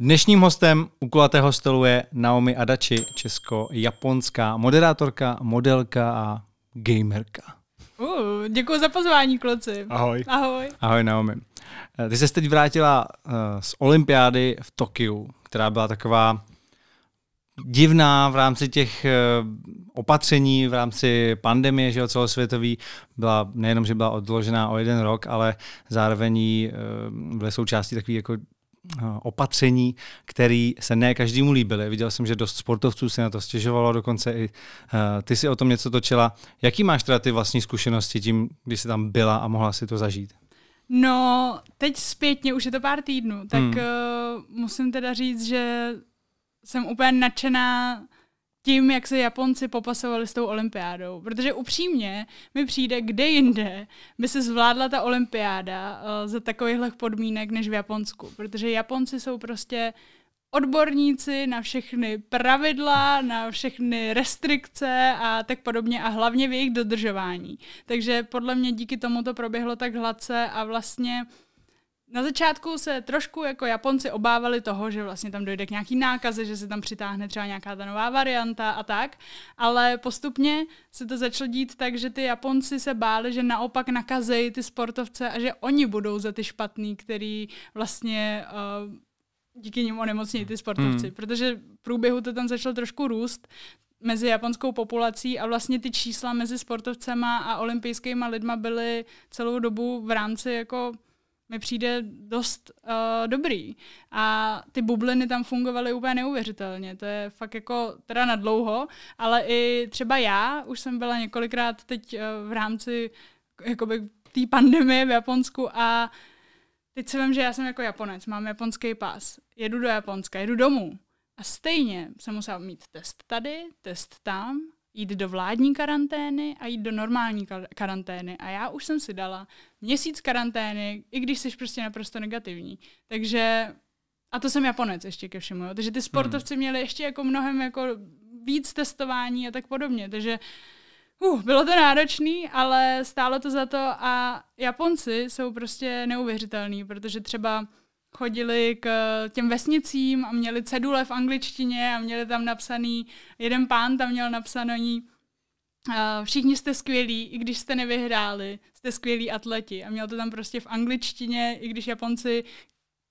Dnešním hostem u kulatého stolu je Naomi Adachi, česko-japonská moderátorka, modelka a gamerka. Uh, děkuji za pozvání, kluci. Ahoj. Ahoj. Ahoj, Naomi. Eh, ty se teď vrátila eh, z olympiády v Tokiu, která byla taková divná v rámci těch eh, opatření, v rámci pandemie že jo, celosvětový. Byla nejenom, že byla odložená o jeden rok, ale zároveň byly součástí takový jako Eh, opatření, které se ne každému líbily. Viděl jsem, že dost sportovců se na to stěžovalo, dokonce i eh, ty si o tom něco točila. Jaký máš teda ty vlastní zkušenosti tím, když jsi tam byla a mohla si to zažít? No, teď zpětně, už je to pár týdnů, tak hmm. uh, musím teda říct, že jsem úplně nadšená tím, jak se Japonci popasovali s tou olympiádou. Protože upřímně mi přijde, kde jinde by se zvládla ta olympiáda uh, za takovýchhle podmínek než v Japonsku. Protože Japonci jsou prostě odborníci na všechny pravidla, na všechny restrikce a tak podobně a hlavně v jejich dodržování. Takže podle mě díky tomu to proběhlo tak hladce a vlastně uh, na začátku se trošku jako Japonci obávali toho, že vlastně tam dojde k nějaký nákaze, že se tam přitáhne třeba nějaká ta nová varianta a tak, ale postupně se to začalo dít tak, že ty Japonci se báli, že naopak nakazejí ty sportovce a že oni budou za ty špatný, který vlastně uh, díky němu onemocní ty sportovci, hmm. protože v průběhu to tam začalo trošku růst, mezi japonskou populací a vlastně ty čísla mezi sportovcema a olympijskýma lidma byly celou dobu v rámci jako mi přijde dost uh, dobrý. A ty bubliny tam fungovaly úplně neuvěřitelně. To je fakt jako teda na dlouho, ale i třeba já už jsem byla několikrát teď uh, v rámci jakoby té pandemie v Japonsku a teď si vím, že já jsem jako Japonec, mám japonský pas, jedu do Japonska, jedu domů. A stejně jsem musela mít test tady, test tam, jít do vládní karantény a jít do normální kar- karantény. A já už jsem si dala měsíc karantény, i když jsi prostě naprosto negativní. Takže, a to jsem Japonec ještě ke všemu, jo. takže ty sportovci hmm. měli ještě jako mnohem jako víc testování a tak podobně. Takže uh, bylo to náročné, ale stálo to za to a Japonci jsou prostě neuvěřitelní, protože třeba chodili k eh, těm vesnicím a měli cedule v angličtině a měli tam napsaný, jeden pán tam měl napsaný, eh, všichni jste skvělí, i když jste nevyhráli, jste skvělí atleti. A měl to tam prostě v angličtině, i když Japonci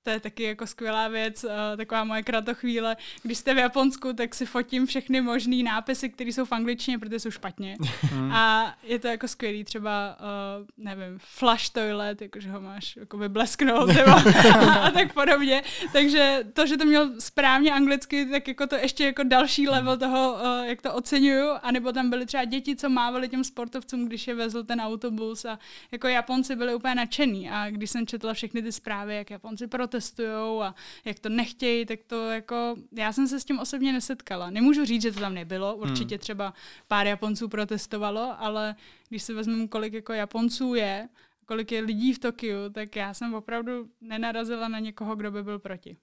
to je taky jako skvělá věc, eh, taková moje kratochvíle. Když jste v Japonsku, tak si fotím všechny možné nápisy, které jsou v angličtině, protože jsou špatně. Hmm. A je to jako skvělý třeba, eh, nevím, flash toilet, jakože ho máš jako blesknout nebo a tak podobně. Takže to, že to měl správně anglicky, tak jako to ještě jako další hmm. level toho, eh, jak to oceňuju. A nebo tam byly třeba děti, co mávali těm sportovcům, když je vezl ten autobus a jako Japonci byli úplně nadšený. A když jsem četla všechny ty zprávy, jak Japonci proto protestují a jak to nechtějí, tak to jako, já jsem se s tím osobně nesetkala. Nemůžu říct, že to tam nebylo, hmm. určitě hmm. třeba pár Japonců protestovalo, ale když si vezmeme, kolik jako Japonců je, kolik je lidí v Tokiu, tak já jsem opravdu nenarazila na někoho, kdo by byl proti.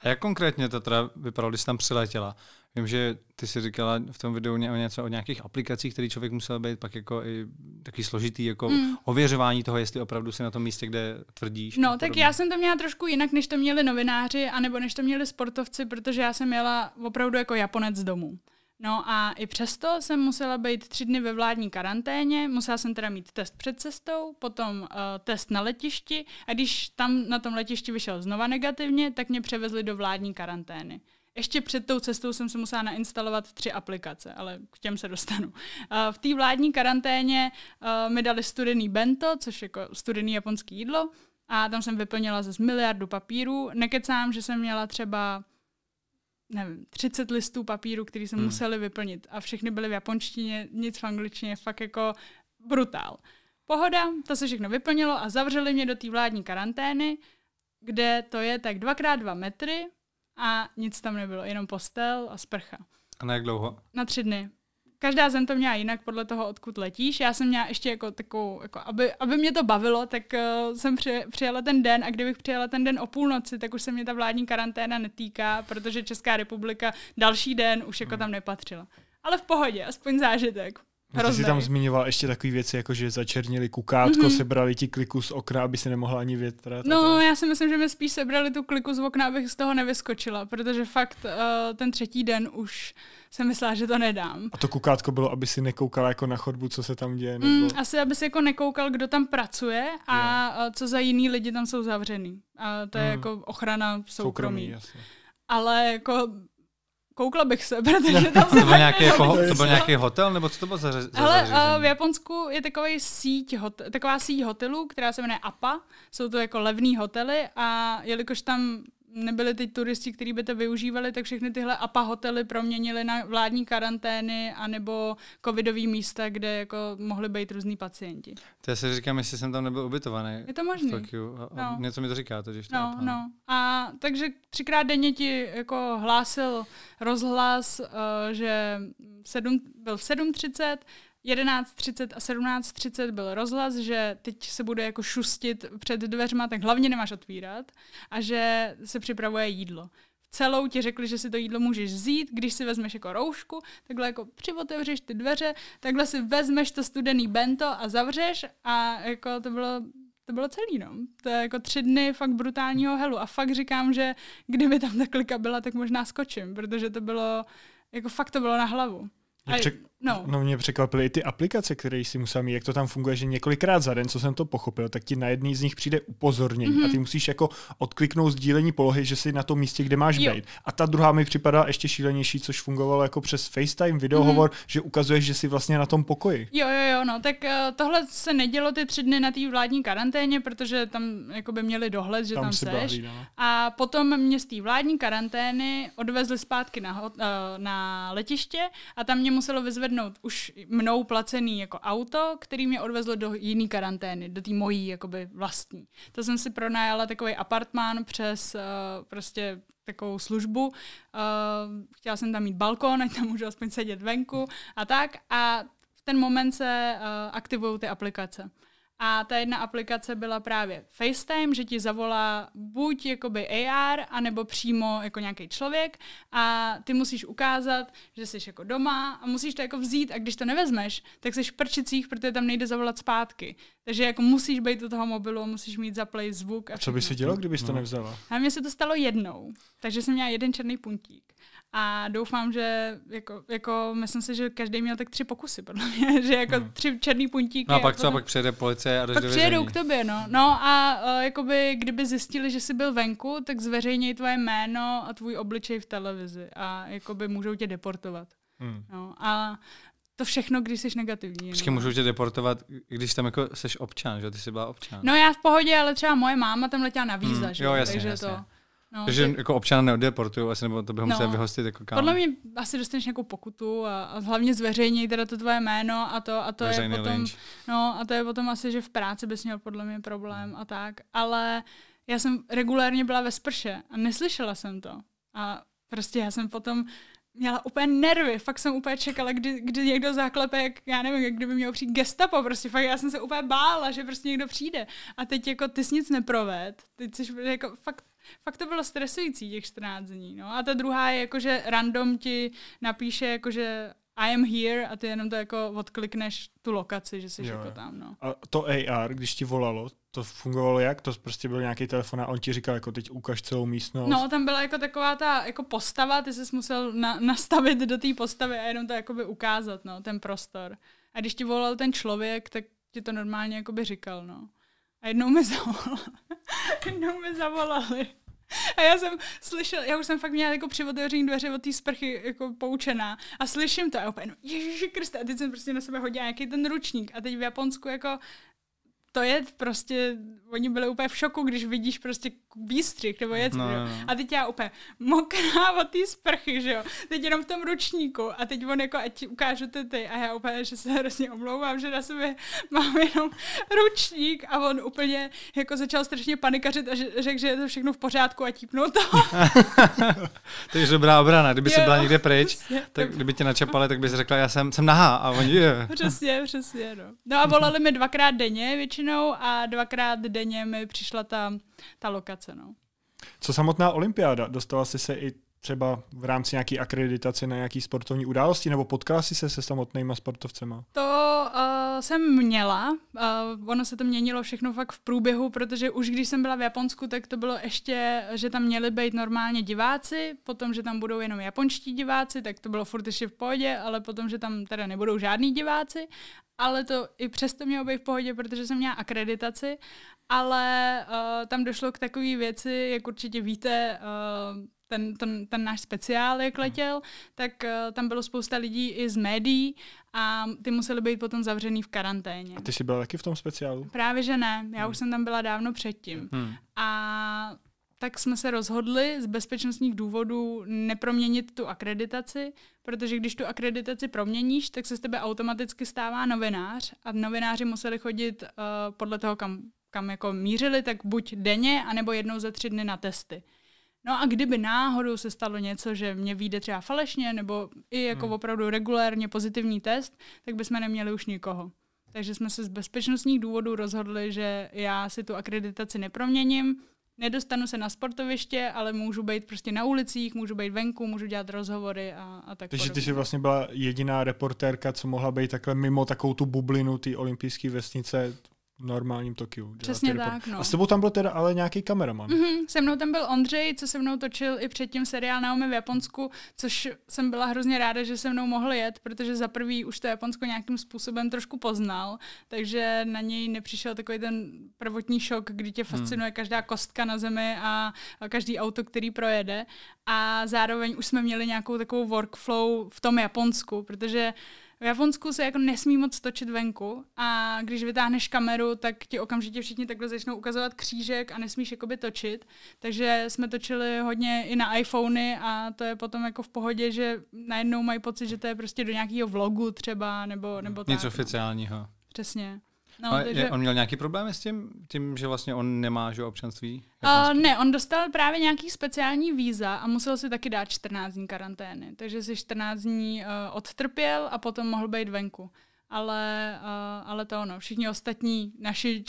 A jak konkrétně to teda vypadalo, když jsi tam přiletěla? Vím, že ty si říkala v tom videu něco o nějakých aplikacích, které člověk musel být, pak jako i takový složitý jako mm. ověřování toho, jestli opravdu si na tom místě, kde tvrdíš. No, tak podobně. já jsem to měla trošku jinak, než to měli novináři, anebo než to měli sportovci, protože já jsem měla opravdu jako Japonec domů. No a i přesto jsem musela být tři dny ve vládní karanténě, musela jsem teda mít test před cestou, potom uh, test na letišti a když tam na tom letišti vyšel znova negativně, tak mě převezli do vládní karantény. Ještě před tou cestou jsem se musela nainstalovat tři aplikace, ale k těm se dostanu. Eh, v té vládní karanténě eh, mi dali studený bento, což je jako studený japonský jídlo, a tam jsem vyplnila ze miliardu papírů. Nekecám, že jsem měla třeba nevím, 30 listů papíru, který jsme hmm. museli vyplnit a všechny byly v japonštině, nic v angličtině, fakt jako brutál. Pohoda, to se všechno vyplnilo a zavřeli mě do té vládní karantény, kde to je tak dvakrát dva metry a nic tam nebylo, jenom postel a sprcha. A na jak dlouho? Na tři dny každá zem to měla jinak podle toho, odkud letíš. Já jsem měla ještě jako takovou, jako aby, aby mě to bavilo, tak uh, jsem při, přijela ten den a kdybych přijela ten den o půlnoci, tak už se mě ta vládní karanténa netýká, protože Česká republika další den už jako hmm. tam nepatřila. Ale v pohodě, aspoň zážitek. No, ty jsi tam zmiňoval ještě takové věci, jako že začernili kukátko, mm-hmm. sebrali ti kliku z okna, aby si nemohla ani větrat. No, já si myslím, že mi spíš sebrali tu kliku z okna, abych z toho nevyskočila, protože fakt uh, ten třetí den už jsem myslela, že to nedám. A to kukátko bylo, aby si nekoukala jako na chodbu, co se tam děje? Mm, nebo... Mm, asi, aby si jako nekoukal, kdo tam pracuje a yeah. co za jiný lidi tam jsou zavřený. A to je mm. jako ochrana soukromí. soukromí jasně. Ale jako Koukla bych se, protože tam se... to byl nějaký, jako, to byl nějaký hotel, nebo co to bylo za, za Hele, uh, v Japonsku je takový síť hot, taková síť hotelů, která se jmenuje APA. Jsou to jako levné hotely a jelikož tam nebyli ty turisti, kteří by to využívali, tak všechny tyhle APA hotely proměnili na vládní karantény anebo covidové místa, kde jako mohli být různí pacienti. To já si říkám, jestli jsem tam nebyl ubytovaný. Je to možné. No. Něco mi to říká totiž. No, no. A takže třikrát denně ti jako hlásil rozhlas, eh, že sedm byl v 11.30 a 17.30 byl rozhlas, že teď se bude jako šustit před dveřma, tak hlavně nemáš otvírat a že se připravuje jídlo. Celou ti řekli, že si to jídlo můžeš vzít, když si vezmeš jako roušku, takhle jako přivotevřeš ty dveře, takhle si vezmeš to studený bento a zavřeš a jako to bylo to bylo celý, no. To je jako tři dny fakt brutálního helu a fakt říkám, že kdyby tam ta klika byla, tak možná skočím, protože to bylo, jako fakt to bylo na hlavu. Jak, ček, No. no mě překvapily i ty aplikace, které si musel mít, jak to tam funguje, že několikrát za den, co jsem to pochopil, tak ti na jedný z nich přijde upozornění mm-hmm. a ty mhm. musíš jako odkliknout sdílení polohy, že jsi na tom místě, kde máš být. A ta druhá mi připadá ještě šílenější, což fungovalo jako přes FaceTime, videohovor, mm-hmm. že ukazuješ, že jsi vlastně na tom pokoji. Jo, jo, jo, no tak uh, tohle se nedělo ty tři dny na té vládní karanténě, protože tam jako by měli dohled, že tam, tam seš. no. A potom mě z té vládní karantény odvezli zpátky na, uh, na letiště a tam mě muselo vyzvat zvednout už mnou placený jako auto, který mě odvezlo do jiné karantény, do té mojí jakoby vlastní. To jsem si pronajala takový apartmán přes uh, prostě takovou službu. Uh, chtěla jsem tam mít balkón, ať tam můžu aspoň sedět venku a tak. A v ten moment se uh, aktivují ty aplikace. A ta jedna aplikace byla právě FaceTime, že ti zavolá buď jakoby AR, anebo přímo jako nějaký člověk a ty musíš ukázat, že jsi jako doma a musíš to jako vzít a když to nevezmeš, tak jsi v prčicích, protože tam nejde zavolat zpátky. Takže jako musíš být do toho mobilu, musíš mít zaplay zvuk. A, a co by si dělal, kdybys to no. nevzala? A mně se to stalo jednou, takže jsem měla jeden černý puntík. A doufám, že jako, jako myslím si, že každý měl tak tři pokusy, podle mě, že jako hmm. tři černý puntíky. No a pak a co, pak přijede policie a jdeš Pak přijedou k tobě, no. No a uh, jakoby, kdyby zjistili, že jsi byl venku, tak zveřejněj tvoje jméno a tvůj obličej v televizi a jakoby můžou tě deportovat. Hmm. No a to všechno, když jsi negativní. Vždycky můžou tě deportovat, když tam jako jsi občan, že? Ty jsi byla občan. No já v pohodě, ale třeba moje máma tam letěla na víza, hmm. že? Jo, jasně, takže jasně. to. No, Takže jako občana neodeportuju asi, nebo to bychom no, museli vyhostit jako kam Podle mě asi dostaneš nějakou pokutu a, a hlavně zveřejní teda to tvoje jméno a to, a to je potom, lynch. no a to je potom asi, že v práci bys měl podle mě problém hmm. a tak, ale já jsem regulárně byla ve sprše a neslyšela jsem to a prostě já jsem potom měla úplně nervy, fakt jsem úplně čekala, kdy, kdy někdo záklepe, jak, já nevím, jak kdyby měl přijít gestapo, prostě fakt já jsem se úplně bála, že prostě někdo přijde. A teď jako ty jsi nic neproved, teď jsi jako fakt fakt to bylo stresující těch 14 dní. No. A ta druhá je jako, že random ti napíše jako, že I am here a ty jenom to jako odklikneš tu lokaci, že jsi jo, jako tam. No. A to AR, když ti volalo, to fungovalo jak? To prostě byl nějaký telefon a on ti říkal, jako teď ukaž celou místnost. No, tam byla jako taková ta jako postava, ty jsi musel na, nastavit do té postavy a jenom to jakoby ukázat, no, ten prostor. A když ti volal ten člověk, tak ti to normálně jakoby říkal, no. A jednou mi zavolala. jednou mi zavolali. A já jsem slyšel, já už jsem fakt měla jako při otevření dveře od té sprchy jako poučená a slyším to a úplně, no, Ježíši Kriste, a teď jsem prostě na sebe hodila nějaký ten ručník a teď v Japonsku jako to je prostě, oni byli úplně v šoku, když vidíš prostě výstřih nebo něco. No, no, no. A teď já úplně mokrá od té sprchy, že jo. Teď jenom v tom ručníku. A teď on jako, ať ukážu ty ty. A já úplně, že se hrozně omlouvám, že na sobě mám jenom ručník. A on úplně jako začal strašně panikařit a řekl, že je to všechno v pořádku a típnul to. To je dobrá obrana. Kdyby se byla někde pryč, přesně, tak kdyby tě načapali, tak bys řekla, já jsem, jsem nahá. A oni je. Přesně, přesně. No, no a volali mi dvakrát denně většinou většinou a dvakrát denně mi přišla ta, ta lokace. No. Co samotná olympiáda? Dostala jsi se i třeba v rámci nějaké akreditace na nějaký sportovní události nebo potkala jsi se se samotnýma sportovcema? To uh, jsem měla. Uh, ono se to měnilo všechno fakt v průběhu, protože už když jsem byla v Japonsku, tak to bylo ještě, že tam měli být normálně diváci, potom, že tam budou jenom japonští diváci, tak to bylo furt ještě v pohodě, ale potom, že tam teda nebudou žádní diváci, ale to i přesto mělo být v pohodě, protože jsem měla akreditaci, ale uh, tam došlo k takové věci, jak určitě víte, uh, ten, ten, ten náš speciál, jak mhm. letěl, tak uh, tam bylo spousta lidí i z médií a ty museli být potom zavřený v karanténě. A ty jsi byla taky v tom speciálu? Právě, že ne. Já hmm. už jsem tam byla dávno předtím. Hmm. A tak jsme se rozhodli z bezpečnostních důvodů neproměnit tu akreditaci, protože když tu akreditaci proměníš, tak se z tebe automaticky stává novinář a novináři museli chodit uh, podle toho, kam, kam jako mířili, tak buď denně, anebo jednou za tři dny na testy. No a kdyby náhodou se stalo něco, že mě vyjde třeba falešně, nebo i jako hmm. opravdu regulérně pozitivní test, tak bychom neměli už nikoho. Takže jsme se z bezpečnostních důvodů rozhodli, že já si tu akreditaci neproměním, nedostanu se na sportoviště, ale můžu být prostě na ulicích, můžu být venku, můžu dělat rozhovory a, a tak Takže ty jsi vlastně byla jediná reportérka, co mohla být takhle mimo takovou tu bublinu té olympijské vesnice normálním Tokiu. Přesně tak, no. A s tebou tam byl teda ale nějaký kameraman. Mm-hmm, se mnou tam byl Ondřej, co se mnou točil i předtím seriál Naomi v Japonsku, což jsem byla hrozně ráda, že se mnou mohl jet, protože za prvý už to Japonsko nějakým způsobem trošku poznal, takže na něj nepřišel takový ten prvotní šok, kdy tě hmm. fascinuje hmm. každá kostka na zemi a každý auto, který projede. A zároveň už jsme měli nějakou takovou workflow v tom Japonsku, protože uh, v Japonsku se jako nesmí moc točit venku a když vytáhneš kameru, tak ti okamžitě všichni takhle začnou ukazovat křížek a nesmíš jakoby točit. Takže jsme točili hodně i na iPhony a to je potom jako v pohodě, že najednou mají pocit, že to je prostě do nějakého vlogu třeba nebo, nebo Nic tak. No. oficiálního. Přesně. No, Ale takže... On měl nějaký problémy s tím, tím, že vlastně on nemá že občanství? Uh, ne, on dostal právě nějaký speciální víza a musel si taky dát 14 dní karantény. Takže si 14 dní uh, odtrpěl a potom mohl být venku ale, eh, ale to ono, všichni ostatní naši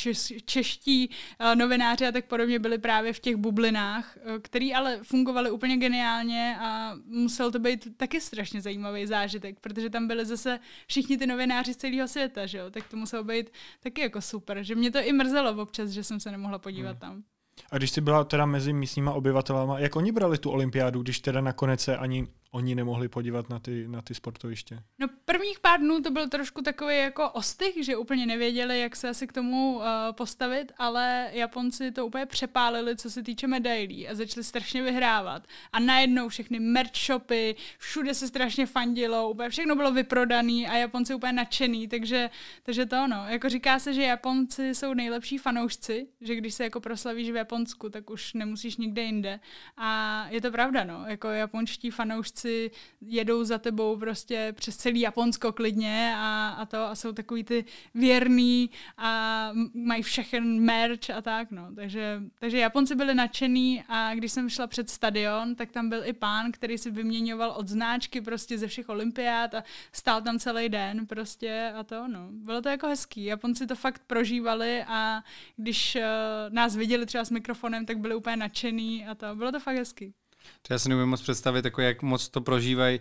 čeští eh, novináři a tak podobně byli právě v těch bublinách, eh, který ale fungovaly úplně geniálně a musel to být taky strašně zajímavý zážitek, protože tam byli zase všichni ty novináři z celého světa, že jo? tak to muselo být taky jako super, že mě to i mrzelo občas, že jsem se nemohla podívat hmm. tam. A když jsi byla teda mezi místníma obyvatelama, jak oni brali tu olympiádu, když teda nakonec se ani oni nemohli podívat na ty, na ty sportoviště? No prvních pár dnů to byl trošku takový jako ostych, že úplně nevěděli, jak se asi k tomu uh, postavit, ale Japonci to úplně přepálili, co se týče medailí a začali strašně vyhrávat. A najednou všechny merch shopy, všude se strašně fandilo, úplně všechno bylo vyprodaný a Japonci úplně nadšený, takže, takže to ono. Jako říká se, že Japonci jsou nejlepší fanoušci, že když se jako proslavíš v Japonsku, tak už nemusíš nikde jinde. A je to pravda, no. Jako japonští fanoušci si jedou za tebou prostě přes celý Japonsko klidně a, a to a jsou takový ty věrný a mají všechen merch a tak, no. Takže, takže Japonci byli nadšený a když jsem šla před stadion, tak tam byl i pán, který si vyměňoval od prostě ze všech olympiád a stál tam celý den prostě a to, no. Bylo to jako hezký. Japonci to fakt prožívali a když uh, nás viděli třeba s mikrofonem, tak byli úplně nadšený a to. Bylo to fakt hezký. To já si neumím moc představit, jako jak moc to prožívají.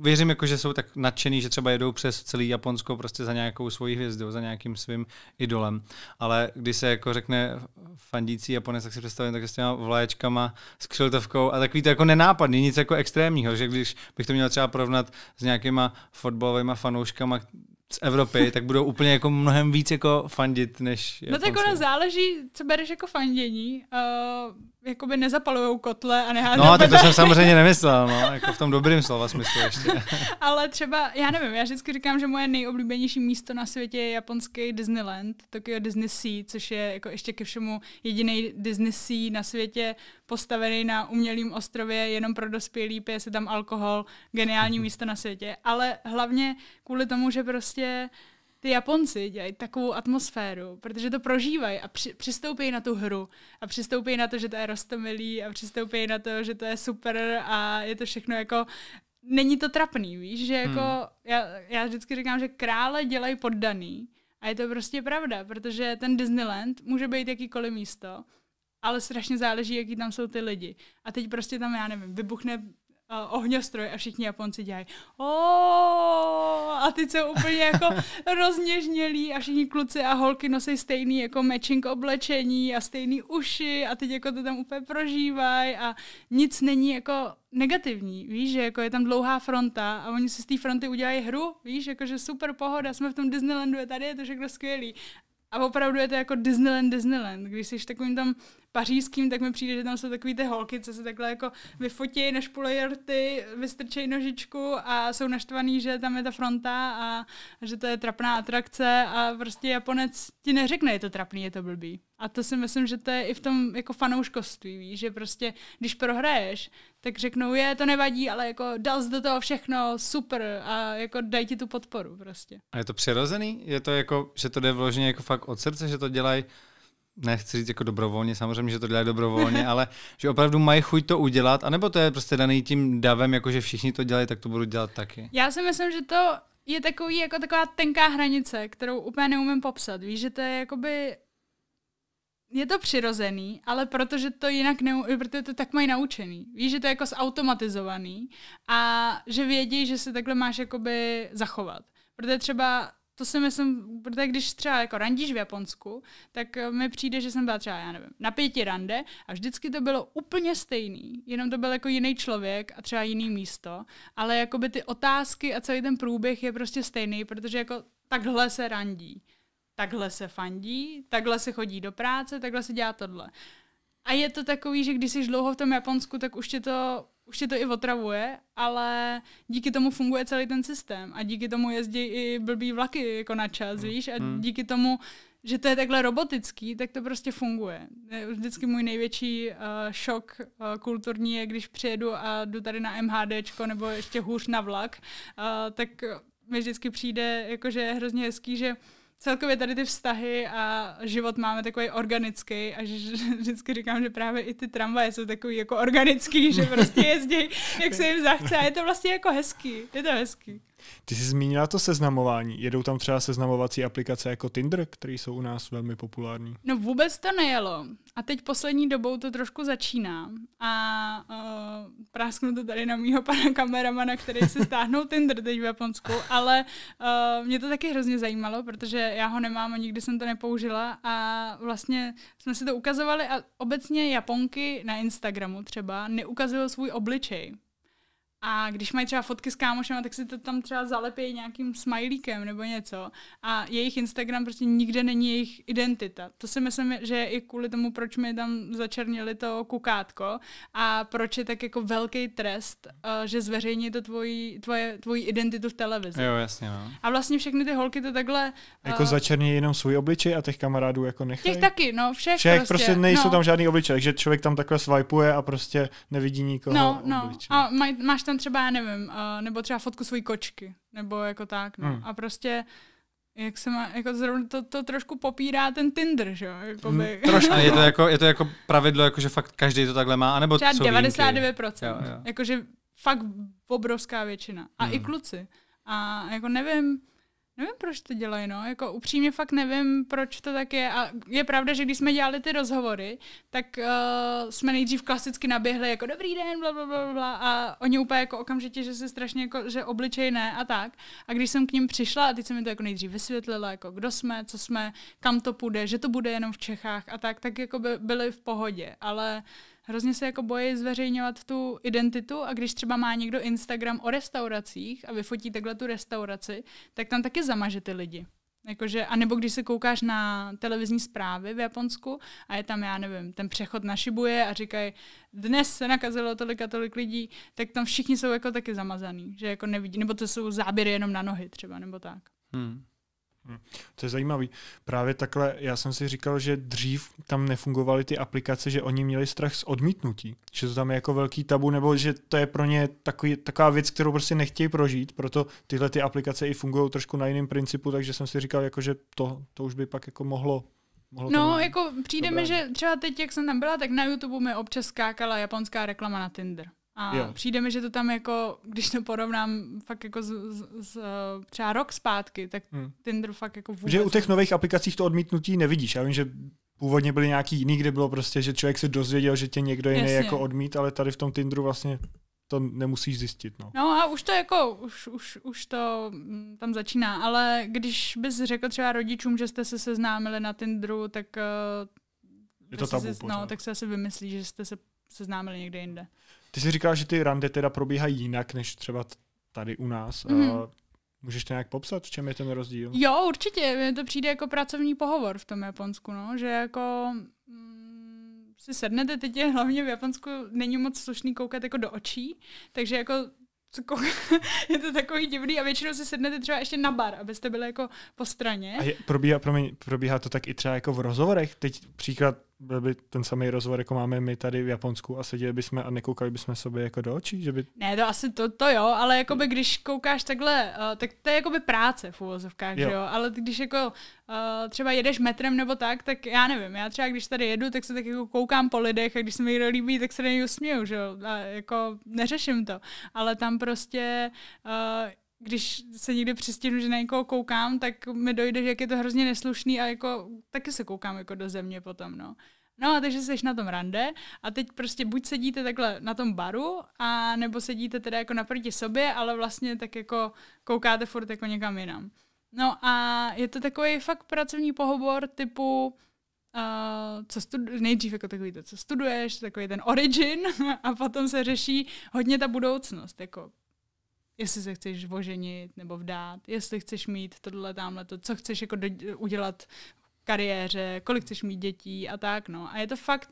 Věřím, jako, že jsou tak nadšený, že třeba jedou přes celý Japonsko prostě za nějakou svoji hvězdou, za nějakým svým idolem. Ale když se jako řekne fandící Japonec, tak si představím tak s těma vlaječkama, s křiltovkou a takový to jako nenápadný, nic jako extrémního, že když bych to měl třeba porovnat s nějakýma fotbalovými fanouškama, z Evropy, tak budou úplně jako mnohem víc jako fandit než... No tak ono záleží, co bereš jako fandění. Uh jakoby nezapalují kotle a nehádají. No, tak to jsem samozřejmě nemyslel, no, jako v tom dobrým slova smyslu ještě. Ale třeba, já nevím, já vždycky říkám, že moje nejoblíbenější místo na světě je japonský Disneyland, Tokyo Disney Sea, což je jako ještě ke všemu jediný Disney Sea na světě postavený na umělém ostrově jenom pro dospělí, pije se tam alkohol, geniální mhm. místo na světě. Ale hlavně kvůli tomu, že prostě uh, ty Japonci dělají takovou atmosféru, protože to prožívají a při, přistoupí na tu hru a přistoupí na to, že to je rostomilý a přistoupí na to, že to je super a je to všechno jako není to trapný, víš, že jako hmm. já, já vždycky říkám, že krále dělají poddaný a je to prostě pravda, protože ten Disneyland může být jakýkoliv místo, ale strašně záleží, jaký tam jsou ty lidi. A teď prostě tam, já nevím, vybuchne ohňostroj a všichni Japonci dělají oh! a ty jsou úplně jako rozněžnělí a všichni kluci a holky nosí stejný jako matching oblečení a stejný uši a teď jako to tam úplně prožívají a nic není jako negativní, víš, že jako je tam dlouhá fronta a oni si z té fronty udělají hru, víš, jako že super pohoda, jsme v tom Disneylandu, tady, je to všechno skvělý. A opravdu je to jako Disneyland, Disneyland, když jsi v takovým tam pařížským, tak mi přijde, že tam jsou takový ty holky, co se takhle jako vyfotí, na rty, vystrčejí nožičku a jsou naštvaný, že tam je ta fronta a že to je trapná atrakce a prostě Japonec ti neřekne, je to trapný, je to blbý. A to si myslím, že to je i v tom jako fanouškoství, víš, že prostě, když prohraješ, tak řeknou, je, to nevadí, ale jako dal jsi do toho všechno, super a jako daj ti tu podporu prostě. A je to přirozený? Je to jako, že to jde vložně jako fakt od srdce, že to dělají nechci říct jako dobrovolně, samozřejmě, že to dělají dobrovolně, ale že opravdu mají chuť to udělat, anebo to je prostě daný tím davem, jako že všichni to dělají, tak to budu dělat taky. Já si myslím, že to je takový, jako taková tenká hranice, kterou úplně neumím popsat. Víš, že to je jakoby je to přirozený, ale protože to jinak neu, protože to tak mají naučený. Víš, že to je jako zautomatizovaný a že vědí, že se takhle máš jakoby zachovat. Protože třeba to si myslím, protože když třeba jako randíš v Japonsku, tak eh, mi přijde, že jsem byla třeba, já nevím, na pěti rande a vždycky to bylo úplně stejný, jenom to byl jako jiný člověk a třeba jiný místo, ale jako by ty otázky a celý ten průběh je prostě stejný, protože jako takhle se randí, takhle se fandí, takhle se chodí do práce, takhle se dělá tohle. A je to takový, že když jsi dlouho v tom Japonsku, tak už tě to už je to i otravuje, ale díky tomu funguje celý ten systém a díky tomu jezdí i blbý vlaky jako na čas, mm. víš, a mm. díky tomu, že to je takhle robotický, tak to prostě funguje. Eh, vždycky můj největší uh, šok uh, kulturní je, když přijedu a jdu tady na MHDčko nebo ještě hůř na vlak, uh, tak mi vždycky přijde, jakože je hrozně hezký, že uh, celkově tady ty vztahy a život máme takový organický a že, vždycky říkám, že právě i ty tramvaje jsou takový jako organický, že prostě jezdí, jak se jim zachce a je to vlastně jako hezký, je to hezký. Ty jsi zmínila to seznamování. Jedou tam třeba seznamovací aplikace jako Tinder, které jsou u nás velmi populární? No vůbec to nejelo. A teď poslední dobou to trošku začíná. A uh, prásknu to tady na mýho pana kameramana, který se stáhnul Tinder teď v Japonsku, ale uh, mě to taky hrozně zajímalo, protože já ho nemám a nikdy jsem to nepoužila a vlastně jsme si to ukazovali a obecně Japonky na Instagramu třeba neukazují svůj obličej, a když mají třeba fotky s kámošem, tak si to tam třeba zalepí nějakým smajlíkem nebo něco. A jejich Instagram prostě nikde není jejich identita. To si myslím, že je i kvůli tomu, proč mi tam začernili to kukátko a proč je tak jako velký trest, eh, že zveřejní to tvoji, tvoje, tvoji identitu v televizi. Jo, jasně, no. A vlastně všechny ty holky to takhle... Jako uh, začerní jenom svůj obličej a těch kamarádů jako nechají. Těch taky, no, všech, všech prostě. prostě nejsou no. tam žádný obličej, takže člověk tam takhle swipeuje a prostě nevidí nikoho No, no. A maj, máš tam třeba, já nevím, uh, nebo třeba fotku své kočky, nebo jako tak, no. Hmm. A prostě jak se má, jako zrovna to, to trošku popírá ten Tinder, že jo? Jako hmm, trošku, je to, jako, je to jako pravidlo, jako že fakt každý to takhle má, anebo Třeba 99%, jo, jo. jakože fakt obrovská většina. A hmm. i kluci. A jako nevím, Nevím, proč to dělají, no. Jako upřímně fakt nevím, proč to tak je. A je pravda, že když jsme dělali ty rozhovory, tak uh, jsme nejdřív klasicky naběhli jako dobrý den, bla, bla, bla, bla. A oni úplně jako okamžitě, že se strašně jako, že obličej ne a tak. A když jsem k ním přišla a teď se mi to jako nejdřív vysvětlila, jako kdo jsme, co jsme, kam to půjde, že to bude jenom v Čechách a tak, tak jako by byli v pohodě. Ale hrozně se jako bojí zveřejňovat tu identitu a když třeba má někdo Instagram o restauracích a vyfotí takhle tu restauraci, tak tam taky zamaže ty lidi. Jakože, a nebo když se koukáš na televizní zprávy v Japonsku a je tam, já nevím, ten přechod na Shibuje a říkají, dnes se nakazilo tolik a tolik lidí, tak tam všichni jsou jako taky zamazaný, že jako nevidí, nebo to jsou záběry jenom na nohy třeba, nebo tak. Hmm. Hm. To je zajímavý. Právě takhle, já jsem si říkal, že dřív tam nefungovaly ty aplikace, že oni měli strach z odmítnutí, že to tam je jako velký tabu, nebo že to je pro ně takový, taková věc, kterou prostě nechtějí prožít, proto tyhle ty aplikace i fungují trošku na jiném principu, takže jsem si říkal, jako, že to, to už by pak jako mohlo Mohlo no, jako přijde mi, že třeba teď, jak jsem tam byla, tak na YouTube mi občas skákala japonská reklama na Tinder. A jo. přijde mi, že to tam jako, když to porovnám fakt jako z, z, z třeba rok zpátky, tak hmm. Tinder fakt jako vůbec... Že u těch nových aplikacích to odmítnutí nevidíš. Já vím, že původně byly nějaký jiný, kde bylo prostě, že člověk se dozvěděl, že tě někdo jiný Jasně. jako odmít, ale tady v tom Tinderu vlastně to nemusíš zjistit. No, no a už to jako, už, už, už to mm, tam začíná, ale když bys řekl třeba rodičům, že jste se seznámili na Tinderu, tak... Eh, Je to tabu, si, no, tak se asi vymyslí, že jste se seznámili někde jinde. Ty jsi říkala, že ty rande teda probíhají jinak, než třeba tady u nás. Mm-hmm. Můžeš to nějak popsat, v čem je ten rozdíl? Jo, určitě. Mně to přijde jako pracovní pohovor v tom Japonsku, no. Že jako mm, si sednete, teď je hlavně v Japonsku není moc slušný koukat jako do očí, takže jako je to takový divný a většinou si sednete třeba ještě na bar, abyste byli jako po straně. A je, probíhá, promiň, probíhá to tak i třeba jako v rozhovorech. Teď příklad byl by ten samý rozhovor, jako máme my tady v Japonsku a seděli bychom a nekoukali bychom sobě jako do očí, že by... Ne, to asi to, to jo, ale jakoby když koukáš takhle, uh, tak to je jakoby práce v úvozovkách, jo. jo, ale když jako uh, třeba jedeš metrem nebo tak, tak já nevím, já třeba když tady jedu, tak se tak jako koukám po lidech a když se mi někdo líbí, tak se na něj usměju, že jo, a jako neřeším to, ale tam prostě uh, když se někdy přistihnu, že na někoho koukám, tak mi dojde, že jak je to hrozně neslušný a jako taky se koukám jako do země potom, no. No a takže jsi na tom rande a teď prostě buď sedíte takhle na tom baru a nebo sedíte teda jako naproti sobě, ale vlastně tak jako koukáte furt jako někam jinam. No a je to takový fakt pracovní pohovor typu Uh, co studu- nejdřív jako takový to, co studuješ, takový ten origin a potom se řeší hodně ta budoucnost, jako jestli se chceš oženit nebo vdát, jestli chceš mít tohle, tamhle, to, co chceš jako do, udělat v kariéře, kolik chceš mít dětí a tak, no. A je to fakt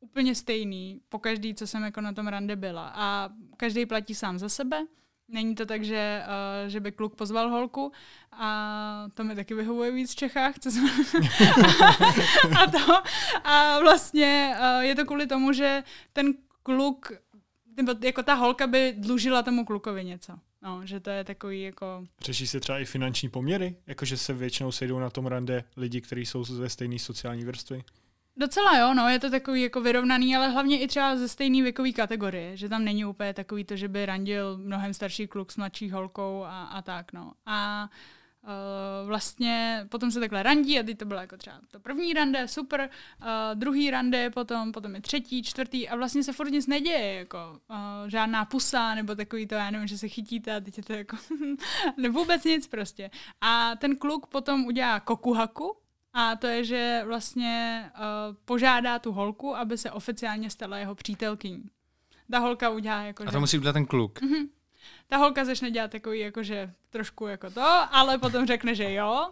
úplně stejný po každý, co jsem jako na tom rande byla. A každý platí sám za sebe. Není to tak, že, uh, že by kluk pozval holku a to mi taky vyhovuje víc v Čechách. Co jsem... a, to, a vlastně uh, je to kvůli tomu, že ten kluk nebo jako ta holka by dlužila tomu klukovi něco. No, že to je takový jako... Řeší se třeba i finanční poměry? Jakože se většinou sejdou na tom rande lidi, kteří jsou ze stejné sociální vrstvy? Docela jo, no, je to takový jako vyrovnaný, ale hlavně i třeba ze stejné věkové kategorie, že tam není úplně takový to, že by randil mnohem starší kluk s mladší holkou a, a tak, no. A uh, Eh, vlastně potom se takhle randí a teď to bylo jako třeba to první rande, super, uh, druhý rande potom, potom je třetí, čtvrtý a vlastně se furt nic neděje, jako uh, žádná pusa nebo takový to, já nevím, že se chytíte a teď je to jako vůbec nic prostě. A ten kluk potom udělá kokuhaku, a to je, že vlastně uh, požádá tu holku, aby se oficiálně stala jeho přítelkyní. Ta holka udělá jako... A to že... musí udělat ten kluk. Mm-hmm ta holka začne dělat takový, jakože trošku jako to, ale potom řekne, že jo,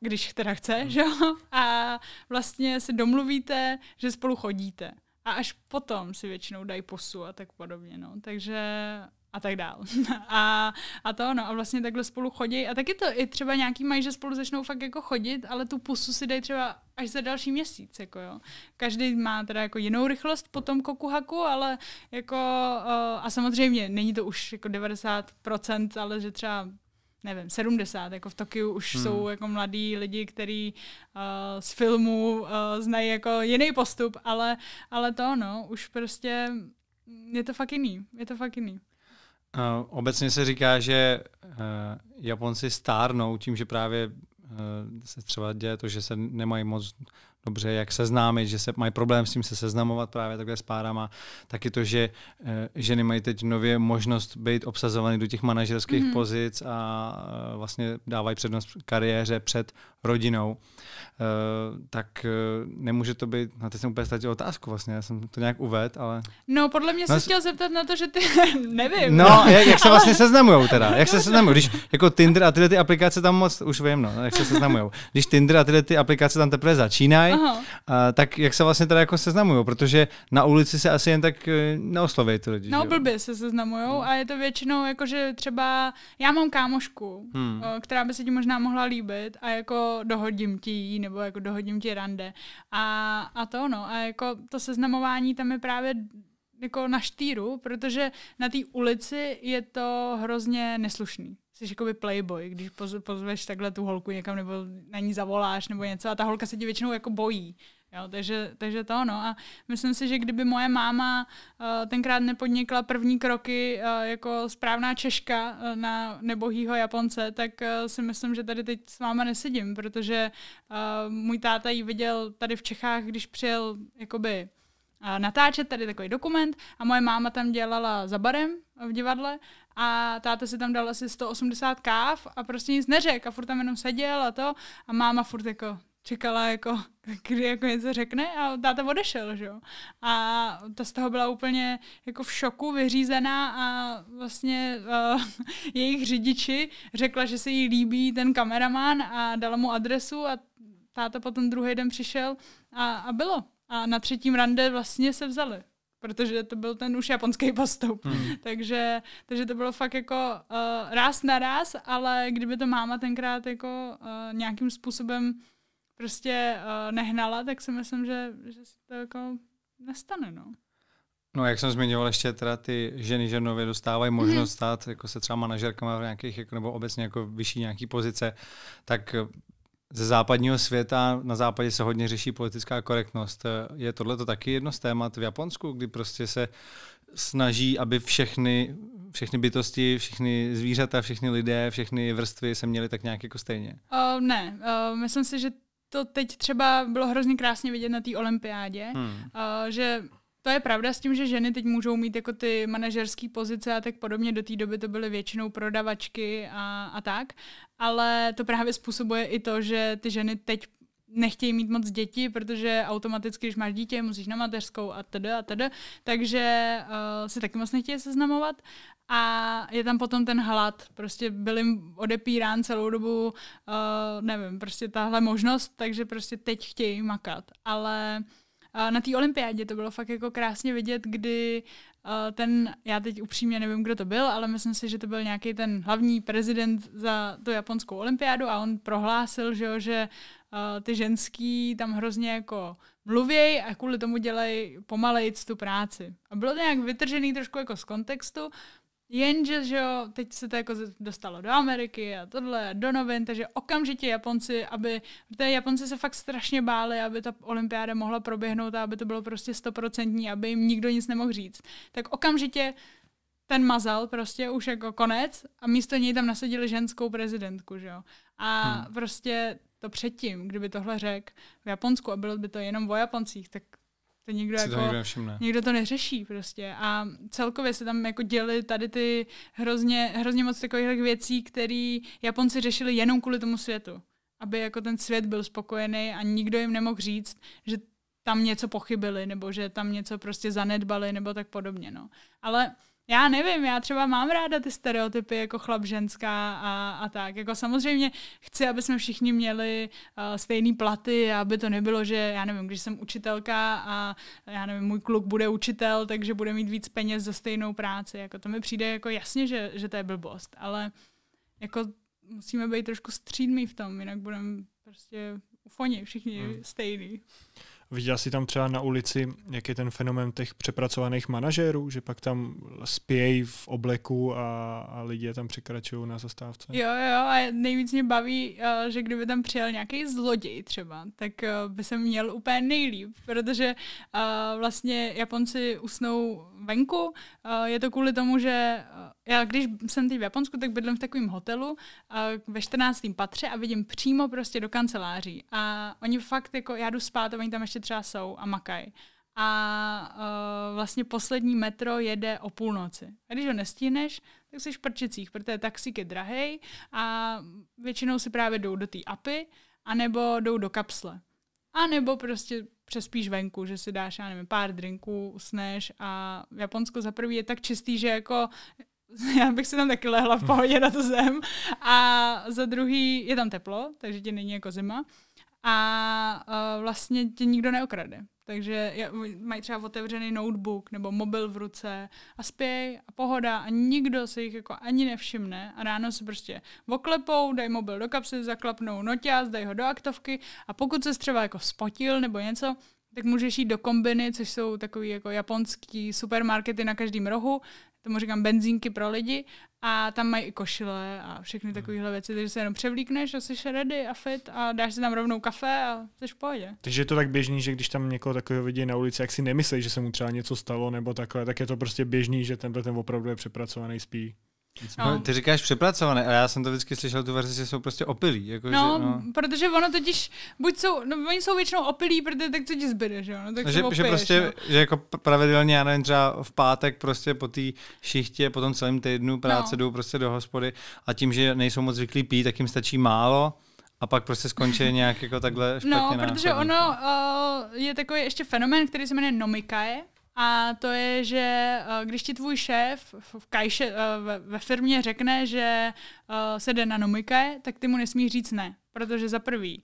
když teda chce, hmm. že jo, a vlastně se domluvíte, že spolu chodíte. A až potom si většinou dají posu a tak podobně, no. Takže a tak dál. A, a to ono, a vlastně takhle spolu chodí. A taky to i třeba nějaký mají, že spolu začnou fakt jako chodit, ale tu pusu si dají třeba až za další měsíc, jako jo. Každý má teda jako jinou rychlost po tom kokuhaku, ale jako, a samozřejmě není to už jako 90%, ale že třeba nevím, 70, jako v Tokiu už hmm. jsou jako mladí lidi, kteří uh, z filmu uh, znají jako jiný postup, ale, ale to no, už prostě je to fakt jiný, je to fakt jiný. Uh, obecně se říká, že uh, Japonci stárnou tím, že právě uh, se třeba děje to, že se nemají moc dobře, jak seznámit, že se mají problém s tím se seznamovat právě takhle s párama, taky to, že eh, ženy mají teď nově možnost být obsazovaný do těch manažerských mm-hmm. pozic a eh, vlastně dávají přednost kariéře před rodinou, eh, tak nemůže to být, na teď jsem úplně ztratil otázku vlastně, já jsem to nějak uvedl, ale... No, podle mě no, jsi chtěl zeptat na to, že ty nevím. No, no. Jak, jak, se ale... vlastně seznamujou teda, jak se seznamujou, když jako Tinder a tyhle ty aplikace tam moc, už vím, no, jak se seznamujou, Když Tinder a tyhle ty aplikace tam teprve začínají, mají, tak jak se vlastně teda jako seznamují, protože na ulici se asi jen tak eh, neosloví ty lidi. No, blbě se seznamují no. a je to většinou jako, že třeba já mám kámošku, hmm. Eh, která by se ti možná mohla líbit a jako dohodím ti ji, nebo jako dohodím ti rande. A, a to no, a jako to seznamování tam je právě jako na štýru, protože na té ulici je to hrozně neslušný jsi jakoby playboy, když pozveš takhle tu holku někam nebo na ní zavoláš nebo něco a ta holka se ti většinou jako bojí. Jo, takže, takže to ono. a myslím si, že kdyby moje máma uh, tenkrát nepodnikla první kroky uh, jako správná Češka uh, na nebohýho Japonce, tak uh, si myslím, že tady teď s váma nesedím, protože uh, můj táta ji viděl tady v Čechách, když přijel jakoby natáčet tady takový dokument a moje máma tam dělala za barem v divadle a táta si tam dal asi 180 káv a prostě nic neřekl a furt tam jenom seděl a to a máma furt jako čekala, jako, kdy jako něco řekne a táta odešel, že jo. A ta z toho byla úplně jako v šoku, vyřízená a vlastně uh, jejich řidiči řekla, že se jí líbí ten kameraman a dala mu adresu a táta potom druhý den přišel a, a bylo. A na třetím rande vlastně se vzali protože to byl ten už japonský postup. Hmm. takže, takže to bylo fakt jako uh, ráz na ráz, ale kdyby to máma tenkrát jako uh, nějakým způsobem prostě uh, nehnala, tak si myslím, že, že se to jako nestane, no. No, jak jsem zmiňoval, ještě teda ty ženy ženově dostávají mhm. možnost stát jako se třeba manažerkama v nějakých, jako, nebo obecně jako vyšší nějaký pozice, tak ze západního světa, na západě se hodně řeší politická korektnost. Je tohle to taky jedno z témat v Japonsku, kdy prostě se snaží, aby všechny, všechny bytosti, všechny zvířata, všechny lidé, všechny vrstvy se měly tak nějak jako stejně? Uh, ne, uh, myslím si, že to teď třeba bylo hrozně krásně vidět na té olympiádě, hmm. uh, že to je pravda s tím, že ženy teď můžou mít jako ty manažerské pozice a tak podobně. Do té doby to byly většinou prodavačky a, a tak. Ale to právě způsobuje i to, že ty ženy teď nechtějí mít moc děti, protože automaticky, když máš dítě, musíš na mateřskou a teda a teda, takže uh, si taky moc nechtějí seznamovat a je tam potom ten hlad, prostě byl jim odepírán celou dobu, uh, nevím, prostě tahle možnost, takže prostě teď chtějí makat, ale na té olympiádě to bylo fakt jako krásně vidět, kdy ten, já teď upřímně nevím, kdo to byl, ale myslím si, že to byl nějaký ten hlavní prezident za tu japonskou olympiádu a on prohlásil, že, jo, že ty ženský tam hrozně jako mluvěj a kvůli tomu dělají pomalejc tu práci. A bylo to nějak vytržený trošku jako z kontextu, Jenže, že jo, teď se to jako dostalo do Ameriky a tohle, do novin, takže okamžitě Japonci, aby, protože Japonci se fakt strašně báli, aby ta olympiáda mohla proběhnout a aby to bylo prostě stoprocentní, aby jim nikdo nic nemohl říct. Tak okamžitě ten mazal prostě už jako konec a místo něj tam nasadili ženskou prezidentku, že jo. A hmm. prostě to předtím, kdyby tohle řekl v Japonsku a bylo by to jenom o Japoncích, tak to jako- nikdo, jako, to to neřeší prostě. A celkově se tam jako děli tady ty hrozně, hrozně moc takových věcí, které Japonci řešili jenom kvůli tomu světu. Aby jako ten svět byl spokojený a nikdo jim nemohl říct, že tam něco pochybili nebo že tam něco prostě zanedbali nebo tak podobně. No. Ale já nevím, já třeba mám ráda ty stereotypy jako chlap ženská a, a tak. Jako samozřejmě chci, aby jsme všichni měli uh, stejný platy, aby to nebylo, že já nevím, když jsem učitelka a já nevím, můj kluk bude učitel, takže bude mít víc peněz za stejnou práci. Jako to mi přijde jako jasně, že, že to je blbost, ale jako musíme být trošku střídmí v tom, jinak budeme prostě ufoni, všichni hmm. stejný. Viděl jsi tam třeba na ulici, jak je ten fenomen těch přepracovaných manažérů, že pak tam spějí v obleku a, a lidi tam překračují na zastávce? Jo, jo, a nejvíc mě baví, eh, že kdyby tam přijel nějaký zloděj třeba, tak eh, by se měl úplně nejlíp, protože eh, vlastně Japonci usnou venku. Je to kvůli tomu, že já když jsem teď v Japonsku, tak bydlím v takovém hotelu ve 14. patře a vidím přímo prostě do kanceláří. A oni fakt jako, já jdu spát a oni tam ještě třeba jsou a makají. A uh, vlastně poslední metro jede o půlnoci. A když ho nestíneš, tak jsi v prčicích, protože taxík je drahej a většinou si právě jdou do té apy, anebo jdou do kapsle. A nebo prostě přespíš venku, že si dáš, já nevím, pár drinků, usneš a Japonsko za prvý je tak čistý, že jako já bych si tam taky lehla v pohodě na tu zem. A za druhý je tam teplo, takže ti není jako zima a uh, vlastně tě nikdo neokrade. Takže mají třeba otevřený notebook nebo mobil v ruce a spěj a pohoda a nikdo se jich jako ani nevšimne a ráno se prostě oklepou, dají mobil do kapsy, zaklapnou noťaz, dají ho do aktovky a pokud se třeba jako spotil nebo něco, tak můžeš jít do kombiny, což jsou takový jako japonský supermarkety na každém rohu, tomu říkám benzínky pro lidi a tam mají i košile a všechny takovéhle věci, takže se jenom převlíkneš a jsi ready a fit a dáš si tam rovnou kafe a jsi v pohodě. Takže je to tak běžný, že když tam někoho takového vidí na ulici, jak si nemyslí, že se mu třeba něco stalo nebo takhle, tak je to prostě běžný, že tenhle ten opravdu je přepracovaný, spí No, no. Ty říkáš přepracované, ale já jsem to vždycky slyšel, tu verzi, že jsou prostě opilí. Jako, no, že, no, protože ono totiž, buď jsou, no, oni jsou většinou opilí, protože tak co ti zbyde, že jo? No, tak no, že, opiješ, že, prostě, no. že jako pravidelně, já nevím, třeba v pátek prostě po té šichtě, po tom celém týdnu práce no. jdou prostě do hospody a tím, že nejsou moc zvyklí pít, tak jim stačí málo. A pak prostě skončí nějak jako takhle no, špatně No, protože ono uh, je takový ještě fenomén, který se jmenuje nomikae, a to je, že eh, když ti tvůj šéf v kajše, eh, ve, firmě řekne, že eh, se jde na nomike, tak ty mu nesmí říct ne. Protože za prvý,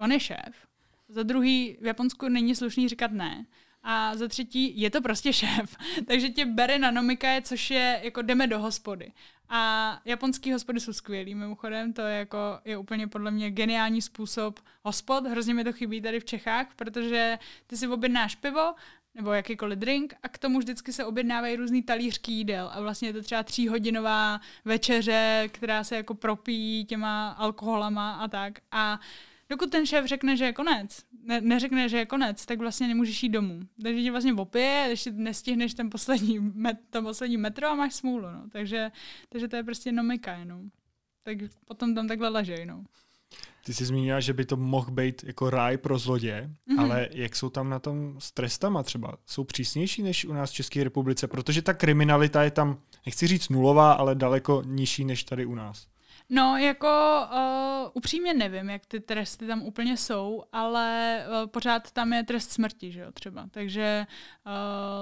on je šéf. Za druhý, v Japonsku není slušný říkat ne. A za třetí, je to prostě šéf. Takže tě bere na nomikae, což je jako jdeme do hospody. A japonský hospody jsou skvělý, mimochodem, to je, jako, je úplně podle mě geniální způsob hospod. Hrozně mi to chybí tady v Čechách, protože ty si objednáš pivo nebo jakýkoliv drink a k tomu vždycky se objednávají různý talířky jídel a vlastně je to třeba tříhodinová večeře, která se jako propíjí těma alkoholama a tak a dokud ten šéf řekne, že je konec, ne, neřekne, že je konec, tak vlastně nemůžeš jít domů. Takže tě vlastně opije, ještě nestihneš ten poslední, met, ten poslední metro a máš smůlu. No. Takže, takže to je prostě nomika jenom. Tak potom tam takhle ležej. No. Ty jsi zmínila, že by to mohl být jako ráj pro zloděje, mm-hmm. ale jak jsou tam na tom s trestama třeba? Jsou přísnější než u nás v České republice? Protože ta kriminalita je tam, nechci říct nulová, ale daleko nižší než tady u nás. No, jako uh, upřímně nevím, jak ty tresty tam úplně jsou, ale uh, pořád tam je trest smrti, že jo, třeba. Takže uh,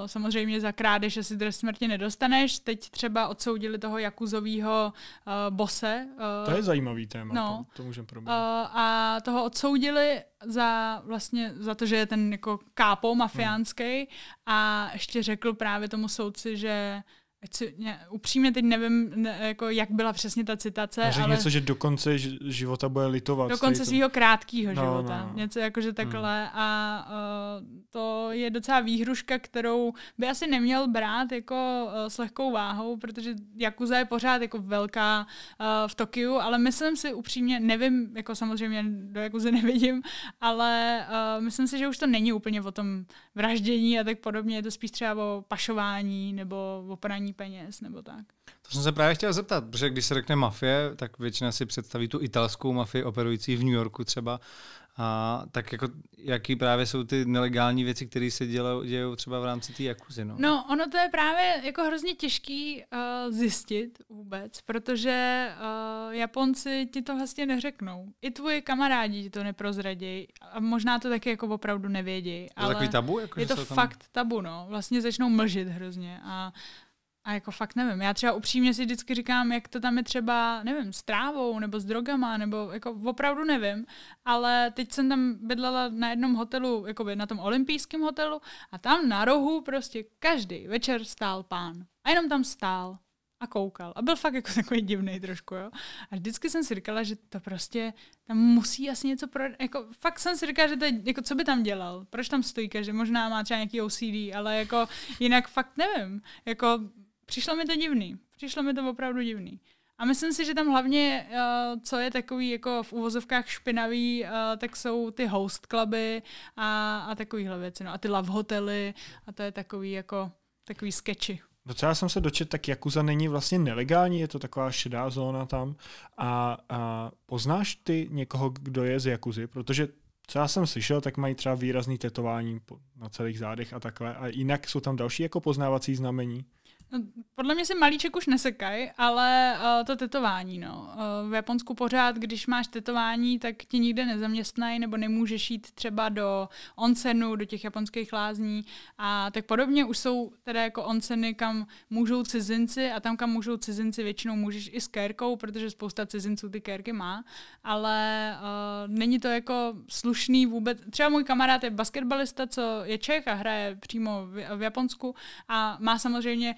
samozřejmě za krádež asi trest smrti nedostaneš. Teď třeba odsoudili toho Jakuzovýho uh, bose. Uh, to je zajímavý téma, no, to, to můžeme probrat. Uh, a toho odsoudili za vlastně za to, že je ten jako kápo mafiánský hmm. a ještě řekl právě tomu soudci, že ať ne, upřímně teď nevím, ne, jako jak byla přesně ta citace. Řekl ale... něco, že do konce života bude litovat. Do konce svého krátkého no, života. No, no. Něco jako, že takhle. Hmm. A uh, to je docela výhruška, kterou by asi neměl brát jako uh, s lehkou váhou, protože Jakuza je pořád jako velká uh, v Tokiu, ale myslím si upřímně, nevím, jako samozřejmě do Jakuzy nevidím, ale uh, myslím si, že už to není úplně o tom vraždění a tak podobně, je to spíš třeba o pašování nebo o praní peněz nebo tak. To jsem se právě chtěl zeptat, protože když se řekne mafie, tak většina si představí tu italskou mafii operující v New Yorku třeba. A tak jako, jaký právě jsou ty nelegální věci, které se dělou, dějou třeba v rámci té jakuzy? No? no, ono to je právě jako hrozně těžký uh, zjistit vůbec, protože uh, Japonci ti to vlastně neřeknou. I tvoji kamarádi ti to neprozradějí. A možná to taky jako opravdu nevědějí. Je ale takový tabu? Jako, je to tam... fakt tabu, no. Vlastně začnou mlžit hrozně a a jako fakt nevím. Já třeba upřímně si vždycky říkám, jak to tam je třeba, nevím, s trávou nebo s drogama, nebo jako opravdu nevím. Ale teď jsem tam bydlela na jednom hotelu, jako na tom olympijském hotelu a tam na rohu prostě každý večer stál pán. A jenom tam stál a koukal. A byl fakt jako takový divný trošku, jo. A vždycky jsem si říkala, že to prostě tam musí asi něco pro... Jako, fakt jsem si říkala, že to je, jako, co by tam dělal? Proč tam stojí že Možná má třeba nějaký OCD, ale jako jinak fakt nevím. Jako přišlo mi to divný. Přišlo mi to opravdu divný. A myslím si, že tam hlavně, eh, co je takový jako v uvozovkách špinavý, eh, tak jsou ty host kluby a, a takovýhle věci. No. A ty love hotely a to je takový jako takový sketchy. Docela jsem se dočet, tak Jakuza není vlastně nelegální, je to taková šedá zóna tam. A, a poznáš ty někoho, kdo je z Jakuzy? Protože co já jsem slyšel, tak mají třeba výrazný tetování na celých zádech a takhle. A jinak jsou tam další jako poznávací znamení. Podle mě se malíček už nesekají, ale uh, to tetování, no. Uh, v Japonsku pořád, když máš tetování, tak ti nikde nezaměstnají nebo nemůžeš jít třeba do onsenu, do těch japonských lázní a tak podobně. Už jsou teda jako onseny, kam můžou cizinci a tam, kam můžou cizinci, většinou můžeš i s kérkou, protože spousta cizinců ty kérky má, ale uh, není to jako slušný vůbec. Třeba můj kamarád je basketbalista, co je Čech a hraje přímo v, v Japonsku a má samozřejmě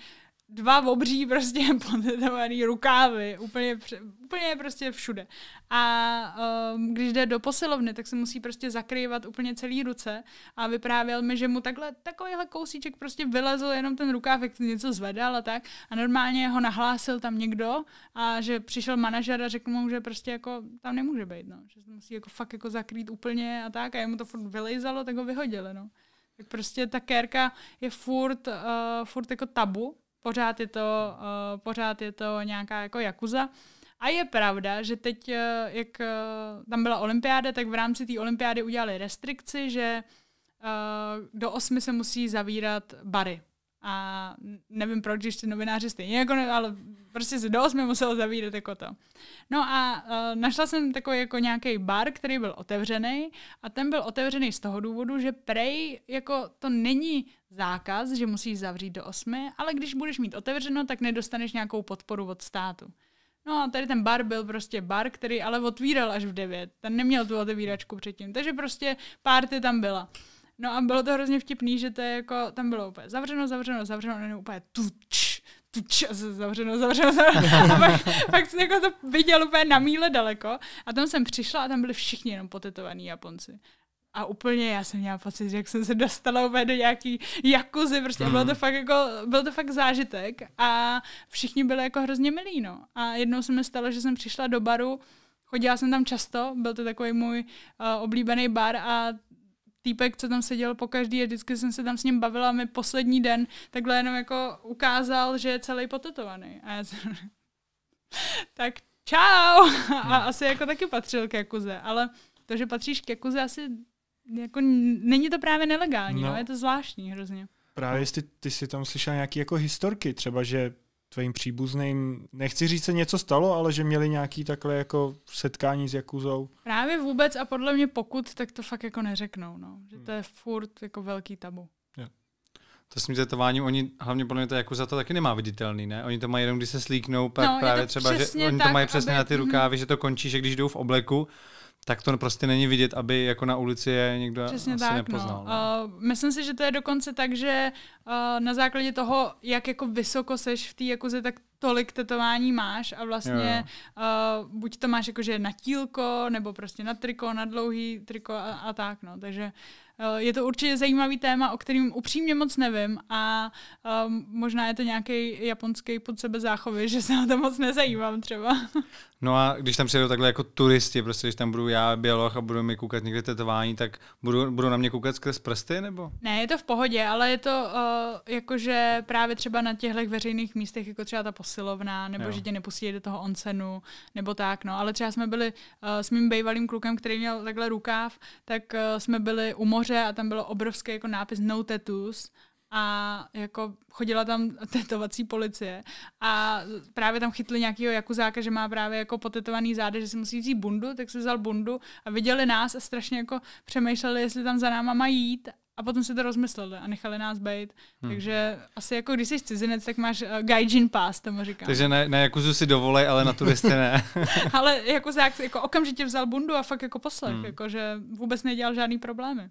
dva obří prostě potetovaný rukávy, úplně, úplně prostě všude. A um, když jde do posilovny, tak se musí prostě zakrývat úplně celý ruce a vyprávěl mi, že mu takhle takovýhle kousíček prostě vylezl jenom ten rukáv, jak něco zvedal a tak a normálně ho nahlásil tam někdo a že přišel manažer a řekl mu, že prostě jako tam nemůže být, no. že se musí jako fakt jako zakrýt úplně a tak a jemu to furt vylejzalo, tak ho vyhodili, no. Tak prostě ta kérka je furt, uh, furt jako tabu Pořád je to, uh, pořád je to nějaká jako jakuza. A je pravda, že teď, eh, jak eh, tam byla olympiáda, tak v rámci té olympiády udělali restrikci, že do osmi se musí zavírat bary. A nevím proč, ještě novináři stejně, jako ne, ale prostě se dost mi musel zavírat jako to. No a uh, našla jsem takový jako nějaký bar, který byl otevřený a ten byl otevřený z toho důvodu, že prej jako to není zákaz, že musíš zavřít do osmi, ale když budeš mít otevřeno, tak nedostaneš nějakou podporu od státu. No a tady ten bar byl prostě bar, který ale otvíral až v 9. Ten neměl tu otevíračku předtím, takže prostě párty tam byla. No a bylo to hrozně vtipný, že to je jako, tam bylo úplně zavřeno, zavřeno, zavřeno, a úplně tuč zavřeno, zavřeno, zavřeno. A pak, pak jsem jako to viděl úplně na míle daleko. A tam jsem přišla a tam byli všichni jenom potetovaní Japonci. A úplně já jsem měla pocit, že jak jsem se dostala úplně do nějaký jakuzy, prostě mm. bylo, to mhm. fakt jako, byl to fakt zážitek. A všichni byli jako hrozně milí, no. A jednou se mi stalo, že jsem přišla do baru, chodila jsem tam často, byl to takový můj uh, oblíbený bar a týpek, co tam seděl po každý a vždycky jsem se tam s ním bavila mi poslední den, takhle jenom jako ukázal, že je celý potetovaný. A já jsem... tak čau! A hmm. asi jako taky patřil k Jakuze, ale to, že patříš k Jakuze, asi jako není to právě nelegální, no. no je to zvláštní hrozně. Právě no. jestli ty si tam slyšel nějaké jako historky, třeba, že tvým příbuzným, nechci říct se něco stalo, ale že měli nějaký takhle jako setkání s Jakuzou? Právě vůbec a podle mě pokud, tak to fakt jako neřeknou, no. Že to je hmm. furt jako velký tabu. To s tím tetováním, oni hlavně podle mě to jako za to taky nemá viditelný, ne? Oni to mají jenom, když se slíknou, pak no, právě třeba, že oni tak, to mají přesně aby... na ty mhm. rukávy, mm-hmm. že to končí, že když jdou v obleku, tak to prostě není vidět, aby jako na ulici je někdo Přesně asi tak, no. nepoznal. No. Uh, myslím si, že to je dokonce tak, že uh, na základě toho, jak jako vysoko seš v té jakuze, tak tolik tetování máš a vlastně jo, jo. Uh, buď to máš jakože na tílko, nebo prostě na triko, na dlouhý triko a, a tak, no. Takže uh, Eh, je to určitě zajímavý téma, o kterým upřímně moc nevím a um, možná je to nějaký japonský pod sebe záchovy, že se na to moc nezajímám třeba. No a když tam přijedu takhle jako turisti, prostě když tam budu já běloch a budu mi koukat někde tetování, tak budu, budu na mě koukat skrz prsty nebo? Ne, je to v pohodě, ale je to uh, jakože právě třeba na těchto veřejných místech, jako třeba ta posilovna, nebo jo. že tě nepustí do toho oncenu, nebo tak, no. Ale třeba jsme byli uh, s mým bývalým klukem, který měl takhle rukáv, tak uh, jsme byli u moře moře a tam bylo obrovský jako nápis No Tattoos a jako chodila tam tetovací policie a právě tam chytli nějakého jakuzáka, že má právě jako potetovaný záda, že si musí vzít bundu, tak si vzal bundu a viděli nás a strašně jako přemýšleli, jestli tam za náma mají jít a potom si to rozmysleli a nechali nás být. Hmm. Takže asi jako když jsi cizinec, tak máš uh, gaijin pass, tomu říkám. Takže na, na Jakuzu si dovolej, ale na turisty ne. ale jako, jako okamžitě vzal bundu a fakt jako poslech, hmm. jako, že vůbec nedělal žádný problémy.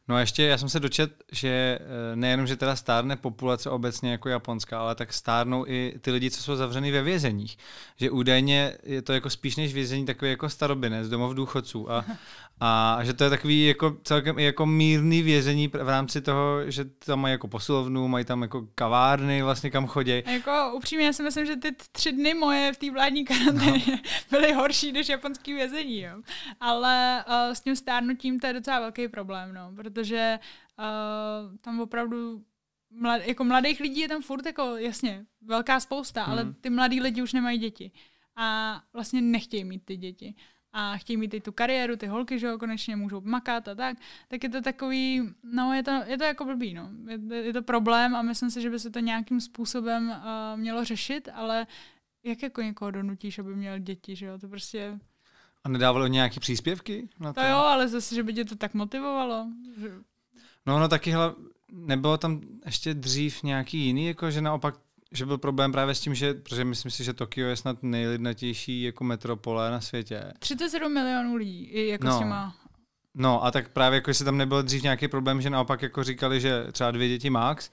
No a ještě já jsem se dočet, že eh, nejenom, že teda stárne populace obecně jako japonská, ale tak stárnou i ty lidi, co jsou zavřený ve vězeních. Že údajně je to jako spíš než vězení takový jako starobinec, domov důchodců a, a že to je takový jako celkem i jako mírný vězení v rámci toho, že tam mají jako posilovnu, mají tam jako kavárny vlastně kam chodí. Jako upřímně já si myslím, že ty tři dny moje v té vládní karanténě no. byly horší než japonský vězení, jo. Ale uh, s tím stárnutím to je docela velký problém, no, protože uh, tam opravdu mlad, jako mladých lidí je tam furt jako, jasně, velká spousta, hmm. ale ty mladí lidi už nemají děti. A vlastně nechtějí mít ty děti. A chtějí mít i tu kariéru, ty holky, že jo, konečně můžou makat a tak. Tak je to takový, no je to, je to jako blbý, no. Je, je to problém a myslím si, že by se to nějakým způsobem uh, mělo řešit, ale jak jako někoho donutíš, aby měl děti, že jo, to prostě a nedávalo nějaké příspěvky na to? No to jo, ale zase, že by tě to tak motivovalo. Že... No no taky, hla, nebylo tam ještě dřív nějaký jiný, jako že naopak že byl problém právě s tím, že, protože myslím si, že Tokio je snad nejlidnatější jako metropole na světě. 37 milionů lidí, jako no. s těma No a tak právě jako jestli tam nebyl dřív nějaký problém, že naopak jako říkali, že třeba dvě děti max,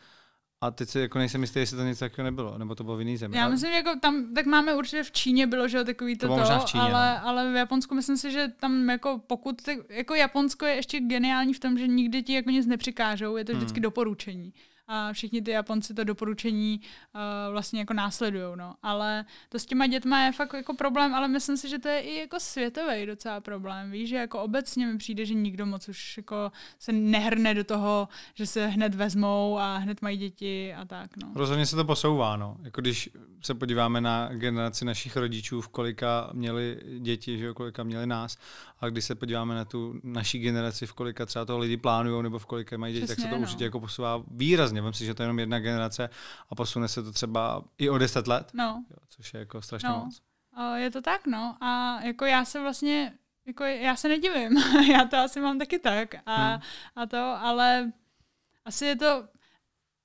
a teď se jako nejsem jistý, jestli to něco takového nebylo, nebo to bylo v jiný zemi. Já myslím, že jako tam, tak máme určitě v Číně bylo, že jo, takový to, to, možná v Číně, ale, no. ale v Japonsku myslím si, že tam jako pokud, tak, jako Japonsko je ještě geniální v tom, že nikdy ti jako nic nepřikážou, je to vždycky hmm. doporučení a všichni ty Japonci to doporučení uh, vlastně jako následují. No. Ale to s těma dětma je fakt jako problém, ale myslím si, že to je i jako světový docela problém. Víš, že jako obecně mi přijde, že nikdo moc už jako se nehrne do toho, že se hned vezmou a hned mají děti a tak. No. Rozhodně se to posouvá. No. Jako když se podíváme na generaci našich rodičů, v kolika měli děti, že jo, kolika měli nás a když se podíváme na tu naší generaci, v kolika třeba toho lidi plánují nebo v kolika mají děti, tak se to no. určitě jako posouvá výrazně. Vím si, že to je jenom jedna generace a posune se to třeba i o deset let, no. jo, což je jako strašně no. moc. Je to tak, no. A jako já se vlastně, jako já se nedivím. já to asi mám taky tak. A, hmm. a to, ale asi je to,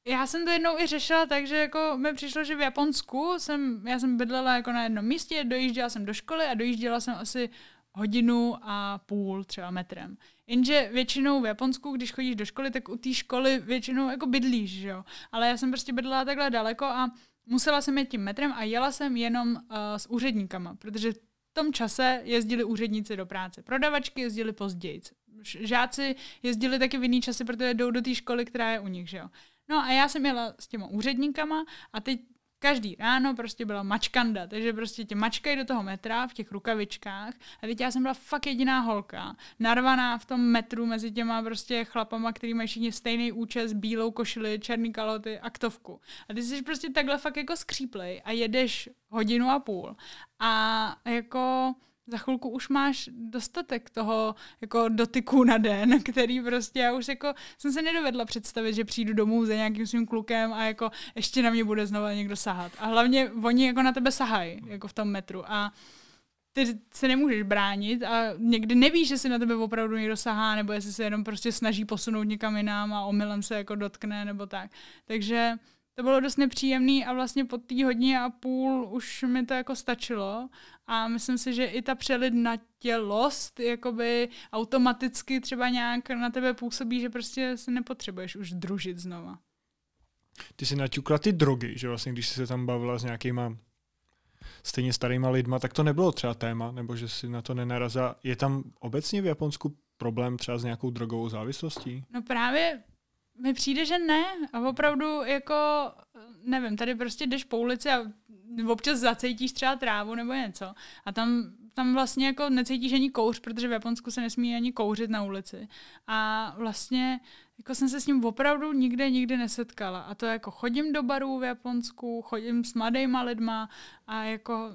já jsem to jednou i řešila tak, že jako mi přišlo, že v Japonsku jsem, já jsem bydlela jako na jednom místě, dojížděla jsem do školy a dojížděla jsem asi hodinu a půl třeba metrem. Jenže většinou v Japonsku, když chodíš do školy, tak u té školy většinou jako bydlíš, že jo. Ale já jsem prostě bydlela takhle daleko a musela jsem jít tím metrem a jela jsem jenom uh, s úředníkama, protože v tom čase jezdili úředníci do práce. Prodavačky jezdili později. Žáci jezdili taky v jiný časy, protože jdou do té školy, která je u nich, že jo. No a já jsem jela s těma úředníkama a teď každý ráno prostě byla mačkanda, takže prostě tě mačkají do toho metra v těch rukavičkách a teď já jsem byla fakt jediná holka, narvaná v tom metru mezi těma prostě chlapama, který mají všichni stejný účes, bílou košili, černý kaloty a ktovku. A ty jsi prostě takhle fakt jako skříplej a jedeš hodinu a půl. A jako za chvilku už máš dostatek toho jako dotyku na den, který prostě já už jako jsem se nedovedla představit, že přijdu domů za nějakým svým klukem a jako ještě na mě bude znovu někdo sahat. A hlavně oni jako na tebe sahají, jako v tom metru. A ty se nemůžeš bránit a někdy nevíš, že si na tebe opravdu někdo sahá, nebo jestli se jenom prostě snaží posunout někam jinam a omylem se jako dotkne nebo tak. Takže to bylo dost nepříjemné a vlastně po té hodině a půl už mi to jako stačilo a myslím si, že i ta tělost jakoby automaticky třeba nějak na tebe působí, že prostě se nepotřebuješ už družit znova. Ty si naťukla ty drogy, že vlastně když jsi se tam bavila s nějakýma stejně starýma lidma, tak to nebylo třeba téma, nebo že si na to nenarazila. Je tam obecně v Japonsku problém třeba s nějakou drogovou závislostí? No právě mi přijde, že ne. A opravdu jako, nevím, tady prostě jdeš po ulici a občas zacítíš třeba trávu nebo něco. A tam, tam vlastně jako necítíš ani kouř, protože v Japonsku se nesmí ani kouřit na ulici. A vlastně jako jsem se s ním opravdu nikde, nikdy nesetkala. A to jako chodím do barů v Japonsku, chodím s mladýma lidma a jako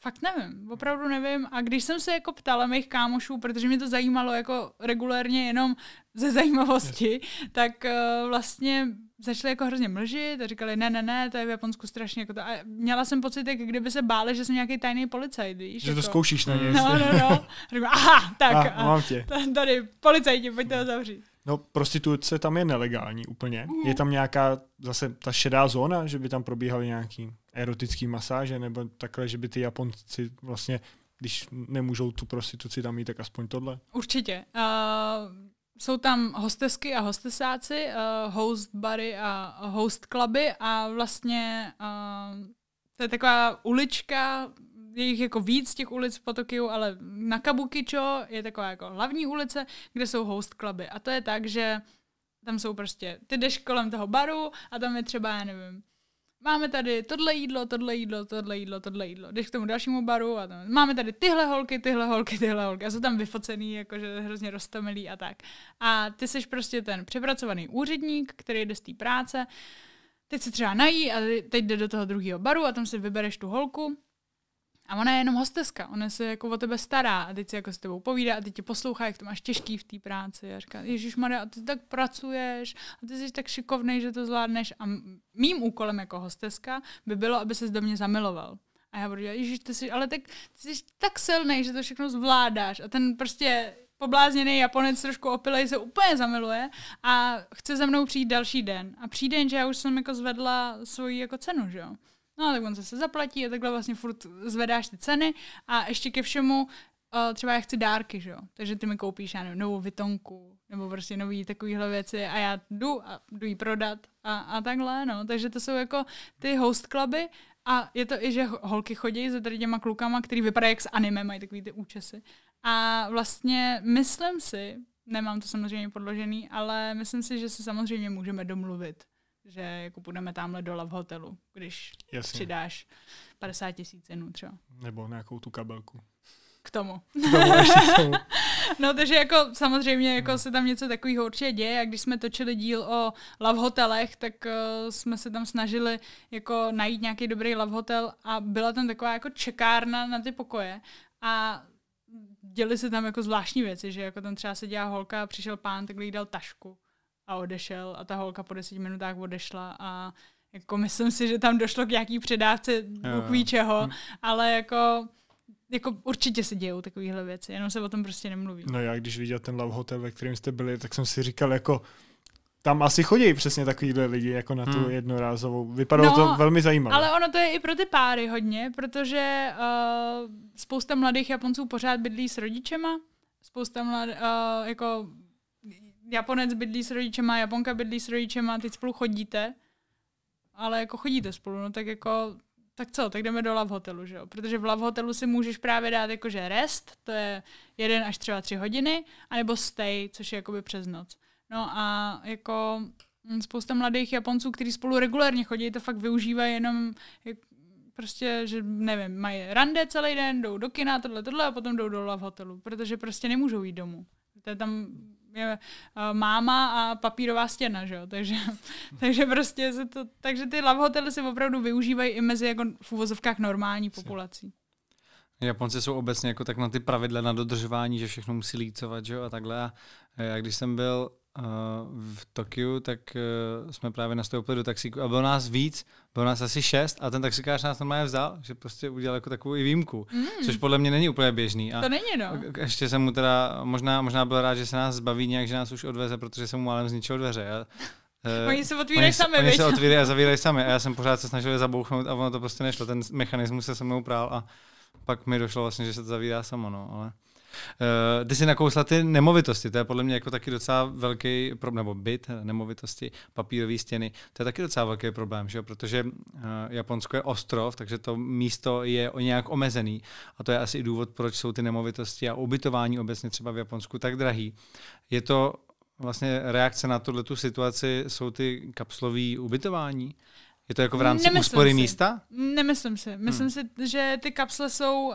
Fakt nevím, opravdu nevím. A když jsem se jako ptala mých kámošů, protože mě to zajímalo jako regulérně jenom ze zajímavosti, tak uh, vlastně začali jako hrozně mlžit a říkali, ne, ne, ne, to je v Japonsku strašně jako to. A měla jsem pocit, jak kdyby se báli, že jsem nějaký tajný policajt, víš? Že jako. to zkoušíš na ně. No, no, no. Říkám, aha, tak. a, mám tě. Tady, policajti, pojďte ho zavřít. No, prostituce tam je nelegální úplně. Mm. Je mhm. tam nějaká zase ta šedá zóna, že by tam probíhaly nějaký erotický masáže, nebo takhle, že by ty Japonci vlastně, když nemůžou tu prostituci tam jít, tak aspoň tohle? Určitě. Uh jsou tam hostesky a hostesáci, uh, host bary a host kluby a vlastně uh, to je taková ulička, je jich jako víc těch ulic po Tokiu, ale na Kabukicho je taková jako hlavní ulice, kde jsou host kluby. A to je tak, že tam jsou prostě, ty jdeš kolem toho baru a tam je třeba, já nevím, máme tady tohle jídlo, tohle jídlo, tohle jídlo, tohle jídlo. Jdeš k tomu dalšímu baru a tam, máme tady tyhle holky, tyhle holky, tyhle holky. A jsou tam vyfocený, jakože hrozně roztomilý a tak. A ty jsi prostě ten přepracovaný úředník, který jde z té práce. Teď se třeba nají a teď jde do toho druhého baru a tam si vybereš tu holku a ona je jenom hosteska, ona se jako o tebe stará a teď se jako s tebou povídá a teď tě poslouchá, jak to máš těžký v té práci. A říká, Ježíš Maria, a ty tak pracuješ a ty jsi tak šikovný, že to zvládneš. A mým úkolem jako hosteska by bylo, aby se do mě zamiloval. A já budu dělat, Ježíš, ty jsi, ale tak, ty jsi tak silný, že to všechno zvládáš. A ten prostě poblázněný Japonec trošku opilej se úplně zamiluje a chce za mnou přijít další den. A přijde, že já už jsem jako zvedla svoji jako cenu, že jo no tak on zase zaplatí a takhle vlastně furt zvedáš ty ceny a ještě ke všemu uh, třeba já chci dárky, že jo, takže ty mi koupíš, já nevím, novou vitonku nebo prostě nový takovýhle věci a já jdu a jdu jí prodat a, a takhle, no, takže to jsou jako ty host kluby a je to i, že holky chodí za tady těma klukama, který vypadají jak z anime, mají takový ty účesy a vlastně myslím si, nemám to samozřejmě podložený, ale myslím si, že se samozřejmě můžeme domluvit že jako půjdeme tamhle dole v hotelu, když Jasně. přidáš 50 tisíc jenů třeba. Nebo nějakou tu kabelku. K tomu. no takže jako samozřejmě jako no. se tam něco takového určitě děje a když jsme točili díl o love hotelech, tak uh, jsme se tam snažili jako najít nějaký dobrý love hotel a byla tam taková jako čekárna na ty pokoje a děli se tam jako zvláštní věci, že jako tam třeba se dělá holka a přišel pán, tak jí dal tašku a odešel a ta holka po deseti minutách odešla a jako myslím si, že tam došlo k nějaký předávce bukví čeho, hm. ale jako jako určitě se dějou takovéhle věci, jenom se o tom prostě nemluví. No já když viděl ten Love Hotel, ve kterém jste byli, tak jsem si říkal jako, tam asi chodí přesně takovýhle lidi jako na tu hmm. jednorázovou. Vypadalo no, to velmi zajímavé. Ale ono to je i pro ty páry hodně, protože uh, spousta mladých Japonců pořád bydlí s rodičema, spousta mladých eh, uh, jako Japonec bydlí s rodičema, Japonka bydlí s rodičema, teď spolu chodíte, ale jako chodíte spolu, no tak jako, tak co, tak jdeme do Love Hotelu, že jo? Protože v Love Hotelu si můžeš právě dát jakože rest, to je jeden až třeba tři hodiny, anebo stay, což je jakoby přes noc. No a jako spousta mladých Japonců, kteří spolu regulárně chodí, to fakt využívají jenom jak, prostě, že nevím, mají rande celý den, jdou do kina, tohle, tohle a potom jdou do love hotelu, protože prostě nemůžou jít domů. To je tam je eh, máma a papírová stěna, že jo? Takže, takže prostě se to, takže ty love hotely se opravdu využívají i mezi jako v uvozovkách normální populací. Japonci jsou obecně jako tak na ty pravidla na dodržování, že všechno musí lícovat, že jo, a takhle. A já když jsem byl v Tokiu, tak eh, jsme právě nastoupili do taxíku a bylo nás víc, bylo nás asi šest a ten taxikář nás normálně vzal, že prostě udělal jako takovou i výjimku, mm. což podle mě není úplně běžný. A to není, no. Ještě jsem mu teda, možná, možná byl rád, že se nás zbaví nějak, že nás už odveze, protože jsem mu málem zničil dveře. A, Uh, oni se otvírají sami, Oni se otvírají a zavírají sami a já jsem pořád se snažil je zabouchnout a ono to prostě nešlo, ten mechanismus se se mnou prál a pak mi došlo vlastně, že se to zavírá samo, no, ale... Eh, ty jsi nakousla ty nemovitosti, to je podle mě jako taky docela velký problém, nebo byt, nemovitosti, papírové stěny, to je taky docela velký problém, že? protože eh, Japonsko je ostrov, takže to místo je nějak omezený a to je asi důvod, proč jsou ty nemovitosti a ubytování obecně třeba v Japonsku tak drahý. Je to vlastně reakce na tuhle tu situaci jsou ty kapslové ubytování? Je to jako v rámci Nemyslím úspory si. místa? Nemyslím si. Hmm. Myslím hmm. si, že ty kapsle jsou uh,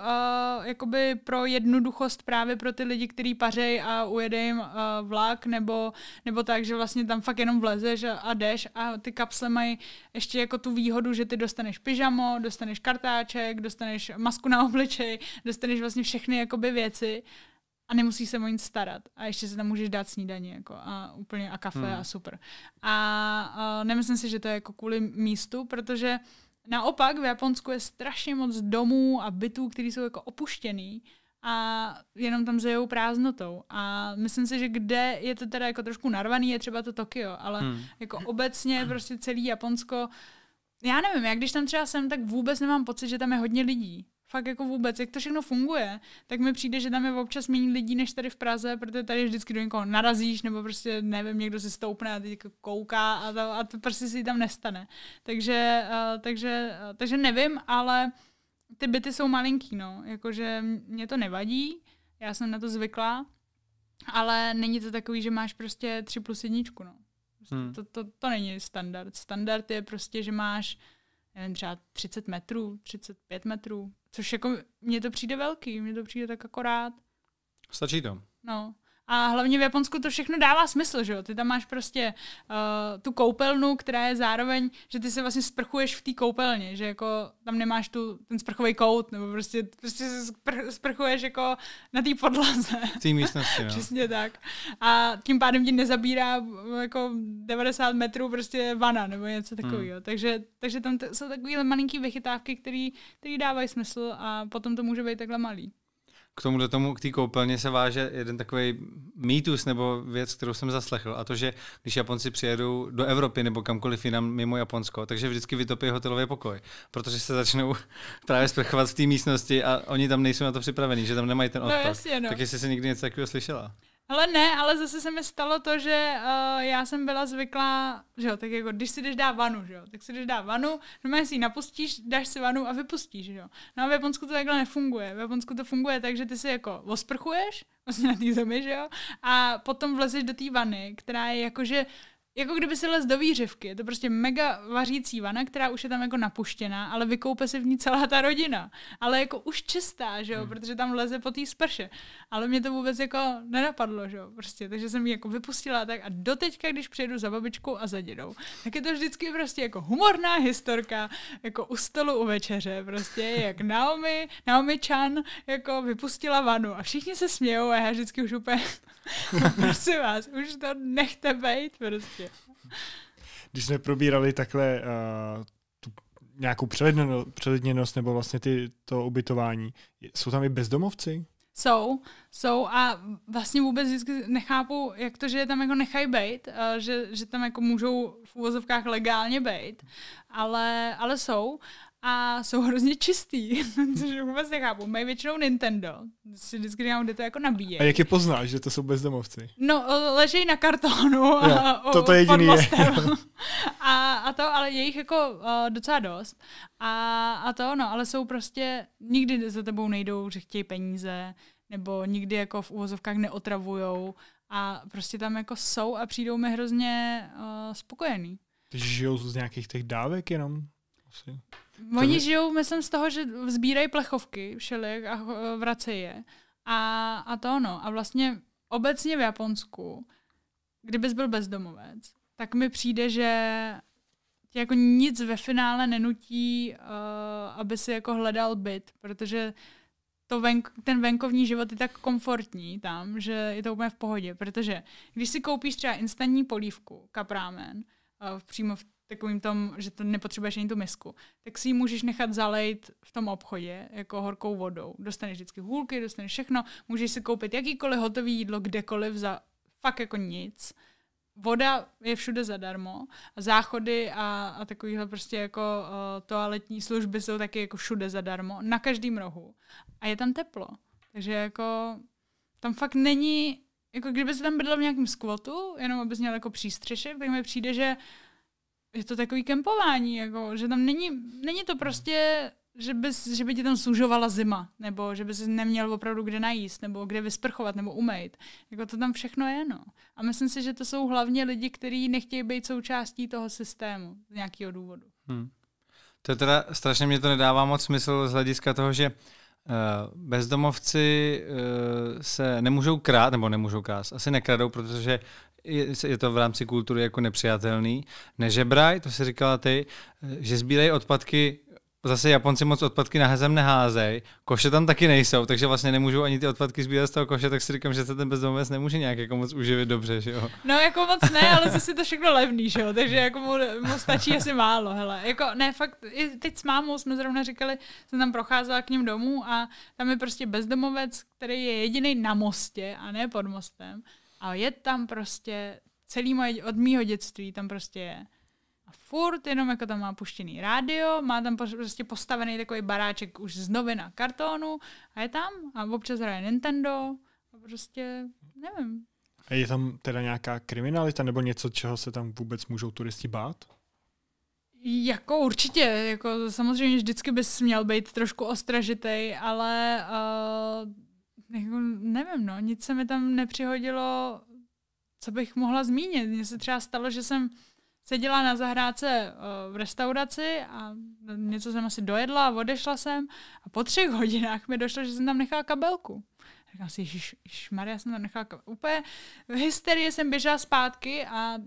jakoby pro jednoduchost právě pro ty lidi, kteří pařejí a ujede jim uh, vlak nebo, nebo tak, že vlastně tam fakt jenom vlezeš a, a jdeš a ty kapsle mají ještě jako tu výhodu, že ty dostaneš pyžamo, dostaneš kartáček, dostaneš masku na obličej, dostaneš vlastně všechny jakoby věci a nemusíš se o nic starat. A ještě se tam můžeš dát snídaní jako a úplně a kafe hmm. a super. A, a nemyslím si, že to je jako kvůli místu, protože naopak v Japonsku je strašně moc domů a bytů, které jsou jako opuštěný a jenom tam zajou prázdnotou. A myslím si, že kde je to teda jako trošku narvaný, je třeba to Tokio, ale hmm. jako obecně prostě celý Japonsko já nevím, já když tam třeba jsem, tak vůbec nemám pocit, že tam je hodně lidí fakt jako vůbec, jak to všechno funguje, tak mi přijde, že tam je občas méně lidí než tady v Praze, protože tady vždycky do někoho narazíš, nebo prostě nevím, někdo si stoupne a teď jako kouká a to, a to prostě si tam nestane. Takže, uh, takže, uh, takže nevím, ale ty byty jsou malinký, no, jakože mě to nevadí, já jsem na to zvyklá, ale není to takový, že máš prostě 3 plus jedničku, no. Prostě hmm. To, to, to není standard. Standard je prostě, že máš nevím, třeba 30 metrů, 35 metrů, což jako mně to přijde velký, mně to přijde tak akorát. Stačí to. No, a hlavně v Japonsku to všechno dává smysl, že jo? Ty tam máš prostě uh, tu koupelnu, která je zároveň, že ty se vlastně sprchuješ v té koupelně, že jako tam nemáš tu, ten sprchový kout, nebo prostě, prostě se spr- sprchuješ jako na té podlaze. V té místnosti, no. Přesně tak. A tím pádem ti nezabírá eh, jako 90 metrů prostě vana nebo něco takového. Hmm. Takže, takže tam t- jsou takové malinký vychytávky, které dávají smysl a potom to může být takhle malý. K tomu do tomu, k té koupelně se váže jeden takový mýtus nebo věc, kterou jsem zaslechl, a to, že když Japonci přijedou do Evropy nebo kamkoliv jinam mimo Japonsko, takže vždycky vytopí hotelový pokoj, protože se začnou právě sprchovat v té místnosti a oni tam nejsou na to připravení, že tam nemají ten odpad. No, jasně, no. Tak jestli jsi někdy něco takového slyšela? Ale ne, ale zase se mi stalo to, že uh, já jsem byla zvyklá, že jo, tak jako když si jdeš dá vanu, že jo, tak si jdeš dá vanu, normálně si ji napustíš, dáš si vanu a vypustíš, že jo. No a v Japonsku to takhle nefunguje. V Japonsku to funguje tak, že ty si jako osprchuješ, vlastně na té zemi, že jo, a potom vlezeš do té vany, která je jakože jako kdyby si les do výřivky. Je to prostě mega vařící vana, která už je tam jako napuštěná, ale vykoupe se v ní celá ta rodina. Ale jako už čistá, že jo, hmm. protože tam leze po té sprše. Ale mě to vůbec jako nenapadlo, že jo, prostě. Takže jsem ji jako vypustila tak a doteďka, když přijedu za babičkou a za dědou, tak je to vždycky prostě jako humorná historka, jako u stolu u večeře, prostě jak Naomi, Naomi Chan jako vypustila vanu a všichni se smějou a já vždycky už úplně, prosím vás, už to nechte být prostě. Když jsme probírali takhle uh, tu nějakou přelidněnost nebo vlastně ty, to ubytování, jsou tam i bezdomovci? Jsou, jsou a vlastně vůbec vždycky nechápu, jak to, že je tam jako nechají být, eh, že, že tam jako můžou v úvozovkách legálně být, ale, ale jsou a jsou hrozně čistý, což vůbec nechápu. Mají většinou Nintendo. Si vždycky říkám, kde to jako nabíje. A jak je poznáš, že to jsou bezdomovci? No, ležejí na kartonu a ja, To toto jediný je. a, a, to, ale je jich jako uh, docela dost. A, a to, no, ale jsou prostě, nikdy za tebou nejdou, že chtějí peníze, nebo nikdy jako v uvozovkách neotravujou a prostě tam jako jsou a přijdou mi hrozně uh, spokojený. Takže žijou z nějakých těch dávek jenom? Asi. Oni mě... žijou, myslím, z toho, že sbírají plechovky všelijak a eh, vracejí je. A, a to ono. A vlastně obecně v Japonsku, kdybys byl bezdomovec, tak mi přijde, že tě jako nic ve finále nenutí, uh, aby si jako hledal byt, protože to venk, ten venkovní život je tak komfortní tam, že je to úplně v pohodě, protože když si koupíš třeba instantní polívku, kaprámen, uh, přímo v takovým tom, že to nepotřebuješ ani tu misku, tak si ji můžeš nechat zalejt v tom obchodě jako horkou vodou. Dostaneš vždycky hůlky, dostaneš všechno, můžeš si koupit jakýkoliv hotový jídlo kdekoliv za fakt jako nic. Voda je všude zadarmo záchody a, a takovýhle prostě jako uh, toaletní služby jsou taky jako všude zadarmo, na každém rohu. A je tam teplo. Takže jako tam fakt není, jako kdyby se tam bydlel v nějakém skvotu, jenom abys měl jako přístřešek, tak mi přijde, že uh, je to takový kempování, jako, že tam není, není to prostě, že, bys, že by ti tam sužovala zima, nebo že by si neměl opravdu kde najíst, nebo kde vysprchovat, nebo umejt. Jako to tam všechno je, no. A myslím si, že to jsou hlavně lidi, kteří nechtějí být součástí toho systému z nějakého důvodu. Hmm. To teda strašně mě to nedává moc smysl z hlediska toho, že eh, bezdomovci eh, se nemůžou krát, nebo nemůžou krát, asi nekradou, protože je, je to v rámci kultury jako nepřijatelný. Nežebraj, to si říkala ty, že sbírají odpadky zase Japonci moc odpadky na hezem neházej, koše tam taky nejsou, takže vlastně nemůžou ani ty odpadky sbírat z toho koše, tak si říkám, že se ten bezdomovec nemůže nějak jako moc uživit dobře, že jo? No jako moc ne, ale zase to všechno levný, že jo, takže jako mu, mu stačí asi málo, hele. Jako ne, fakt, teď s mámou jsme zrovna říkali, jsem tam procházela k ním domů a tam je prostě bezdomovec, který je jediný na mostě a ne pod mostem ale je tam prostě, celý moje, od mýho dětství tam prostě je. A furt jenom jako tam má puštěný rádio, má tam prostě postavený takový baráček už z novina kartonu a je tam a občas hraje Nintendo a prostě nevím. A je tam teda nějaká kriminalita nebo něco, čeho se tam vůbec můžou turisti bát? Jako určitě, jako samozřejmě vždycky bys měl být trošku ostražitej, ale uh, jako, nevím, no, nic se mi tam nepřihodilo, co bych mohla zmínit. Mně se třeba stalo, že jsem seděla na zahrádce eh, v restauraci a něco jsem asi dojedla a odešla jsem a po třech hodinách mi došlo, že jsem tam nechala kabelku. Říkám si, Maria jsem tam nechala kabelku. Úplně v hysterii jsem běžela zpátky a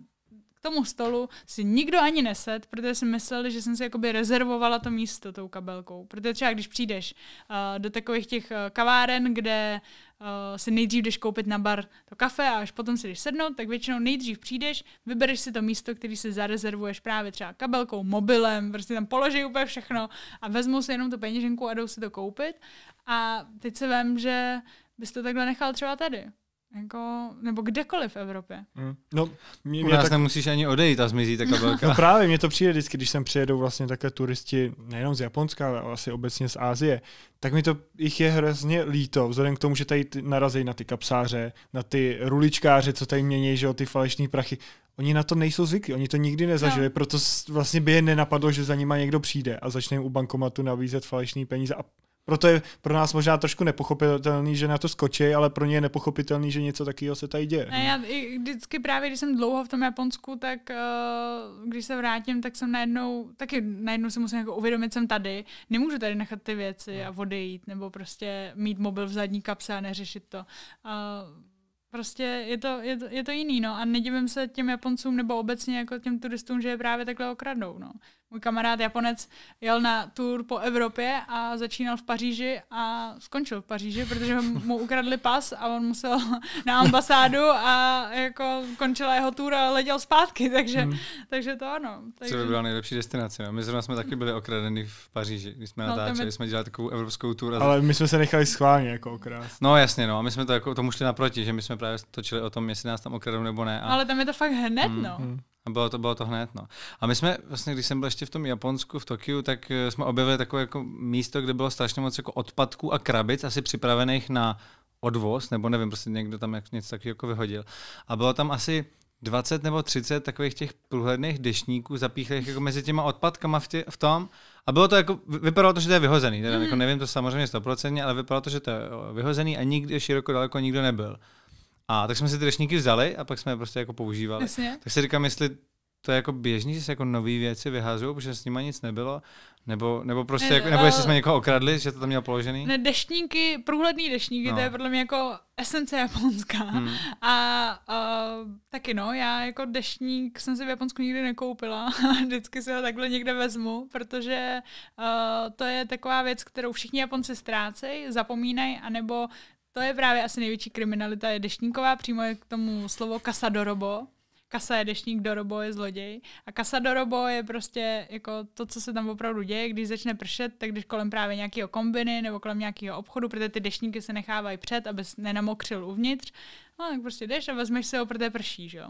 tomu stolu si nikdo ani neset, protože si mysleli, že jsem si jakoby rezervovala to místo tou kabelkou. Protože třeba když přijdeš uh, do takových těch uh, kaváren, kde uh, si nejdřív jdeš koupit na bar to kafe a až potom si jdeš sednout, tak většinou nejdřív přijdeš, vybereš si to místo, který si zarezervuješ právě třeba kabelkou, mobilem, prostě tam položí úplně všechno a vezmou si jenom tu peněženku a jdou si to koupit. A teď se vím, že bys to takhle nechal třeba tady. Jako, nebo kdekoliv v Evropě. Mm. No, mě, U nás tak... nemusíš ani odejít a zmizí ta kabelka. No právě, mě to přijde vždycky, když sem přijedou vlastně takhle turisti, nejenom z Japonska, ale asi obecně z Ázie, tak mi to jich je hrozně líto, vzhledem k tomu, že tady narazí na ty kapsáře, na ty ruličkáře, co tady mění, že o ty falešní prachy. Oni na to nejsou zvyklí, oni to nikdy nezažili, no. proto vlastně by je nenapadlo, že za nima někdo přijde a začne jim u bankomatu navízet falešný peníze a proto je pro nás možná trošku nepochopitelný, že na to skočí, ale pro ně je nepochopitelný, že něco takového se tady děje. Ne, já vždycky právě, když jsem dlouho v tom Japonsku, tak uh, když se vrátím, tak jsem najednou, taky najednou si musím jako uvědomit, jsem tady. Nemůžu tady nechat ty věci no. a odejít, nebo prostě mít mobil v zadní kapse a neřešit to. Uh, prostě je to, je, to, je to jiný, no. A nedivím se těm Japoncům nebo obecně jako těm turistům, že je právě takhle okradnou, no můj kamarád Japonec jel na tour po Evropě a začínal v Paříži a skončil v Paříži, protože mu ukradli pas a on musel na ambasádu a jako končila jeho tour a letěl zpátky, takže, hmm. takže to ano. Takže... Co by byla nejlepší destinace? No? My zrovna jsme taky byli okradeni v Paříži, když jsme no, natáčeli, jsme dělali takovou evropskou tour. A... Ale my jsme se nechali schválně jako okrást. No jasně, no a my jsme to jako tomu šli naproti, že my jsme právě točili o tom, jestli nás tam okradou nebo ne. A... No, ale tam je to fakt hned, hmm. no. Hmm. A bylo to, bylo to hned, no. A my jsme, vlastně, když jsem byl ještě v tom Japonsku, v Tokiu, tak eh, jsme objevili takové jako místo, kde bylo strašně moc jako odpadků a krabic, asi připravených na odvoz, nebo nevím, prostě někdo tam jak něco takového jako vyhodil. A bylo tam asi 20 nebo 30 takových těch průhledných dešníků zapíchlých jako mezi těma odpadkama v, tě, v tom. A bylo to jako, vypadalo to, že to je vyhozený. Teda mm. jako nevím to samozřejmě stoprocentně, ale vypadalo to, že to je vyhozený a nikdy široko daleko nikdo nebyl. A tak jsme si ty ročníky vzali a pak jsme je prostě jako používali. Jasně. Tak si říkám, jestli to je jako běžný, že se jako nové věci vyhazují, protože s nimi nic nebylo, nebo, nebo prostě, ne, jako, nebo jestli jsme někoho okradli, že to tam měl položený? Ne, deštníky, průhledný deštníky, no. to je podle mě jako esence japonská. Hmm. A uh, taky no, já jako deštník jsem si v Japonsku nikdy nekoupila, vždycky si ho takhle někde vezmu, protože uh, to je taková věc, kterou všichni Japonci ztrácejí, zapomínají, anebo to je právě asi největší kriminalita je deštníková, přímo je k tomu slovo kasa dorobo. Kasa je deštník, dorobo je zloděj. A kasa dorobo je prostě jako to, co se tam opravdu děje, když začne pršet, tak když kolem právě nějakého kombiny nebo kolem nějakého obchodu, protože ty deštníky se nechávají před, aby nenamokřil uvnitř, no tak prostě jdeš a vezmeš se ho, protože prší, že jo.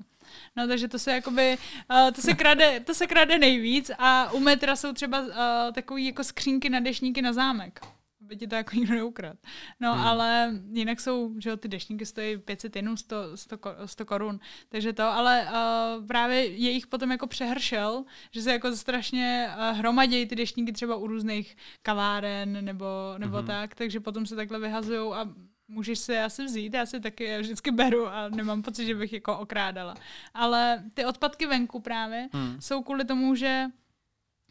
No takže to se jakoby, uh, to, se krade, to se krade nejvíc a u metra jsou třeba uh, takový jako skřínky na dešníky na zámek by ti to jako nikdo neukrad. No hmm. ale jinak jsou, že ty dešníky stojí 500 jenů, 100, 100, 100 korun, takže to, ale uh, právě je jich potom jako přehršel, že se jako strašně uh, hromadějí ty dešníky třeba u různých kaváren nebo, nebo hmm. tak, takže potom se takhle vyhazují a můžeš se asi vzít, já si taky já vždycky beru a nemám pocit, že bych jako okrádala. Ale ty odpadky venku právě hmm. jsou kvůli tomu, že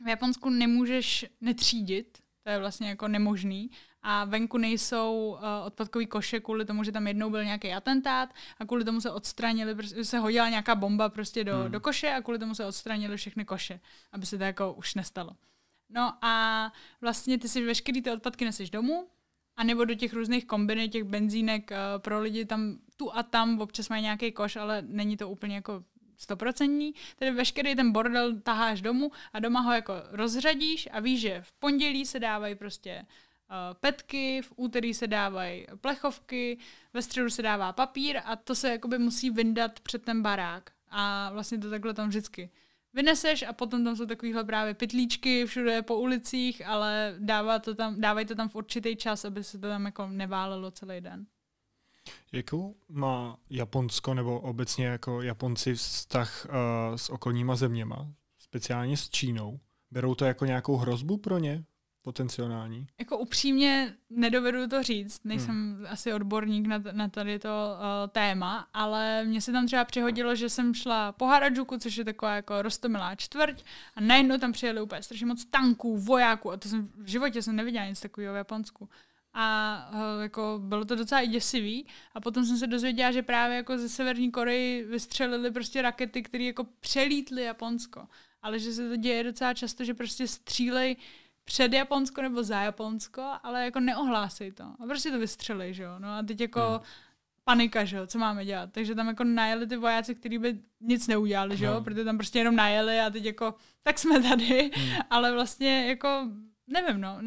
v Japonsku nemůžeš netřídit, to je vlastně jako nemožný. A venku nejsou uh, odpadkový koše kvůli tomu, že tam jednou byl nějaký atentát a kvůli tomu se odstranili, prostě se hodila nějaká bomba prostě do, hmm. do koše a kvůli tomu se odstranili všechny koše, aby se to jako už nestalo. No a vlastně ty si veškerý ty odpadky neseš domů, a nebo do těch různých kombiny, těch benzínek uh, pro lidi tam tu a tam občas mají nějaký koš, ale není to úplně jako stoprocentní, tedy veškerý ten bordel taháš domů a doma ho jako rozřadíš a víš, že v pondělí se dávají prostě eh, petky, v úterý se dávají plechovky, ve středu se dává papír a to se jakoby musí vyndat před ten barák. A vlastně to takhle tam vždycky vyneseš a potom tam jsou takovýhle právě pytlíčky všude po ulicích, ale dává to tam, dávají to tam v určitý čas, aby se to tam jako neválelo celý den. Jakou má Japonsko nebo obecně jako Japonci vztah uh, s okolníma zeměma, speciálně s Čínou? Berou to jako nějakou hrozbu pro ně? potenciální? Jako upřímně nedovedu to říct, nejsem hmm. asi odborník na, na tady to uh, téma, ale mně se tam třeba přihodilo, že jsem šla po Harajuku, což je taková jako rostomilá čtvrť a najednou tam přijeli úplně strašně moc tanků, vojáků a to jsem v životě jsem neviděla nic takového v Japonsku a eh, jako bylo to docela i děsivý. A potom jsem se dozvěděla, že právě jako ze Severní Koreji vystřelili prostě rakety, které jako přelítly Japonsko. Ale že se to děje docela často, že prostě střílej před Japonsko nebo za Japonsko, ale jako neohlásej to. A prostě to vystřelej, že jo. No a teď jako hmm. panika, že jo, co máme dělat. Takže tam jako najeli ty vojáci, kteří by nic neudělali, že jo, hmm. protože tam prostě jenom najeli a teď jako tak jsme tady, hmm. ale vlastně jako nevím, no,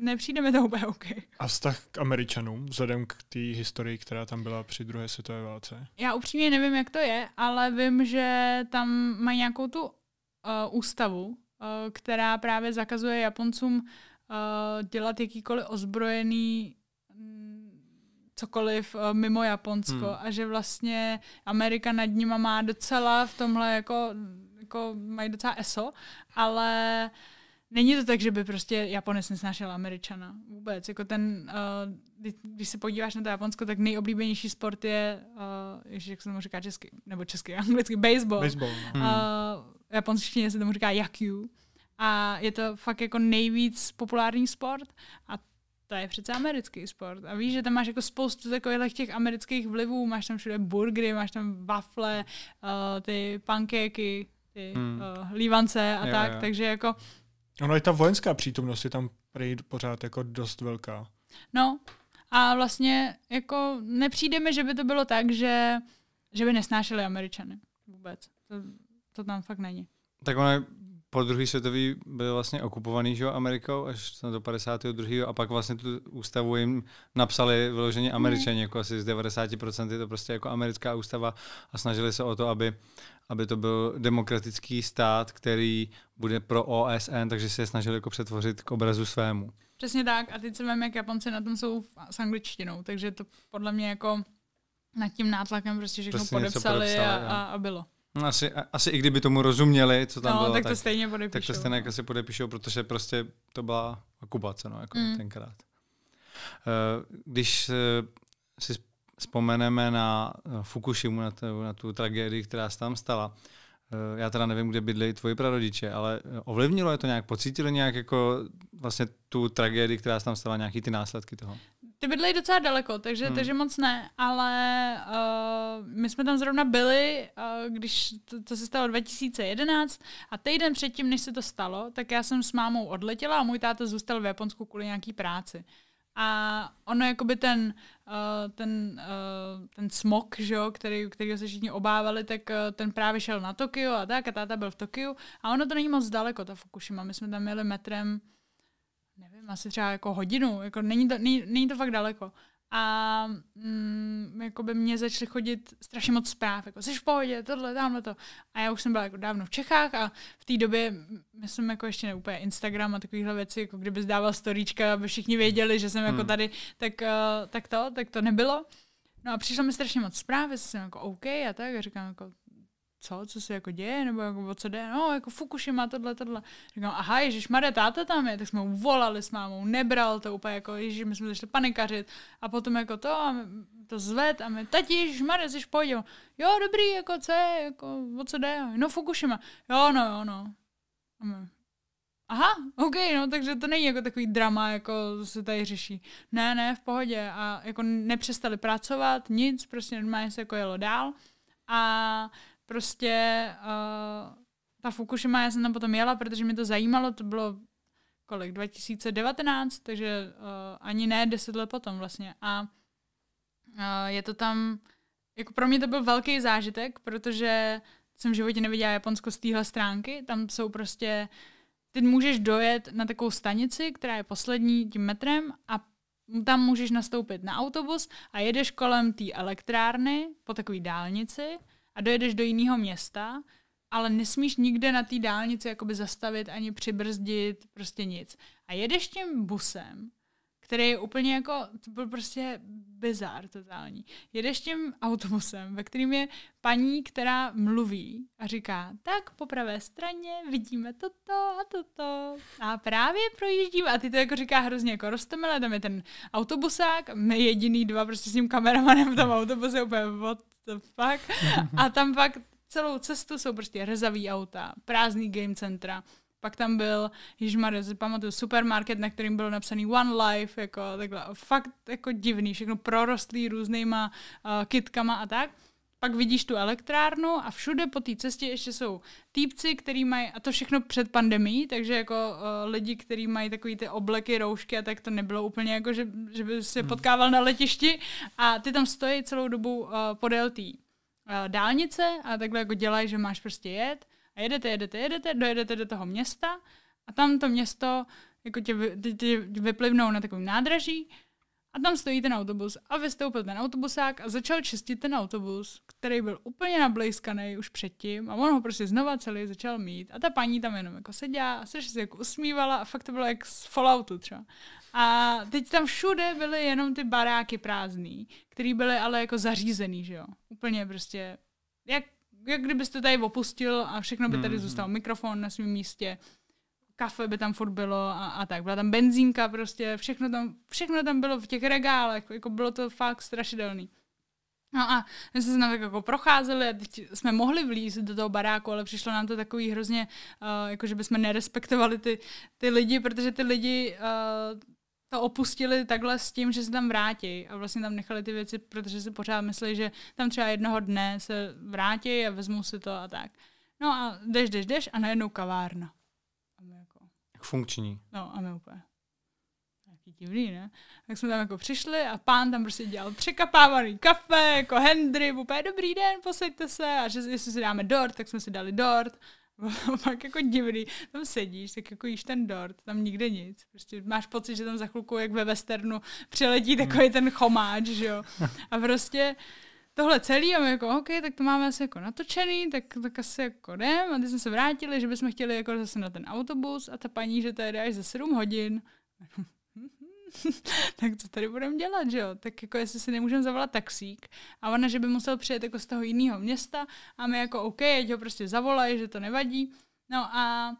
nepřijde mi to úplně OK. A vztah k Američanům, vzhledem k té historii, která tam byla při druhé světové válce? Já upřímně nevím, jak to je, ale vím, že tam mají nějakou tu uh, ústavu, uh, která právě zakazuje Japoncům uh, dělat jakýkoliv ozbrojený mm, cokoliv mimo Japonsko hmm. a že vlastně Amerika nad nima má docela v tomhle jako, jako mají docela eso, ale uh, Není to tak, že by prostě Japonec nesnášel Američana. Vůbec. Jako ten, uh, eh, kdy, když se podíváš na to Japonsko, tak nejoblíbenější sport je, uh, eh, ještě, jak se tomu říká česky, nebo česky, anglicky, baseball. baseball. Hmm. Uh, v japonštině se tomu říká yakyu. A je to fakt jako nejvíc populární sport a to je přece americký sport. A víš, že tam máš jako spoustu takových těch amerických vlivů. Máš tam všude burgery, máš tam wafle, uh, ty pankéky, ty hmm. uh, lívance a jo, tak. Jo. Takže jako Ono i ta vojenská přítomnost je tam pořád jako dost velká. No a vlastně jako nepřijde mi, že by to bylo tak, že, že by nesnášeli Američany vůbec. To, to tam fakt není. Tak ono je po druhé světový byl vlastně okupovaný že Amerikou až do 52. a pak vlastně tu ústavu jim napsali vyloženě hmm. američani, jako asi z 90% je to prostě jako americká ústava a snažili se o to, aby, aby to byl demokratický stát, který bude pro OSN, takže se je snažili jako přetvořit k obrazu svému. Přesně tak a teď se vím, jak Japonci na tom jsou s angličtinou, takže to podle mě jako nad tím nátlakem prostě všechno prostě podepsali, podepsali a, a, a bylo. Asi, asi i kdyby tomu rozuměli, co tam no, bylo, tak to tak, stejně podepíšou. Tak to stejně no. jako si podepíšou, protože prostě to byla okupace, no, jako mm. tenkrát. Eh, když eh, si vzpomeneme na eh, Fukushimu, na, tu, na tu tragédii, která se tam stala, já teda nevím, kde bydli tvoji prarodiče, ale ovlivnilo je to nějak, pocítili nějak jako vlastně tu tragédii, která se tam stala, nějaký ty následky toho? Ty bydlejí docela daleko, takže, hmm. takže moc ne, ale uh, my jsme tam zrovna byli, uh, když to, to se stalo 2011 a týden předtím, než se to stalo, tak já jsem s mámou odletěla a můj táta zůstal v Japonsku kvůli nějaký práci. A ono jakoby ten, uh, ten, uh, ten smog, že jo, který, kterýho se všichni obávali, tak uh, ten právě šel na Tokio a tak a táta byl v Tokiu. A ono to není moc daleko, ta Fukushima. My jsme tam jeli metrem nevím, asi třeba jako hodinu, jako není to, není, není to fakt daleko. A mm, jako by mě začaly chodit strašně moc zpráv, jako jsi v pohodě, tohle, tamhle to. A já už jsem byla jako dávno v Čechách a v té době, myslím, jako ještě úplně Instagram a takovéhle věci, jako kdyby zdával storíčka, aby všichni věděli, že jsem jako hmm. jako tady, tak, uh, tak to, tak to nebylo. No a přišlo mi strašně moc zpráv, jestli jsem jako OK a tak, a říkám jako co, co se jako děje, nebo jako o co jde, no, jako Fukushima, tohle, tohle. Říkám, aha, ježiš Maria, táta tam je, tak jsme mu volali s mámou, nebral to úplně jako, ježiš, my jsme začali panikařit a potom jako to, a to zved a my, tati, ježiš, Maria, jsi pojď, jo, dobrý, jako co je, jako o co jde, no Fukushima, jo, no, jo, no. A my, aha, OK, no, takže to není jako takový drama, jako se tady řeší. Ne, ne, v pohodě. A jako nepřestali pracovat, nic, prostě normálně se jako jelo dál. A prostě uh, ta Fukushima, já jsem tam potom jela, protože mě to zajímalo, to bylo kolik, 2019, takže uh, ani ne deset let potom vlastně. A uh, je to tam, jako pro mě to byl velký zážitek, protože jsem v životě neviděla Japonsko z téhle stránky, tam jsou prostě, ty můžeš dojet na takovou stanici, která je poslední tím metrem a tam můžeš nastoupit na autobus a jedeš kolem té elektrárny po takové dálnici a dojedeš do jiného města, ale nesmíš nikde na té dálnici jakoby zastavit ani přibrzdit, prostě nic. A jedeš tím busem, který je úplně jako, to byl prostě bizár totální. Jedeš tím autobusem, ve kterým je paní, která mluví a říká, tak po pravé straně vidíme toto a toto a právě projíždíme a ty to jako říká hrozně jako rostomile, tam je ten autobusák, my jediný dva prostě s tím kameramanem v tom autobuse úplně what the fuck? A tam pak celou cestu jsou prostě rezavý auta, prázdný game centra, pak tam byl, ježmarja, si pamatuju, supermarket, na kterým bylo napsaný One Life, jako takhle, fakt jako divný, všechno prorostlý různýma uh, eh, kitkama a tak pak vidíš tu elektrárnu a všude po té cestě ještě jsou týpci, který mají, a to všechno před pandemí, takže jako uh, lidi, kteří mají takový ty obleky, roušky a tak to nebylo úplně jako, že, že by se hmm. potkával na letišti a ty tam stojí celou dobu uh, podél té uh, dálnice a takhle jako dělají, že máš prostě jet a jedete, jedete, jedete, dojedete do toho města a tam to město jako tě, tě, tě vyplivnou na takovém nádraží a tam stojí ten autobus a vystoupil ten autobusák a začal čistit ten autobus, který byl úplně nablejskaný už předtím a on ho prostě znova celý začal mít a ta paní tam jenom jako seděla a se si jako usmívala a fakt to bylo jak z Falloutu třeba. A teď tam všude byly jenom ty baráky prázdný, který byly ale jako zařízený, že jo. Úplně prostě, jak, jak kdybyste tady opustil a všechno by tady mhm. zůstalo, mikrofon na svém místě, kafe by tam furt bylo a, a tak. Byla tam benzínka prostě, všechno tam, všechno tam bylo v těch regálech, jako, jako bylo to fakt strašidelný. No a my jsme se tam tak jako procházeli a teď jsme mohli vlízt do toho baráku, ale přišlo nám to takový hrozně, uh, jako že bychom nerespektovali ty, ty lidi, protože ty lidi uh, to opustili takhle s tím, že se tam vrátí a vlastně tam nechali ty věci, protože si pořád mysleli, že tam třeba jednoho dne se vrátí a vezmou si to a tak. No a jdeš, jdeš, jdeš a najednou kavárna jak funkční. No a my úplně Taky divný, ne? Tak jsme tam jako přišli a pán tam prostě dělal překapávaný kafe, jako Hendry, úplně dobrý den, posaďte se a že jestli si dáme dort, tak jsme si dali dort. Pak jako divný, tam sedíš, tak jako jíš ten dort, tam nikde nic. Prostě máš pocit, že tam za chvilku, jak ve westernu, přiletí takový hmm. ten chomáč, že jo. A prostě tohle celý a my jako, OK, tak to máme asi jako natočený, tak, tak asi jako jdem. A ty jsme se vrátili, že bychom chtěli jako zase na ten autobus a ta paní, že to jede až za 7 hodin. tak co tady budeme dělat, že jo? Tak jako jestli si nemůžeme zavolat taxík a ona, že by musel přijet jako z toho jiného města a my jako OK, ať ho prostě zavolají, že to nevadí. No a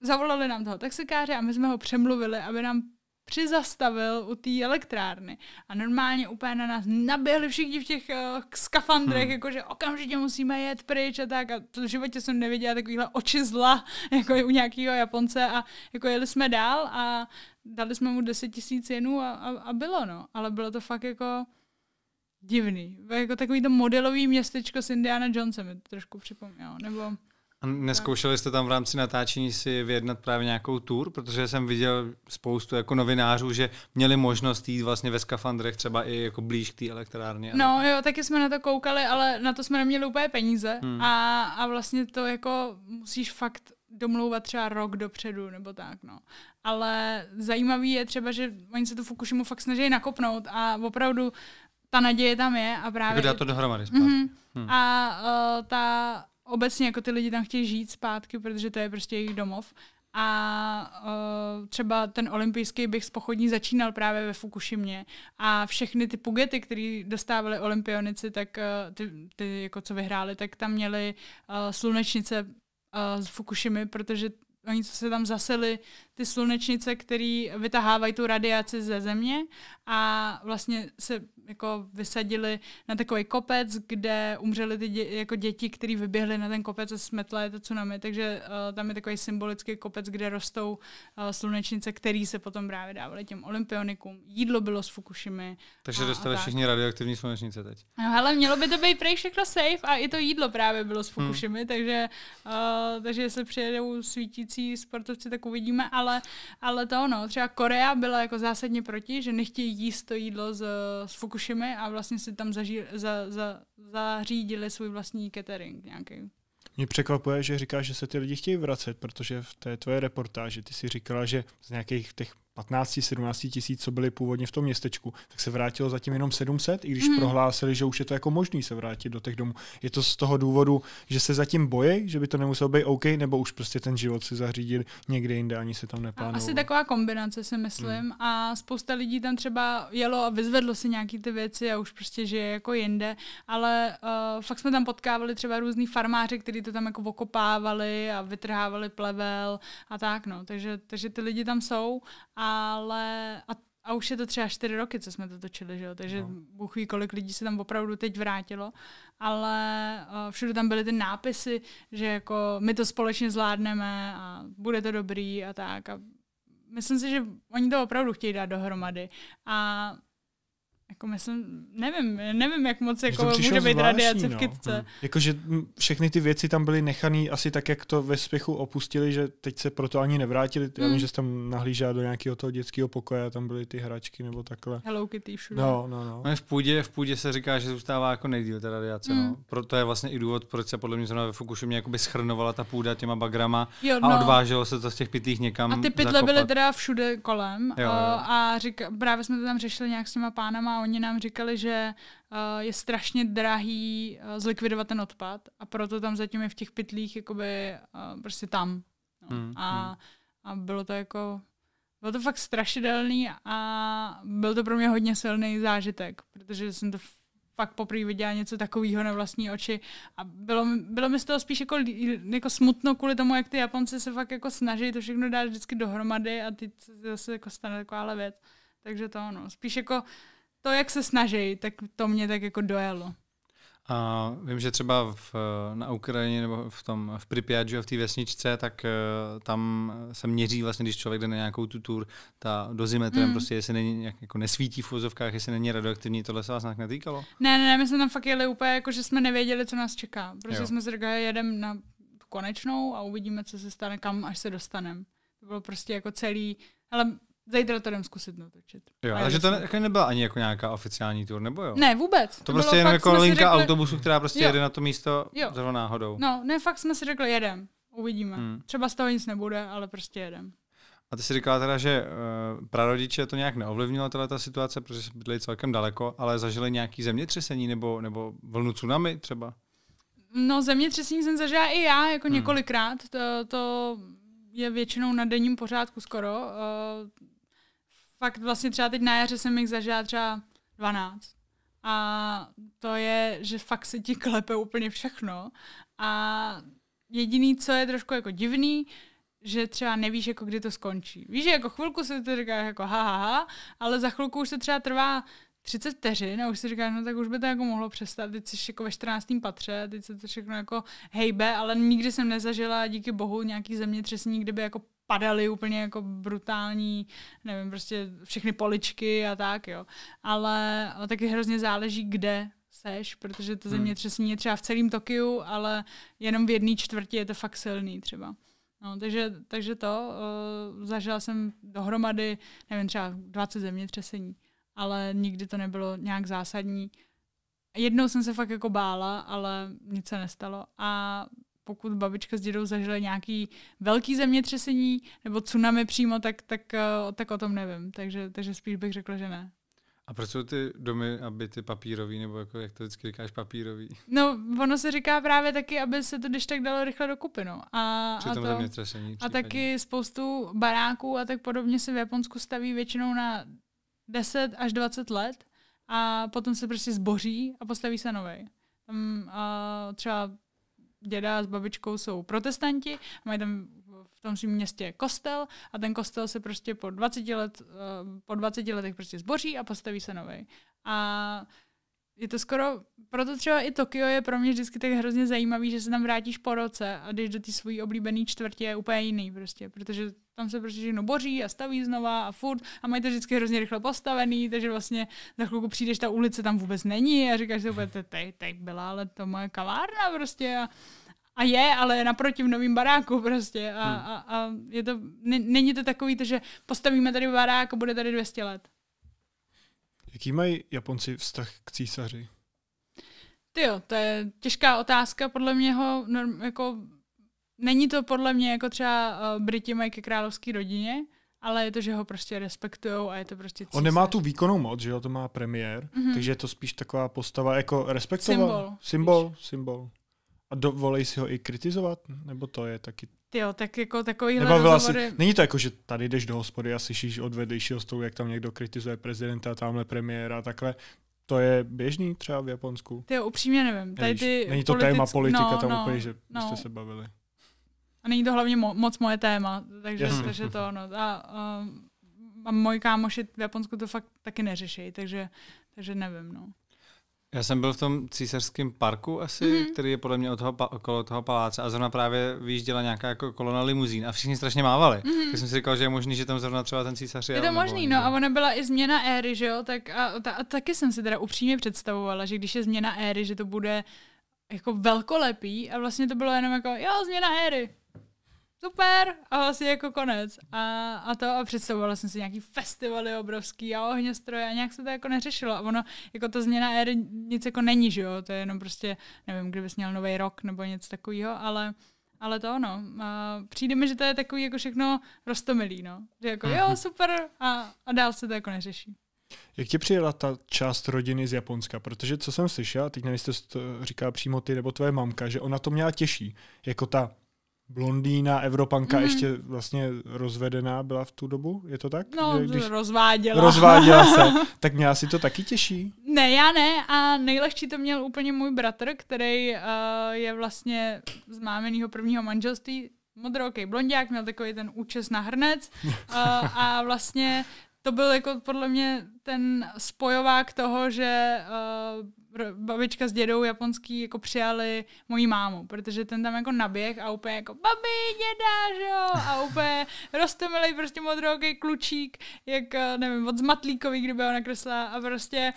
zavolali nám toho taxikáře a my jsme ho přemluvili, aby nám přizastavil u té elektrárny. A normálně úplně na nás naběhli všichni v těch uh, skafandrech, hmm. jakože okamžitě musíme jet pryč a tak. A to v životě jsem neviděla takovýhle oči zla, jako u nějakého Japonce. A jako jeli jsme dál a dali jsme mu 10 tisíc jenů a, a, a bylo, no. Ale bylo to fakt jako divný. Jako takový to modelový městečko s Indiana Jonesem mi to trošku připomnělo. Nebo... A neskoušeli jste tam v rámci natáčení si vyjednat právě nějakou tour, protože jsem viděl spoustu jako novinářů, že měli možnost jít vlastně ve skafandrech třeba i jako blíž k té elektrárně. No, ale... No jo, taky jsme na to koukali, ale na to jsme neměli úplně peníze hmm. a, a vlastně to jako musíš fakt domlouvat třeba rok dopředu nebo tak, no. Ale zajímavý je třeba, že oni se tu Fukushimu fakt snaží nakopnout a opravdu ta naděje tam je a právě... Jako to dohromady. Mm-hmm. Hmm. A uh, ta obecně jako ty lidi tam chtějí žít zpátky, protože to je prostě jejich domov. A uh, třeba ten olympijský bych z pochodní začínal právě ve Fukušimě. A všechny ty pugety, které dostávali olympionici, tak uh, ty, ty, jako co vyhráli, tak tam měli uh, slunečnice uh, z Fukushimy, protože oni co se tam zasili, ty slunečnice, které vytahávají tu radiaci ze země a vlastně se jako vysadili na takový kopec, kde umřeli ty dě- jako děti, které vyběhly na ten kopec a smetla je to tsunami, takže uh, tam je takový symbolický kopec, kde rostou uh, slunečnice, které se potom právě dávaly těm olympionikům. Jídlo bylo s Fukushimy. Takže a, dostali a tak. všichni radioaktivní slunečnice teď. No hele, mělo by to být prej všechno safe a i to jídlo právě bylo s hmm. Fukushimy, hmm. takže, uh, takže jestli přijedou svítící sportovci, tak uvidíme, ale, ale to no, třeba Korea byla jako zásadně proti, že nechtějí jíst to jídlo z, z Fukushimy Fukushimy a vlastně si tam zaží, za, za, zařídili svůj vlastní catering nějaký. Mě překvapuje, že říkáš, že se ty lidi chtějí vracet, protože v té tvoje reportáži ty si říkala, že z nějakých těch 15-17 tisíc, co byli původně v tom městečku, tak se vrátilo zatím jenom 700, i když hmm. prohlásili, že už je to jako možný se vrátit do těch domů. Je to z toho důvodu, že se zatím bojí, že by to nemuselo být OK, nebo už prostě ten život si zařídil někde jinde, ani se tam neplánoval. Asi taková kombinace si myslím hmm. a spousta lidí tam třeba jelo a vyzvedlo si nějaký ty věci a už prostě žije jako jinde, ale uh, fakt jsme tam potkávali třeba různý farmáři, kteří to tam jako okopávali a vytrhávali plevel a tak no, takže, takže ty lidi tam jsou a ale a, a už je to třeba čtyři roky, co jsme to točili, že jo? takže no. Bůh ví, kolik lidí se tam opravdu teď vrátilo, ale uh, všude tam byly ty nápisy, že jako my to společně zvládneme a bude to dobrý a tak a myslím si, že oni to opravdu chtějí dát dohromady a jako myslím, nevím, nevím, jak moc jako může být zvláštní, radiace no. v kytce. Hmm. Jakože všechny ty věci tam byly nechané asi tak, jak to ve spěchu opustili, že teď se proto ani nevrátili. Já vím, hmm. že jsem tam nahlížel do nějakého toho dětského pokoje a tam byly ty hračky nebo takhle. Hello Kitty všude. No, no, no. no v, půdě, v půdě se říká, že zůstává jako nejdíl ta radiace. No. Hmm. No. Proto je vlastně i důvod, proč se podle mě zrovna ve Fukushimě jakoby schrnovala ta půda těma bagrama jo, no. a odváželo se to z těch pitých někam A ty pytle zakopat. byly teda všude kolem jo, jo. a říká, právě jsme to tam řešili nějak s těma pánama a oni nám říkali, že eh, je strašně drahý eh, zlikvidovat ten odpad a proto tam zatím je v těch pytlích jakoby eh, prostě tam. No. Hmm, a, hmm. a bylo to jako bylo to fakt strašidelný a byl to pro mě hodně silný zážitek, protože jsem to fakt poprvé viděla něco takového na vlastní oči a bylo, bylo mi z toho spíš jako, jako smutno kvůli tomu, jak ty Japonci se fakt jako snaží to všechno dát vždycky dohromady a ty se zase jako stane takováhle věc. Takže to ono, spíš jako to, jak se snaží, tak to mě tak jako dojelo. A vím, že třeba v, na Ukrajině nebo v tom v Pripyatě, v té vesničce, tak eh, tam se měří vlastně, když člověk jde na nějakou tu tur, ta dozimetrem, mm. prostě jestli není, nějak, jako nesvítí v vozovkách, jestli není radioaktivní, tohle se vás nějak netýkalo? Ne, ne, ne, my jsme tam fakt jeli úplně jako, že jsme nevěděli, co nás čeká. Prostě jo. jsme si řekli, jedem na konečnou a uvidíme, co se stane, kam až se dostaneme. To bylo prostě jako celý, ale Zajtra no, to jdem zkusit natočit. Jo, a takže to ne, jako nebyla ani jako nějaká oficiální tour, nebo jo? Ne, vůbec. To, to prostě jenom jako linka řekli... autobusu, která prostě jo. jede na to místo jo. zrovna náhodou. No, ne, fakt jsme si řekli, jedem, uvidíme. Hmm. Třeba z toho nic nebude, ale prostě jedem. A ty si říkala teda, že uh, prarodiče to nějak neovlivnilo, tato ta situace, protože byli celkem daleko, ale zažili nějaký zemětřesení nebo, nebo vlnu tsunami třeba? No, zemětřesení jsem zažila i já, jako hmm. několikrát. To, to je většinou na denním pořádku skoro. Uh, fakt vlastně třeba teď na jaře jsem jich zažila třeba 12. A to je, že fakt se ti klepe úplně všechno. A jediný, co je trošku jako divný, že třeba nevíš, jako kdy to skončí. Víš, že jako chvilku se to říká jako ha, ha, ha, ale za chvilku už se třeba trvá 30 vteřin a už si říkáš, no tak už by to jako mohlo přestat, teď jsi jako ve 14. patře, teď se to všechno jako hejbe, ale nikdy jsem nezažila díky bohu nějaký zemětřesení, kde by jako padaly úplně jako brutální, nevím, prostě všechny poličky a tak, jo. Ale, ale taky hrozně záleží, kde seš, protože to zemětřesení hmm. je třeba v celém Tokiu, ale jenom v jedné čtvrti je to fakt silný třeba. No, takže, takže to, uh, zažila jsem dohromady, nevím, třeba 20 zemětřesení, ale nikdy to nebylo nějak zásadní. Jednou jsem se fakt jako bála, ale nic se nestalo. A pokud babička s dědou zažili nějaký velký zemětřesení nebo tsunami přímo, tak, tak, eh, tak o tom nevím. Takže, takže spíš bych řekla, že ne. A proč jsou ty domy aby ty papírový, nebo jako, jak to vždycky říkáš, papírový? No, ono se říká právě taky, aby se to když tak dalo rychle dokupy, no. A, a, to, a taky spoustu baráků a tak podobně se v Japonsku staví většinou na 10 až 20 let a potom se prostě zboří a postaví se novej. Tam a eh, třeba děda s babičkou jsou protestanti, mají tam v tom svém městě kostel a ten kostel se prostě po 20, let, eh, po 20 letech prostě zboří a postaví se nový. A je to skoro, proto třeba i Tokio je pro mě vždycky tak hrozně zajímavý, že se tam vrátíš po roce a jdeš do té svojí oblíbené čtvrtě je úplně jiný prostě, protože tam se prostě všechno boří a staví znova a furt a mají to vždycky hrozně rychle postavený, takže vlastně za chvilku přijdeš, ta ulice tam vůbec není a říkáš si úplně, tady, tady byla, ale to moje kavárna prostě a, a je, ale naproti v novém baráku prostě a, hmm. a, a je to, není to takový, to, že postavíme tady barák a bude tady 200 let. Jaký mají Japonci vztah k císaři? Ty jo, to je těžká otázka. Podle mě ho jako, není to podle mě jako třeba uh, Briti mají ke královské rodině, ale je to, že ho prostě respektujou a je to prostě císař. On nemá tu výkonnou moc, že jo, to má premiér, mm-hmm. takže je to spíš taková postava jako respektovat. Symbol. Symbol, spíš. symbol. A dovolej si ho i kritizovat? Nebo to je taky... Jo, tak jako takový Nebavila rozhovory... si... Není to jako, že tady jdeš do hospody a slyšíš od vedlejšího stolu, jak tam někdo kritizuje prezidenta, tamhle premiéra a takhle. To je běžný třeba v Japonsku? Ty jo, upřímně nevím. Tady ty Není to politic... téma politika no, tam no, úplně, že no. jste se bavili. A není to hlavně mo- moc moje téma, takže, takže to ono. A, um, a moji kámoši v Japonsku to fakt taky neřeší, takže, takže nevím, no. Já jsem byl v tom císařském parku asi, mm-hmm. který je podle mě od toho, okolo toho paláce a zrovna právě vyjížděla nějaká jako kolona limuzín a všichni strašně mávali. Mm-hmm. Tak jsem si říkal, že je možný, že tam zrovna třeba ten císař je. Je to možný, no a ona byla i změna éry, že jo, tak a, a, a taky jsem si teda upřímně představovala, že když je změna éry, že to bude jako velkolepý a vlastně to bylo jenom jako, jo, změna éry super a vlastně jako konec. A, a to a představovala jsem si nějaký festivaly obrovský a ohňostroje a nějak se to jako neřešilo a ono, jako ta změna éry nic jako není, že jo, to je jenom prostě, nevím, kdybys měl nový rok nebo něco takového, ale ale to ono, a přijde mi, že to je takový jako všechno rostomilý, no. Že jako jo, mhm. super a, a dál se to jako neřeší. Jak ti přijela ta část rodiny z Japonska? Protože co jsem slyšel, teď nevím, jestli to říká přímo ty nebo tvoje mamka, že ona to měla těžší. Jako ta blondýna, evropanka, mm. ještě vlastně rozvedená byla v tu dobu, je to tak? No, když rozváděla. Rozváděla se. Tak měla si to taky těžší? Ne, já ne a nejlehčí to měl úplně můj bratr, který uh, je vlastně z mámeného prvního manželství, modrooký blondiák, měl takový ten účes na hrnec uh, a vlastně to byl jako podle mě ten spojovák toho, že uh, babička s dědou japonský jako přijali moji mámu, protože ten tam jako naběh a úplně jako babi, děda, že jo? A úplně rostomilej prostě modrooký klučík, jak, eh, nevím, od Zmatlíkovi, kdyby ho nakreslila, a prostě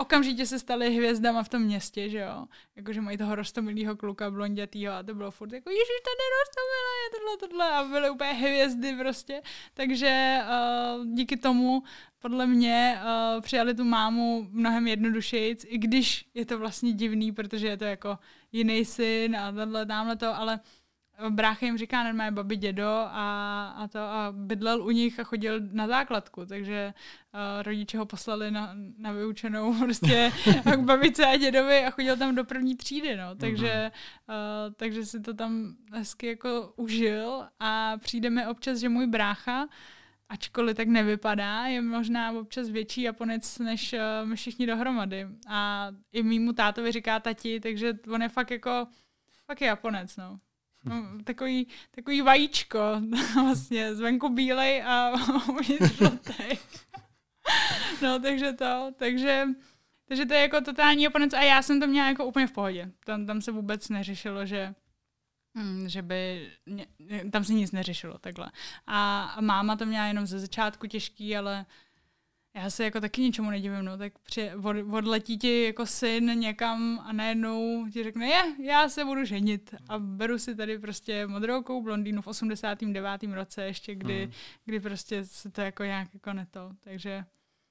okamžitě se staly hvězdama v tom městě, že jo. Jakože mají toho rostomilého kluka blondětýho a to bylo furt jako, ježiš, to rostomilé, je tohle, tohle a byly úplně hvězdy prostě. Takže uh, díky tomu podle mě uh, přijali tu mámu mnohem jednodušeji, i když je to vlastně divný, protože je to jako jiný syn a tohle, tamhle to, ale brácha jim říká normálně babi dědo a, a to a bydlel u nich a chodil na základku, takže uh, rodiče ho poslali na, na vyučenou prostě k babice a dědovi a chodil tam do první třídy, no, takže, uh, takže si to tam hezky jako užil a přijde mi občas, že můj brácha ačkoliv tak nevypadá, je možná občas větší Japonec než uh, my všichni dohromady. A i mýmu tátovi říká tati, takže on je fakt jako fakt je Japonec, no. No, takový, takový vajíčko, vlastně zvenku bílej a uvnitř žlutý. no, takže to, takže, takže to je jako totální oponent a já jsem to měla jako úplně v pohodě. Tam, tam se vůbec neřešilo, že mm, že by, tam se nic neřešilo takhle. A máma to měla jenom ze začátku těžký, ale já se jako taky ničemu nedivím, no, tak při, od, odletí ti jako syn někam a najednou ti řekne, je, já se budu ženit a beru si tady prostě modroukou blondýnu v 89. roce ještě, kdy, mm. kdy prostě se to jako nějak jako neto, takže,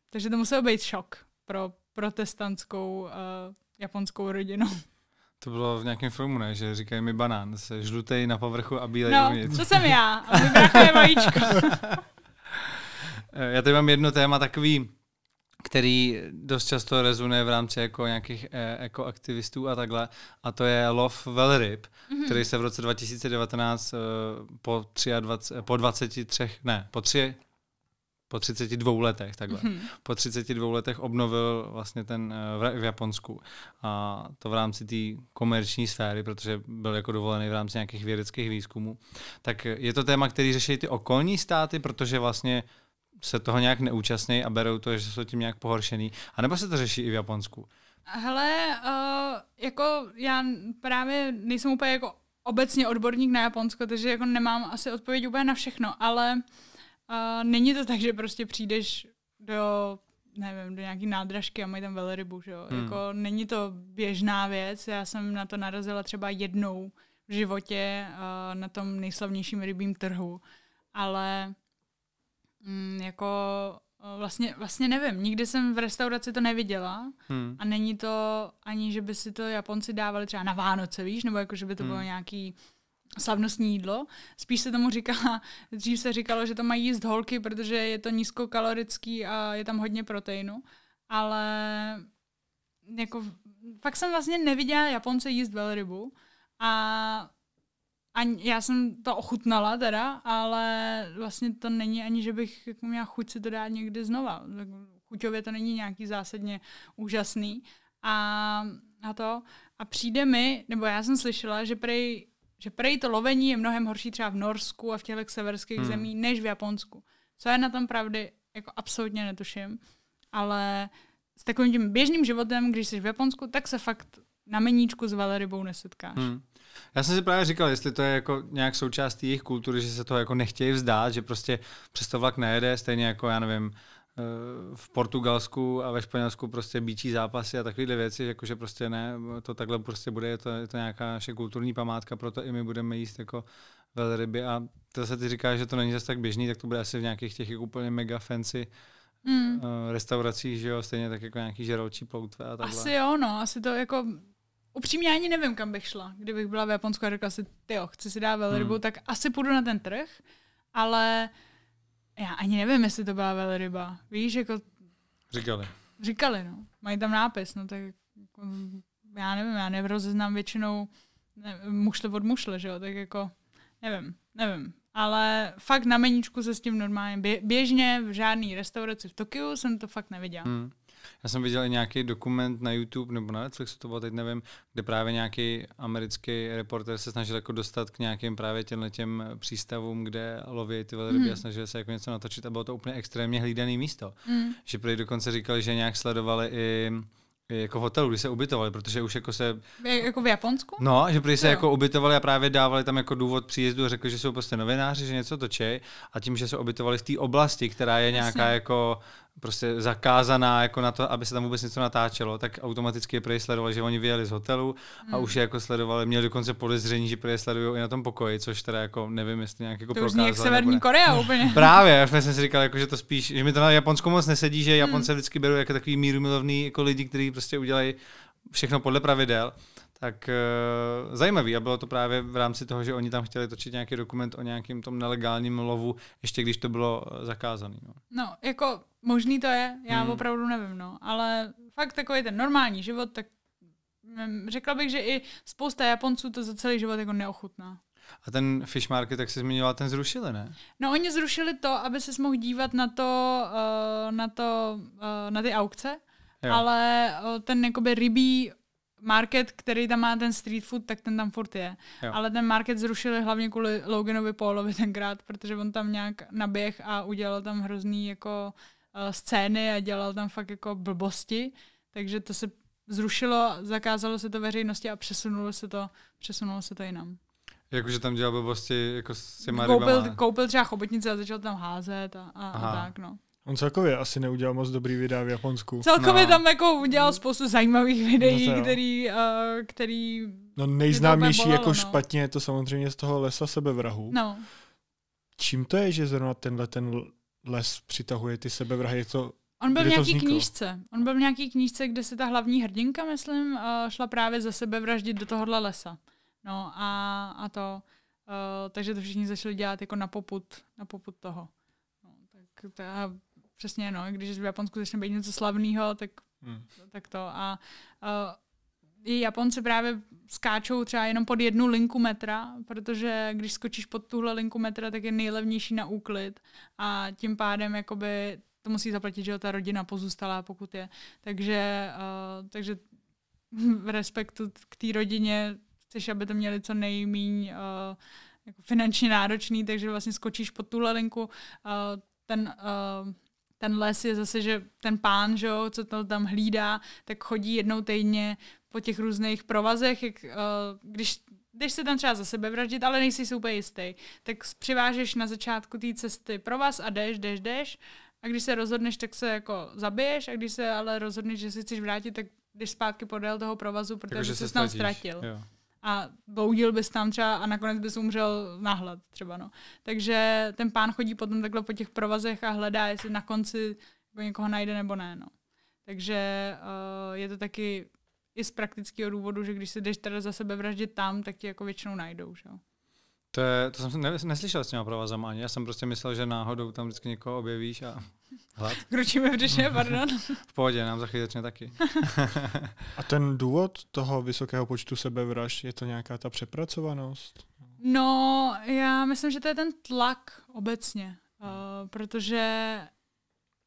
takže to musel být šok pro protestantskou uh, japonskou rodinu. To bylo v nějakém filmu, ne? Že říkají mi banán, se žlutej na povrchu a bílej no, uvnitř. to jsem já. A můj je vajíčko. Eh, já tady mám jedno téma takový, který dost často rezonuje v rámci jako nějakých eh, ekoaktivistů a takhle, a to je lov velryb, mm-hmm. který se v roce 2019 eh, po, 23, po 23, ne, po 3, po 32 letech, takhle. Mm-hmm. Po 32 letech obnovil vlastně ten v Japonsku. A to v rámci té komerční sféry, protože byl jako dovolený v rámci nějakých vědeckých výzkumů. Tak je to téma, který řeší ty okolní státy, protože vlastně se toho nějak neúčastnějí a berou to, že jsou tím nějak pohoršený? A nebo se to řeší i v Japonsku? Hele, uh, jako já právě nejsem úplně jako obecně odborník na Japonsko, takže jako nemám asi odpověď úplně na všechno, ale uh, není to tak, že prostě přijdeš do nevím, do nějaký nádražky a mají tam velerybu, že jo. Hmm. Jako není to běžná věc, já jsem na to narazila třeba jednou v životě uh, na tom nejslavnějším rybím trhu, ale Mm, jako eh, Vlastně, vlastně nevím, nikdy jsem v restauraci to neviděla hmm. a není to ani, že by si to Japonci dávali třeba na Vánoce, víš, nebo jako, že by to hmm. bylo nějaký slavnostní jídlo. Spíš se tomu říká, dřív se říkalo, že to mají jíst holky, protože je to nízkokalorický a je tam hodně proteinu, ale jako fakt jsem vlastně neviděla Japonce jíst velrybu a ani, já jsem to ochutnala teda, ale vlastně to není ani, že bych jako měla chuť si to dát někdy znova. Chuťově to není nějaký zásadně úžasný. A, a to, a přijde mi, nebo já jsem slyšela, že prej, že prej to lovení je mnohem horší třeba v Norsku a v těchto severských hmm. zemích, než v Japonsku. Co je na tom pravdy, jako absolutně netuším, ale s takovým tím běžným životem, když jsi v Japonsku, tak se fakt na meníčku s velrybou nesetkáš. Hmm. Já jsem si právě říkal, jestli to je jako nějak součástí jejich kultury, že se toho jako nechtějí vzdát, že prostě přesto vlak nejede, stejně jako, já nevím, eh, v Portugalsku a ve Španělsku prostě bíčí zápasy a takovéhle věci, jakože prostě ne, to takhle prostě bude, je to, je to nějaká naše kulturní památka, proto i my budeme jíst jako velryby a to se ty říká, že to není zase tak běžný, tak to bude asi v nějakých těch jako úplně mega fancy mm. restauracích, že jo, stejně tak jako nějaký žeroučí ploutve a takhle. Asi jo, no, asi to jako upřímně ani nevím, kam bych šla. Kdybych byla v Japonsku a řekla si, jo, chci si dát velrybu, hmm. tak asi půjdu na ten trh, ale já ani nevím, jestli to byla velryba. Víš, jako... Říkali. Říkali, no. Mají tam nápis, no tak jako, já nevím, já nevrozeznám většinou ne, mušle od mušle, že jo, tak jako nevím, nevím ale fakt na meničku se s tím normálně běžně v žádný restauraci v Tokiu jsem to fakt neviděla. Hmm. Já jsem viděl i nějaký dokument na YouTube nebo na Netflixu, to bylo teď nevím, kde právě nějaký americký reporter se snažil jako dostat k nějakým právě těmhle těm přístavům, kde loví ty velryby hmm. a snažil se jako něco natočit a bylo to úplně extrémně hlídané místo. Hmm. Že prý dokonce říkali, že nějak sledovali i jako v hotelu, kdy se ubytovali, protože už jako se... Jako v Japonsku? No, že protože se jo. jako ubytovali a právě dávali tam jako důvod příjezdu a řekli, že jsou prostě novináři, že něco točí a tím, že se ubytovali v té oblasti, která je Jasně. nějaká jako prostě zakázaná jako na to, aby se tam vůbec něco natáčelo, tak automaticky je sledovali, že oni vyjeli z hotelu a hmm. už je jako sledovali, měli dokonce podezření, že prej sledují i na tom pokoji, což teda jako nevím, jestli nějak jako To už jak Severní nebude. Korea úplně. Právě, já jsem si říkal, jako, že to spíš, že mi to na Japonsku moc nesedí, že hmm. Japonce hmm. vždycky berou jako takový mírumilovný jako lidi, kteří prostě udělají všechno podle pravidel tak e, zajímavý a bylo to právě v rámci toho, že oni tam chtěli točit nějaký dokument o nějakém tom nelegálním lovu, ještě když to bylo eh, zakázané. No. no, jako možný to je, já hmm. opravdu nevím, no, ale fakt takový ten normální život, tak mm, řekla bych, že i spousta Japonců to za celý život jako neochutná. A ten fish market, tak si zmiňovala, ten zrušili, ne? No oni zrušili to, aby se mohl dívat na to, eh, na to, na ty aukce, jo. ale ten jakoby rybí market, který tam má ten street food, tak ten tam furt je. Jo. Ale ten market zrušili hlavně kvůli Loganovi Paulovi tenkrát, protože on tam nějak naběh a udělal tam hrozný jako uh, scény a dělal tam fakt jako blbosti. Takže to se zrušilo, zakázalo se to veřejnosti a přesunulo se to, přesunulo se to jinam. Jakože tam dělal blbosti jako s těma koupil, rybama. koupil třeba chobotnice a začal tam házet a, a, a tak, no. On celkově asi neudělal moc dobrý videa v Japonsku. Celkově no. tam jako udělal spoustu zajímavých videí, no který, uh, který... No nejznámější jako bolelo, jako no. špatně je to samozřejmě z toho lesa sebevrahu. No. Čím to je, že zrovna tenhle ten les přitahuje ty sebevrahy? Je to On byl v nějaký knížce. On byl v nějaký knížce, kde se ta hlavní hrdinka, myslím, uh, šla právě za sebe vraždit do tohohle lesa. No a, a to... Uh, takže to všichni začali dělat jako na poput, na poput toho. No, tak ta přesně, no, když v Japonsku začne být něco slavného, tak, hmm. No, tak to. A uh, i Japonci právě skáčou třeba jenom pod jednu linku metra, protože když skočíš pod tuhle linku metra, tak je nejlevnější na úklid a tím pádem jakoby to musí zaplatit, že ta rodina pozůstala pokud je. Takže, uh, takže v respektu k té rodině chceš, aby to měli co nejmíň uh, jako finančně náročný, takže vlastně skočíš pod tuhle linku. Uh, ten uh, ten les je zase, že ten pán, že, co to tam hlídá, tak chodí jednou týdně po těch různých provazech, jak, uh, když když se tam třeba za sebe vraždit, ale nejsi si úplně jistý, tak přivážeš na začátku té cesty provaz a jdeš, jdeš, jdeš a když se rozhodneš, tak se jako zabiješ a když se ale rozhodneš, že si chceš vrátit, tak jdeš zpátky podél toho provazu, protože jako, se tam ztratil. Jo a boudil bys tam třeba a nakonec bys umřel na hlad třeba. No. Takže ten pán chodí potom takhle po těch provazech a hledá, jestli na konci jako někoho najde nebo ne. No. Takže uh, je to taky i z praktického důvodu, že když se jdeš teda za sebe vraždit tam, tak ti jako většinou najdou. Že? To, je, to jsem ne, neslyšel s těma provazama ani. Já jsem prostě myslel, že náhodou tam vždycky někoho objevíš a hlad. Kručíme v dešně, pardon. v pohodě, nám za chvíli začne taky. a ten důvod toho vysokého počtu sebevražd, je to nějaká ta přepracovanost? No, já myslím, že to je ten tlak obecně. Uh, protože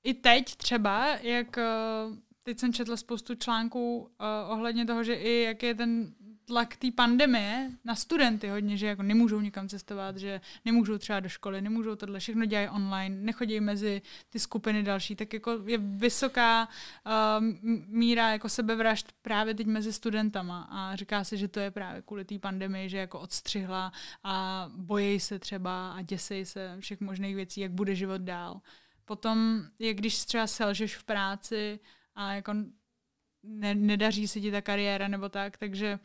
i teď třeba, jak uh, teď jsem četla spoustu článků uh, ohledně toho, že i jak je ten tlak té pandemie na studenty hodně, že jako nemůžou nikam cestovat, že nemůžou třeba do školy, nemůžou tohle, všechno dělají online, nechodí mezi ty skupiny další, tak jako je vysoká uh, míra jako sebevražd právě teď mezi studentama a říká se, že to je právě kvůli té pandemii, že jako odstřihla a bojejí se třeba a děsej se všech možných věcí, jak bude život dál. Potom je, když třeba selžeš v práci a jako ne, nedaří se ti ta kariéra nebo tak, takže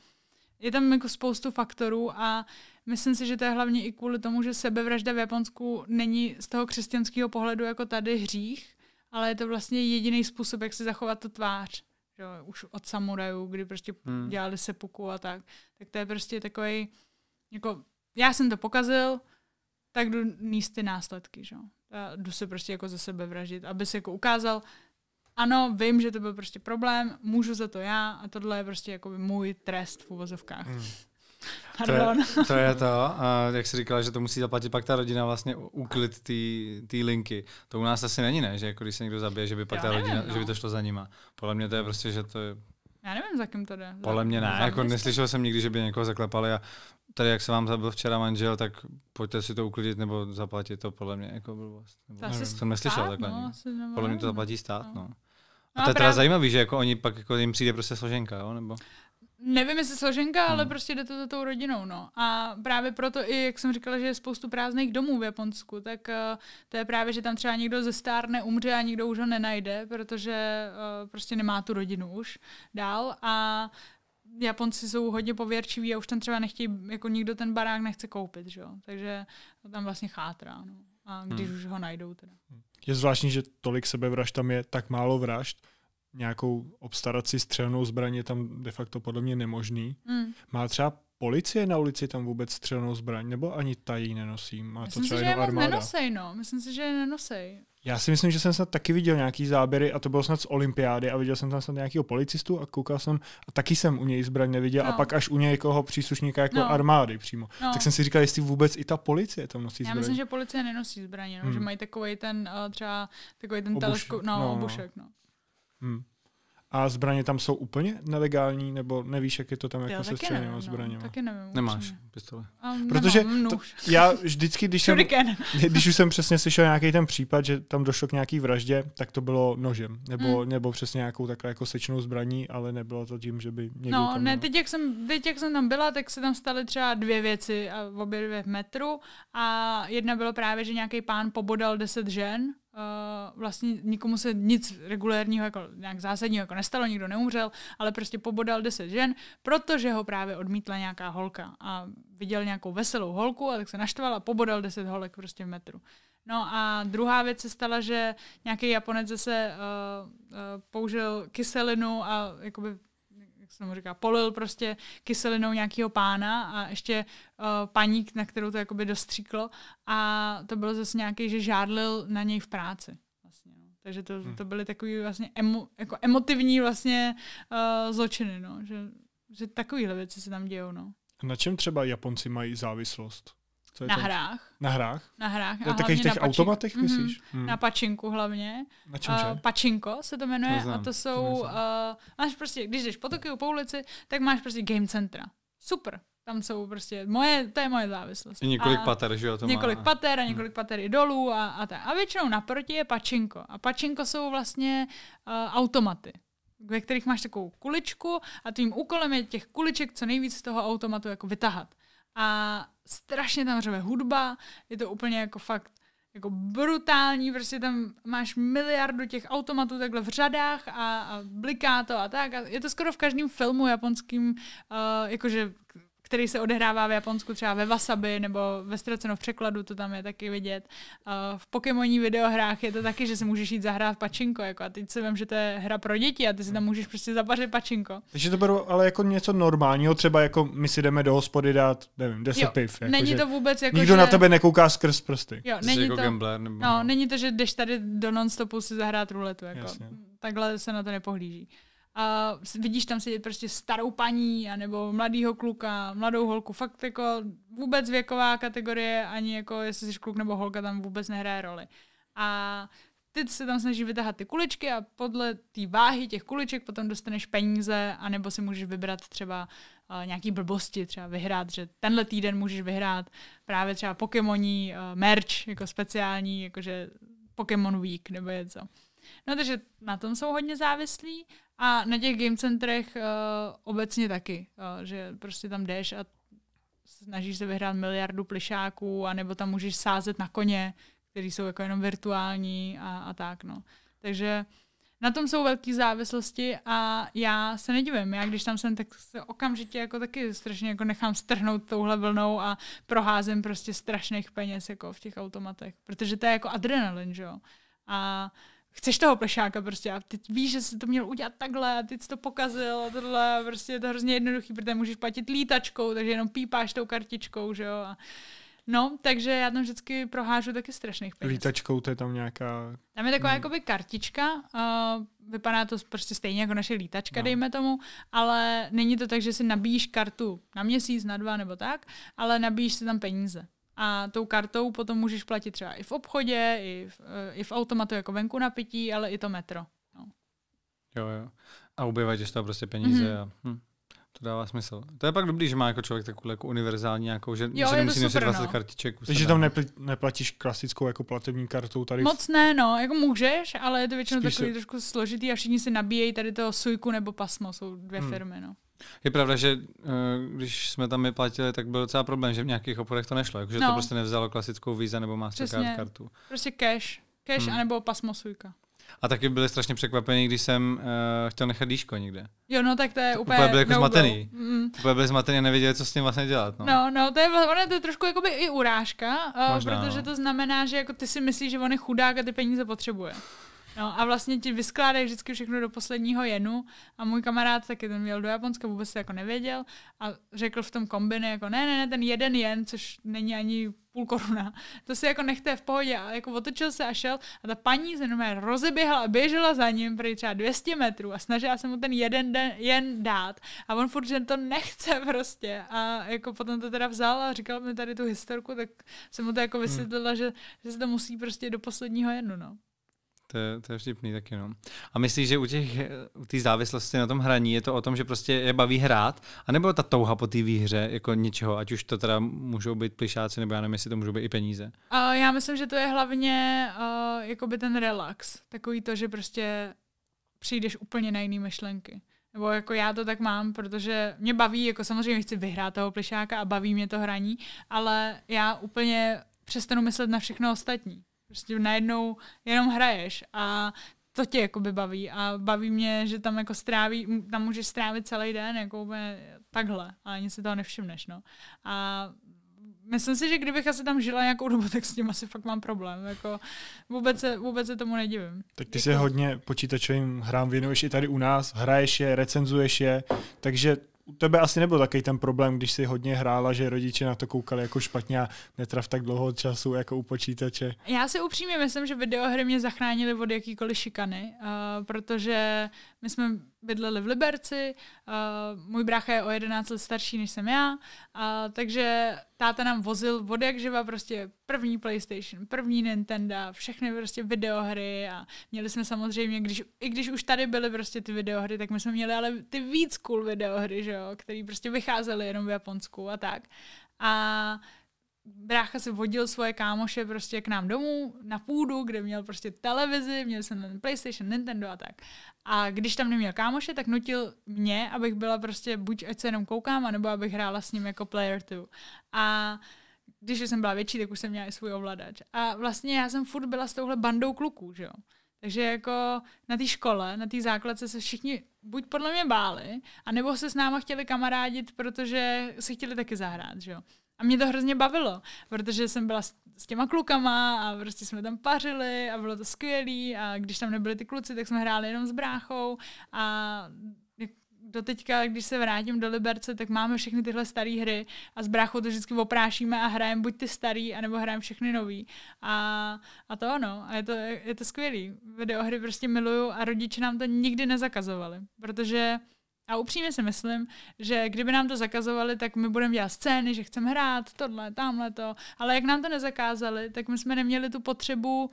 je tam jako spoustu faktorů a myslím si, že to je hlavně i kvůli tomu, že sebevražda v Japonsku není z toho křesťanského pohledu jako tady hřích, ale je to vlastně jediný způsob, jak si zachovat tu tvář. Že jo, už od samurajů, kdy prostě hmm. dělali sepuku a tak. Tak to je prostě takový, jako já jsem to pokazil, tak jdu níst ty následky, že jo. Jdu se prostě jako ze sebe vraždit, aby se jako ukázal, ano, vím, že to byl prostě problém, můžu za to já a tohle je prostě jakoby můj trest v uvozovkách. Hmm. Pardon. To je, to je to, a jak jsi říkala, že to musí zaplatit pak ta rodina vlastně úklid ty linky. To u nás asi není, ne? Že jako když se někdo zabije, že by pak Já ta nevím, rodina, no. že by no. to šlo za nima. Podle mě to je prostě, že to je... Já nevím, za kým to jde. Podle mě ne, jako neslyšel jsem nikdy, že by někoho zaklepali a tady, jak se vám zabil včera manžel, tak pojďte si to uklidit nebo zaplatit to podle mě jako blbost. Nebo, to nevím, jsem neslyšel stát, takhle. No, podle mě to zaplatí no. stát, no. no. No a to je teda zajímavý, že jako oni pak jako jim přijde prostě složenka, jo? nebo? Nevím, jestli složenka, hmm. ale prostě jde to za tou rodinou. No. A právě proto i, jak jsem říkala, že je spoustu prázdných domů v Japonsku, tak uh, to je právě, že tam třeba někdo ze stárne umře a nikdo už ho nenajde, protože uh, prostě nemá tu rodinu už dál. A Japonci jsou hodně pověrčiví a už tam třeba nechtějí, jako nikdo ten barák nechce koupit, že jo? takže tam vlastně chátrá. No. A když hmm. už ho najdou teda. Hmm je zvláštní, že tolik sebevražd tam je, tak málo vražd. Nějakou obstarat si střelnou zbraně tam de facto podle mě nemožný. Mm. Má třeba policie na ulici tam vůbec střelnou zbraň, nebo ani ta ji nenosí? Má Myslím to třeba si, že jenom armáda. Nenosej, no. Myslím si, že je nenosej. Já si myslím, že jsem snad taky viděl nějaký záběry a to bylo snad z olympiády a viděl jsem tam snad nějakého policistu a koukal jsem a taky jsem u něj zbraň neviděl no. a pak až u něj někoho příslušníka jako no. armády přímo. No. Tak jsem si říkal, jestli vůbec i ta policie tam nosí zbraně. Já myslím, že policie nenosí zbraně, no, hmm. že mají takový ten uh, třeba takový ten obušek. teleskop, no, no, no. obušek, no. Hmm. A zbraně tam jsou úplně nelegální, nebo nevíš, jak je to tam já jako se střelnými no, zbraněmi? No? Taky nevím. Nemáš pistole. Um, Protože nemám, to, já vždycky, když jsem, když už jsem přesně slyšel nějaký ten případ, že tam došlo k nějaký vraždě, tak to bylo nožem, nebo, hmm. nebo přesně nějakou takhle jako sečnou zbraní, ale nebylo to tím, že by někdo No, tam ne, teď jak, jsem, teď jak jsem tam byla, tak se tam staly třeba dvě věci, a obě dvě v metru a jedna bylo právě, že nějaký pán pobodal deset žen Eh, vlastně nikomu se nic regulérního, jako nějak zásadního jako nestalo, nikdo neumřel, ale prostě pobodal 10 žen, protože ho právě odmítla nějaká holka a viděl nějakou veselou holku a tak se naštval a pobodal 10 holek prostě v metru. No a druhá věc se stala, že nějaký Japonec zase uh, uh, použil kyselinu a jakoby jak se mu říká, polil prostě kyselinou nějakého pána a ještě uh, paník, na kterou to jakoby dostříklo a to bylo zase nějaký, že žádlil na něj v práci. Vlastně, no. Takže to, hmm. to byly takový vlastně emo, jako emotivní vlastně uh, zločiny, no. že, že takovýhle věci se tam dějou. No. Na čem třeba Japonci mají závislost? Co je na, Hrách. na hrách. Na hrách. Na hrách. těch automatech, mm-hmm. myslíš? Mm. Na pačinku hlavně. Na čem? Uh, eh, pačinko se to jmenuje. znám, a to jsou, to uh, eh, máš prostě, když jdeš po Tokiu po ulici, tak máš prostě game centra. Super. Tam jsou prostě moje, to je moje závislost. I několik a pater, že jo? To několik má. pater a hmm. několik hmm. pater i dolů a, a tak. A většinou naproti je pačinko. A pačinko jsou vlastně uh, automaty ve kterých máš takovou kuličku a tvým úkolem je těch kuliček co nejvíc z toho automatu jako vytahat. A strašně tam řeve hudba, je to úplně jako fakt jako brutální, prostě tam máš miliardu těch automatů takhle v řadách a, a bliká to a tak. A je to skoro v každém filmu japonským, uh, jakože který se odehrává v Japonsku, třeba ve Wasabi nebo ve Ztraceno v překladu, to tam je taky vidět. Uh, v Pokémoní videohrách je to taky, že si můžeš jít zahrát pačinko, jako a teď si vím, že to je hra pro děti a ty si tam hmm. můžeš prostě zapařit pačinko. Takže to beru ale jako něco normálního, třeba jako my si jdeme do hospody dát, nevím, deset piv. Jako není to vůbec jako, Nikdo že... na tebe nekouká skrz prsty. Jo, není jako to, gambler, nebo... no, není to, že jdeš tady do non-stopu si zahrát ruletu, jako. Jasně. Takhle se na to nepohlíží a vidíš tam sedět prostě starou paní, anebo mladýho kluka, mladou holku, fakt jako vůbec věková kategorie, ani jako jestli jsi kluk nebo holka tam vůbec nehraje roli. A ty se tam snaží vytahat ty kuličky a podle té váhy těch kuliček potom dostaneš peníze, anebo si můžeš vybrat třeba uh, nějaký blbosti, třeba vyhrát, že tenhle týden můžeš vyhrát právě třeba Pokémoní uh, merch, jako speciální, jakože Pokémon Week nebo něco. No takže na tom jsou hodně závislí a na těch game centrech uh, obecně taky, uh, že prostě tam jdeš a snažíš se vyhrát miliardu plišáků, anebo tam můžeš sázet na koně, které jsou jako jenom virtuální a, a tak, no. Takže na tom jsou velké závislosti a já se nedivím. Já když tam jsem, tak se okamžitě jako taky strašně jako nechám strhnout touhle vlnou a proházím prostě strašných peněz jako v těch automatech, protože to je jako adrenalin, že jo. A chceš toho plešáka prostě a ty víš, že jsi to měl udělat takhle, ty jsi to pokazil a tohle, prostě je to hrozně jednoduchý, protože můžeš platit lítačkou, takže jenom pípáš tou kartičkou, že jo. A No, takže já tam vždycky prohážu taky strašných peněz. Lítačkou to je tam nějaká... Tam je taková hmm. jakoby kartička, uh, vypadá to prostě stejně jako naše lítačka, no. dejme tomu, ale není to tak, že si nabíjíš kartu na měsíc, na dva nebo tak, ale nabíjíš si tam peníze a tou kartou potom můžeš platit třeba i v obchodě, i v, eh, i v automatu jako venku na pití, ale i to metro. No. Jo, jo. A ubyvají to prostě peníze. Mm-hmm. A, hm. To dává smysl. To je pak dobrý, že má jako člověk takovou jako univerzální nějakou, že, jo, se nemusí nosit 20 no. kartiček. Takže tam nepl- neplatíš klasickou jako platební kartou tady. Moc ne, no, jako můžeš, ale je to většinou takový se... trošku složitý a všichni si nabíjejí tady toho Sujku nebo Pasmo, jsou dvě hmm. firmy, no. Je pravda, že eh, když jsme tam platili, tak byl docela problém, že v nějakých obchodech to nešlo, jakože no. to prostě nevzalo klasickou víza nebo Mastercard Přesně. kartu. Prostě cash. Cash hmm. anebo sujka. A taky byli strašně překvapení, když jsem uh, chtěl nechat líško někde. Jo, no tak to je úplně... Úplně byli jako no zmatený. Mm. Úplně byli zmatený a nevěděli, co s tím vlastně dělat. No, no, no to je, ono to je trošku jakoby i urážka, uh, Možná, protože no. to znamená, že jako ty si myslíš, že on je chudák a ty peníze potřebuje. No a vlastně ti vyskládají vždycky všechno do posledního jenu a můj kamarád taky ten měl do Japonska, vůbec se jako nevěděl a řekl v tom kombine jako ne, ne, ne, ten jeden jen, což není ani půl koruna. To si jako nechte v pohodě a jako otočil se a šel a ta paní se jenom rozeběhla a běžela za ním prý třeba 200 metrů a snažila se mu ten jeden den jen dát a on furt, že to nechce prostě a jako potom to teda vzal a říkal mi tady tu historku, tak jsem mu to jako vysvětlila, hmm. že, že se to musí prostě do posledního jenu, no. To je, to je vtipný taky, no. A myslíš, že u těch u té závislosti na tom hraní je to o tom, že prostě je baví hrát, anebo ta touha po té výhře jako něčeho, ať už to teda můžou být plišáci, nebo já nevím, jestli to můžou být i peníze? Uh, já myslím, že to je hlavně uh, jakoby ten relax. Takový to, že prostě přijdeš úplně na jiné myšlenky. Nebo jako já to tak mám, protože mě baví, jako samozřejmě chci vyhrát toho plišáka a baví mě to hraní, ale já úplně přestanu myslet na všechno ostatní. Prostě najednou jenom hraješ a to tě jako by baví a baví mě, že tam jako stráví, tam můžeš strávit celý den jako úplně takhle a ani si toho nevšimneš, no. A myslím si, že kdybych asi tam žila nějakou dobu, tak s tím asi fakt mám problém. Jako vůbec, se, vůbec se tomu nedivím. Tak ty Děkuji. se hodně počítačovým hrám věnuješ i tady u nás, hraješ je, recenzuješ je, takže u tebe asi nebyl takový ten problém, když jsi hodně hrála, že rodiče na to koukali jako špatně a netrav tak dlouho času jako u počítače. Já si upřímně myslím, že videohry mě zachránily od jakýkoliv šikany, uh, protože my jsme bydleli v Liberci, uh, můj brácha je o 11 let starší než jsem já, uh, takže táta nám vozil od jak živa prostě první PlayStation, první Nintendo, všechny prostě videohry a měli jsme samozřejmě, když, i když už tady byly prostě ty videohry, tak my jsme měli ale ty víc cool videohry, že jo, který prostě vycházely jenom v Japonsku a tak. A brácha se vodil svoje kámoše prostě k nám domů na půdu, kde měl prostě televizi, měl jsem ten PlayStation, Nintendo a tak. A když tam neměl kámoše, tak nutil mě, abych byla prostě buď ať se jenom koukám, anebo abych hrála s ním jako player 2. A když jsem byla větší, tak už jsem měla i svůj ovladač. A vlastně já jsem furt byla s touhle bandou kluků, že jo. Takže jako na té škole, na té základce se všichni buď podle mě báli, anebo se s náma chtěli kamarádit, protože si chtěli taky zahrát, že jo. A mě to hrozně bavilo, protože jsem byla s, s těma klukama a prostě jsme tam pařili a bylo to skvělé. a když tam nebyli ty kluci, tak jsme hráli jenom s bráchou a do teďka, když se vrátím do Liberce, tak máme všechny tyhle staré hry a s bráchou to vždycky oprášíme a hrajeme buď ty starý, anebo hrajeme všechny nový. A, a to ono, a je to, je to skvělý. Videohry prostě miluju a rodiče nám to nikdy nezakazovali, protože a upřímně si myslím, že kdyby nám to zakazovali, tak my budeme dělat scény, že chceme hrát tohle, tamhle to. Ale jak nám to nezakázali, tak my jsme neměli tu potřebu,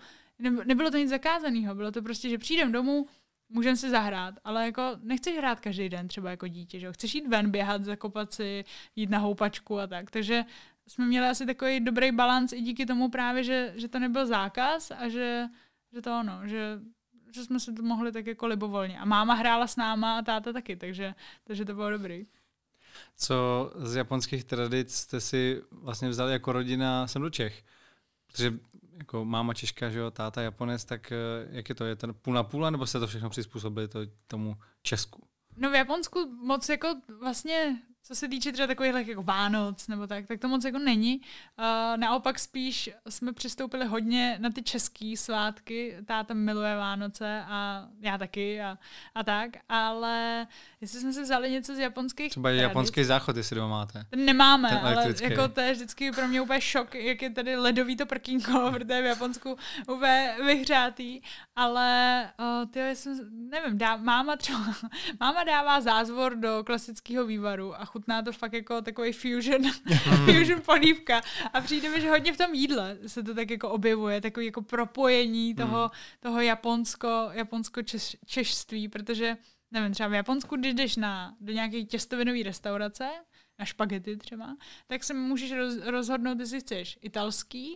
nebylo to nic zakázaného, bylo to prostě, že přijdem domů, můžeme si zahrát, ale jako nechceš hrát každý den třeba jako dítě, že jo? Chceš jít ven, běhat, zakopat si, jít na houpačku a tak. Takže jsme měli asi takový dobrý balans i díky tomu právě, že, že to nebyl zákaz a že, že to ono, že že jsme se to mohli tak jako libovolně. A máma hrála s náma a táta taky, takže, takže to bylo dobrý. Co z japonských tradic jste si vlastně vzali jako rodina sem do Čech? Protože jako máma Češka, že jo, táta Japonec, tak eh, jak je to? Je to půl na půl, nebo se to všechno přizpůsobili to, tomu Česku? No v Japonsku moc jako vlastně co se týče třeba takových jako Vánoc nebo tak, tak to moc jako není. Uh, naopak spíš jsme přistoupili hodně na ty české svátky. Táta miluje Vánoce a já taky a, a tak, ale jestli jsme si vzali něco z japonských Třeba tradic, japonský záchod, jestli doma máte. Ten nemáme, ten ale jako to je vždycky pro mě úplně šok, jak je tady ledový to prkínko, protože v Japonsku úplně vyhřátý, ale uh, eh, tyjo, jsem, nevím, dá, máma třeba, máma dává zázvor do klasického vývaru a chutná to fakt jako takový fusion, hmm. fusion polívka. A přijde mi, že hodně v tom jídle se to tak jako objevuje, takový jako propojení hmm. toho, toho japonsko, japonsko češ, češství, protože nevím, třeba v Japonsku, když jdeš na, do nějaké těstovinové restaurace, na špagety třeba, tak se můžeš roz, rozhodnout, jestli chceš italský,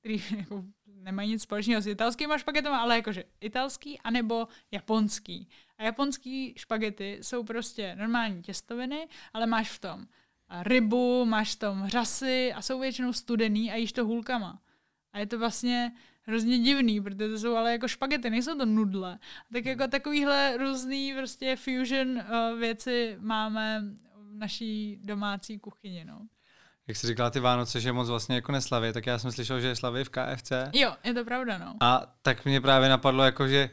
který jako nemají nic společného s italskýma špagetama, ale jakože italský, anebo japonský. A japonský špagety jsou prostě normální těstoviny, ale máš v tom rybu, máš v tom řasy a jsou většinou studený a jíš to hůlkama. A je to vlastně hrozně divný, protože to jsou ale jako špagety, nejsou to nudle. Tak jako hmm. takovýhle různý prostě fusion uh, věci máme v naší domácí kuchyni, no. Jak jsi říkala ty Vánoce, že moc vlastně jako neslaví, tak já jsem slyšel, že je slaví v KFC. Jo, je to pravda, no. A tak mě právě napadlo, jako že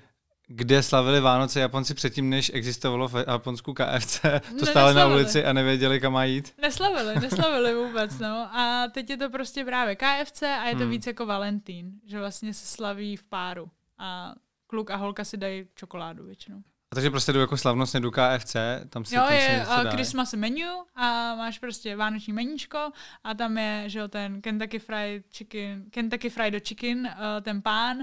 kde slavili Vánoce Japonci předtím, než existovalo v Japonsku KFC. To no, stále na ulici a nevěděli, kam mají jít. Neslavili, neslavili vůbec, no. A teď je to prostě právě KFC a je to hmm. víc jako Valentín, že vlastně se slaví v páru. A kluk a holka si dají čokoládu většinou. A takže prostě jdu jako slavnostně do KFC, tam si Jo, tam je uh, Christmas menu a máš prostě vánoční meníčko a tam je, že jo, ten Kentucky Fried Chicken, Kentucky Fried Chicken, uh, ten pán,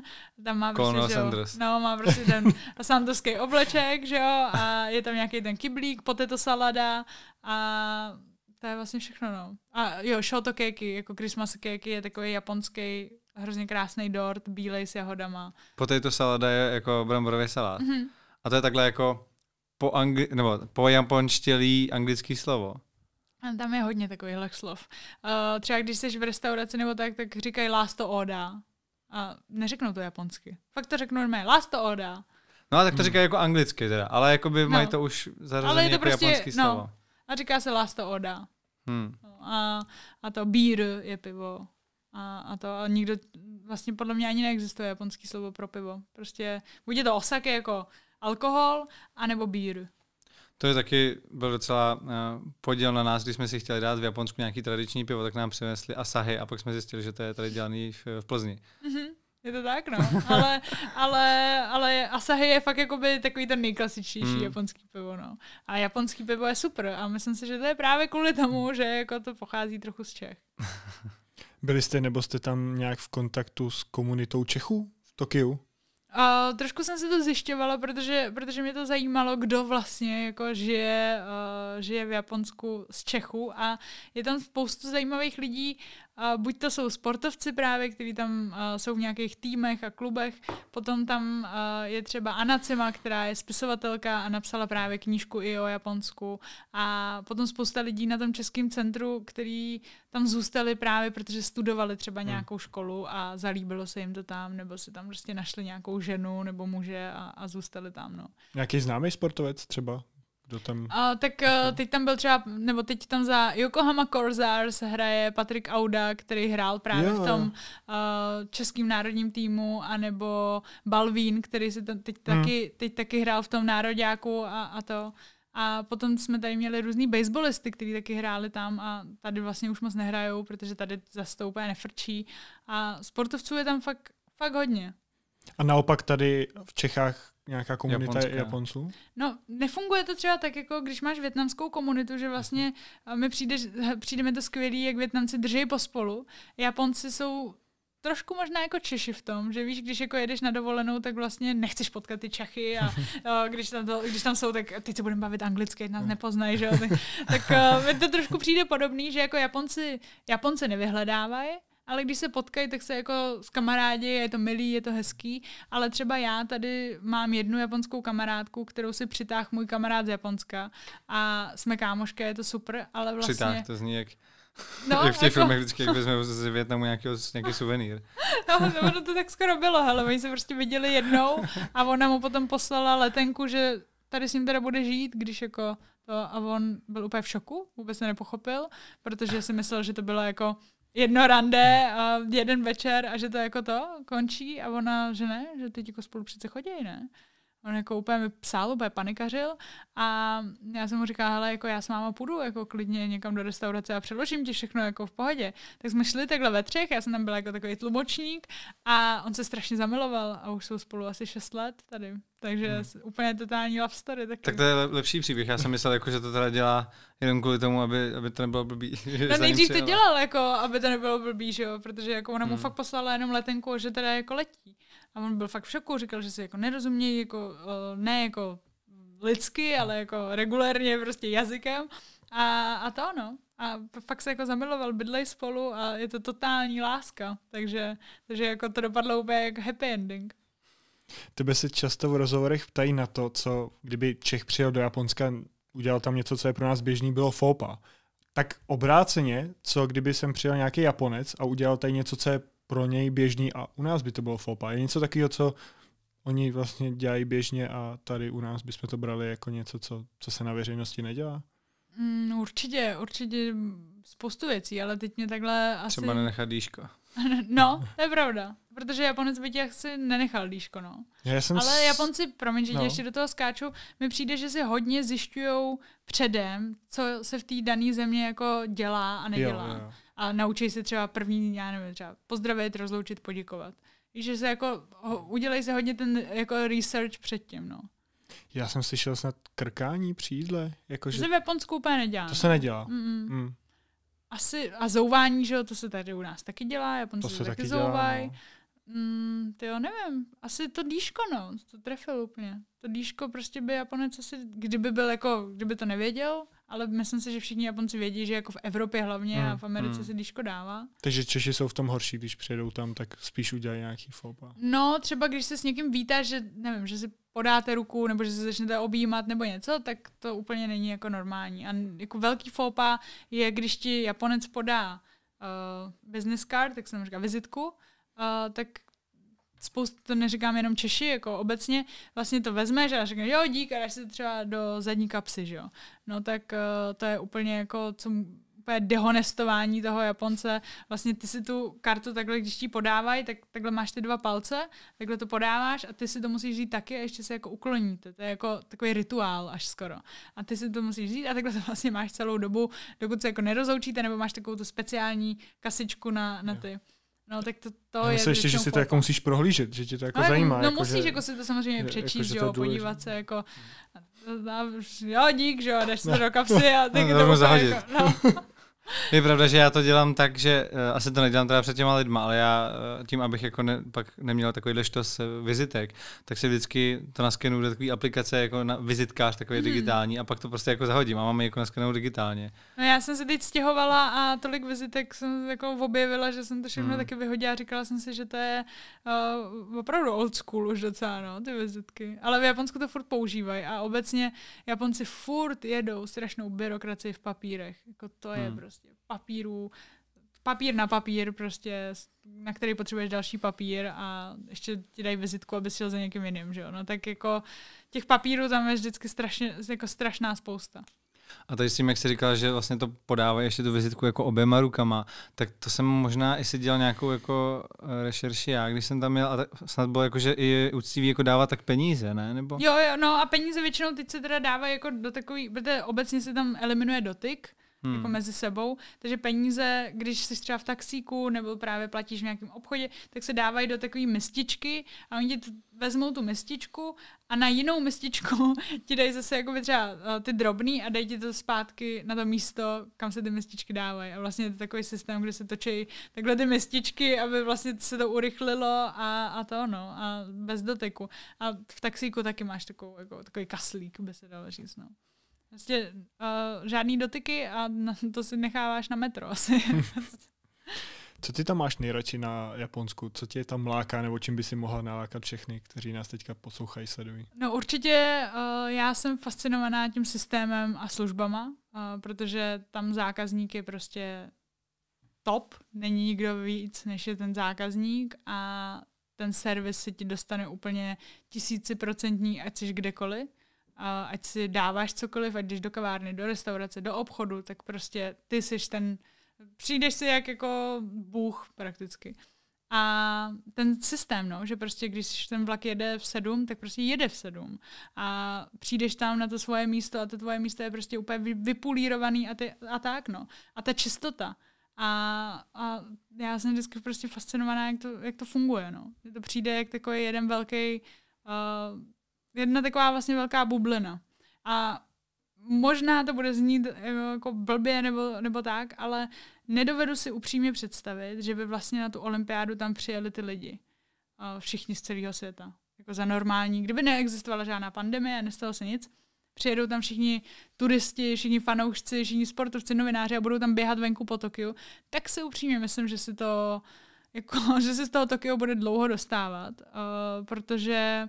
tam má prostě, že jo, no, má prostě ten santoský obleček, že jo, a je tam nějaký ten kyblík, potato salada a to je vlastně všechno, no. A jo, shotokejky, jako Christmas kejky je takový japonský hrozně krásný dort, bílej s jahodama. Potato salada je jako bramborový salát. Mm-hmm. A to je takhle jako po, angli- nebo po japonštělý anglický slovo. A tam je hodně takových slov. Uh, třeba když jsi v restauraci nebo tak, tak říkají lásto oda. A neřeknou to japonsky. Fakt to řeknou normálně, lásto oda. No a tak to hmm. říkají jako anglicky teda, ale jako no. mají to už zařazené ale je to jako prostě, japonský no. slovo. A říká se lásto oda. Hmm. No, a, a to bír je pivo. A, a to a nikdo, vlastně podle mě ani neexistuje japonský slovo pro pivo. Prostě buď je to osake jako alkohol anebo bíru. To je taky byl docela eh, podíl na nás, když jsme si chtěli dát v Japonsku nějaký tradiční pivo, tak nám přinesli Asahi a pak jsme zjistili, že to je tady dělaný v, Plzni. Mm-hmm. Je to tak, no. Ale, ale, ale Asahi je fakt jakoby takový ten nejklasičnější mm. japonský pivo, no. A japonský pivo je super a myslím si, že to je právě kvůli tomu, hmm. že jako to pochází trochu z Čech. Byli jste nebo jste tam nějak v kontaktu s komunitou Čechů v Tokiu? A trošku jsem si to zjišťovala, protože, protože mě to zajímalo, kdo vlastně jako žije, uh, žije v Japonsku z Čechu a je tam spoustu zajímavých lidí, a buď to jsou sportovci právě, kteří tam eh, jsou v nějakých týmech a klubech, potom tam eh, je třeba Anacima, která je spisovatelka a napsala právě knížku i o Japonsku a potom spousta lidí na tom českém centru, který tam zůstali právě, protože studovali třeba hmm. nějakou školu a zalíbilo se jim to tam, nebo si tam prostě našli nějakou ženu nebo muže a, a zůstali tam. No. Nějaký známý sportovec třeba? Kdo tam... Uh, tak uh, teď tam byl třeba, nebo teď tam za Yokohama Corsairs hraje Patrik Auda, který hrál právě jo. v tom uh, českým národním týmu, anebo Balvin, který se tam teď, hmm. taky, teď taky hrál v tom nároďáku a, a to. A potom jsme tady měli různý baseballisty, kteří taky hráli tam a tady vlastně už moc nehrajou, protože tady zastoupé nefrčí. A sportovců je tam fakt, fakt hodně. A naopak tady v Čechách nějaká komunita Japonská. Japonců? No, nefunguje to třeba tak, jako když máš větnamskou komunitu, že vlastně mi přijde, přijde mi to skvělý, jak Větnamci drží pospolu. Japonci jsou trošku možná jako Češi v tom, že víš, když jako jedeš na dovolenou, tak vlastně nechceš potkat ty Čechy a, a když, tam to, když tam jsou, tak teď se budeme bavit anglicky, nás no. nepoznají, že jo? Tak, tak mi to trošku přijde podobný, že jako Japonci, Japonci nevyhledávají, ale když se potkají, tak se jako s kamarádi, je to milý, je to hezký, ale třeba já tady mám jednu japonskou kamarádku, kterou si přitáhl můj kamarád z Japonska a jsme kámošky, je to super, ale vlastně... Přitáh, to zní jak... No, jak v těch jako... filmech vždycky, jak vezme z Větnamu nějakýho, nějaký suvenýr. No, no, to tak skoro bylo, ale oni se prostě viděli jednou a ona mu potom poslala letenku, že tady s ním teda bude žít, když jako to, a on byl úplně v šoku, vůbec se nepochopil, protože si myslel, že to bylo jako jedno rande a jeden večer a že to jako to končí a ona, že ne, že teď jako spolu přece chodí, ne? On jako úplně mi psal, úplně panikařil a já jsem mu říkala, hele, jako já s máma půjdu, jako klidně někam do restaurace a předložím ti všechno, jako v pohodě. Tak jsme šli takhle ve třech, já jsem tam byla jako takový tlumočník a on se strašně zamiloval a už jsou spolu asi šest let tady. Takže hmm. úplně totální love story. Taky. Tak to je lepší příběh. Já jsem myslel, jako, že to teda dělá jenom kvůli tomu, aby, aby to nebylo blbý. No nejdřív to dělal, jako, aby to nebylo blbý, že jo? protože jako ona mu hmm. fakt poslala jenom letenku, že teda jako letí. A on byl fakt v šoku, říkal, že si jako nerozumějí, jako, eh, ne jako lidsky, no. ale jako regulérně prostě jazykem. A, a to ono. A fakt se jako zamiloval, bydlej spolu a je to totální láska. Takže, takže jako to dopadlo úplně jako happy ending. Tebe se často v rozhovorech ptají na to, co kdyby Čech přijel do Japonska, udělal tam něco, co je pro nás běžný, bylo fopa. Tak obráceně, co kdyby jsem přijel nějaký Japonec a udělal tady něco, co je pro něj běžný a u nás by to bylo fopa. Je něco takového, co oni vlastně dělají běžně a tady u nás bychom to brali jako něco, co, co se na veřejnosti nedělá? Mm, určitě, určitě spoustu věcí, ale teď mě takhle asi... Třeba nenechat dýško. no, to je pravda. Protože Japonec by tě asi nenechal dýško, no. Já jsem ale Japonci, promiň, že no. ještě do toho skáču, mi přijde, že si hodně zjišťují předem, co se v té dané země jako dělá a nedělá. Jo, jo a naučí se třeba první, já nevím, třeba pozdravit, rozloučit, poděkovat. Víš, že se jako, ho, udělej se hodně ten jako research předtím, no. Já jsem slyšel snad krkání při jídle. Jako, to že... se v Japonsku úplně nedělá. To no. se nedělá. Mm-mm. Mm. Asi, a zouvání, že jo, to se tady u nás taky dělá, Japonci to se taky, taky zouvají. No. Mm, ty jo, nevím, asi to dýško, no, to trefil úplně. To dýško prostě by Japonec asi, kdyby byl jako, kdyby to nevěděl, ale myslím si, že všichni Japonci vědí, že jako v Evropě hlavně hmm. a v Americe hmm. se díško dává. Takže Češi jsou v tom horší, když přijedou tam, tak spíš udělají nějaký fopa. No, třeba když se s někým vítá, že nevím, že si podáte ruku nebo že se začnete objímat nebo něco, tak to úplně není jako normální. A jako velký fopa je, když ti Japonec podá uh, business card, tak se říká vizitku, uh, tak spoustu, to neříkám jenom Češi, jako obecně vlastně to vezmeš a řekneš, jo, dík, a dáš si třeba do zadní kapsy, že jo. No tak uh, to je úplně jako, co úplně dehonestování toho Japonce. Vlastně ty si tu kartu takhle, když ti podávají, tak takhle máš ty dva palce, takhle to podáváš a ty si to musíš říct taky a ještě se jako ukloníte. To je jako takový rituál až skoro. A ty si to musíš říct a takhle to vlastně máš celou dobu, dokud se jako nerozoučíte nebo máš takovou tu speciální kasičku na, na ty. Jo. No tak to, to no, je... Myslím, ještě, že si to jako musíš prohlížet, že tě to jako no, zajímá. No jako, musíš že, jako si to samozřejmě přečíst, jako, že jo, podívat se jako... jo, dík, že jo, jdeš se do kapsy a tak no, to, to jako, no. Je pravda, že já to dělám tak, že uh, asi to nedělám teda před těma lidma, ale já uh, tím, abych jako ne, pak neměl takovýhle štos eh, vizitek, tak si vždycky to naskenu do takové aplikace jako na vizitkář, takový hmm. digitální a pak to prostě jako zahodím a mám je jako naskenou digitálně. No já jsem se teď stěhovala a tolik vizitek jsem jako objevila, že jsem to všechno hmm. taky vyhodila a říkala jsem si, že to je uh, opravdu old school už docela, no, ty vizitky. Ale v Japonsku to furt používají a obecně Japonci furt jedou strašnou byrokracii v papírech. Jako to je hmm. prostě prostě papír na papír prostě, na který potřebuješ další papír a ještě ti dají vizitku, aby si za někým jiným, že jo? No tak jako těch papírů tam je vždycky strašně, jako strašná spousta. A tady s tím, jak jsi říkal, že vlastně to podávají ještě tu vizitku jako oběma rukama, tak to jsem možná i si dělal nějakou jako eh, rešerši já, když jsem tam měl a tak snad bylo jako, že i úctivý jako dávat tak peníze, ne? Nebo... Jo, jo, no a peníze většinou teď se teda dávají jako do takový, protože obecně se tam eliminuje dotyk, hmm. jako mezi sebou. Takže peníze, když jsi třeba v taxíku nebo právě platíš v nějakém obchodě, tak se dávají do takové mističky a oni ti vezmou tu mističku a na jinou mističku ti dají zase jako třeba eh, ty drobný a dají ti to zpátky na to místo, kam se ty mističky dávají. A vlastně je to takový systém, kde se točí takhle ty mističky, aby vlastně se to urychlilo a, a to no, a bez doteku. A v taxíku taky máš takovou, jako, takový kaslík, by se dalo říct. No. Prostě uh, žádný dotyky a to si necháváš na metro asi. Co ty tam máš nejradši na Japonsku? Co tě tam láká, nebo čím by si mohla nalákat všechny, kteří nás teďka poslouchají, sledují? No určitě uh, já jsem fascinovaná tím systémem a službama, uh, protože tam zákazník je prostě top, není nikdo víc, než je ten zákazník a ten servis se ti dostane úplně tisíciprocentní, ať jsi kdekoliv a ať si dáváš cokoliv, ať jdeš do kavárny, do restaurace, do obchodu, tak prostě ty jsi ten, přijdeš si jak jako bůh prakticky. A ten systém, no, že prostě když ten vlak jede v sedm, tak prostě jede v sedm. A přijdeš tam na to svoje místo a to tvoje místo je prostě úplně vypulírovaný a, ty, a tak, no. A ta čistota. A, a já jsem vždycky prostě fascinovaná, jak to, jak to funguje, no. Že to přijde jak takový jeden velký uh, jedna taková vlastně velká bublina. A možná to bude znít eh, jako blbě nebo, nebo tak, ale nedovedu si upřímně představit, že by vlastně na tu olympiádu tam přijeli ty lidi. Eh, všichni z celého světa. Jako za normální. Kdyby neexistovala žádná pandemie, a nestalo se nic, přijedou tam všichni turisti, všichni fanoušci, všichni sportovci, novináři a budou tam běhat venku po Tokiu, tak si upřímně myslím, že si to jako, že se z toho Tokio bude dlouho dostávat, uh, protože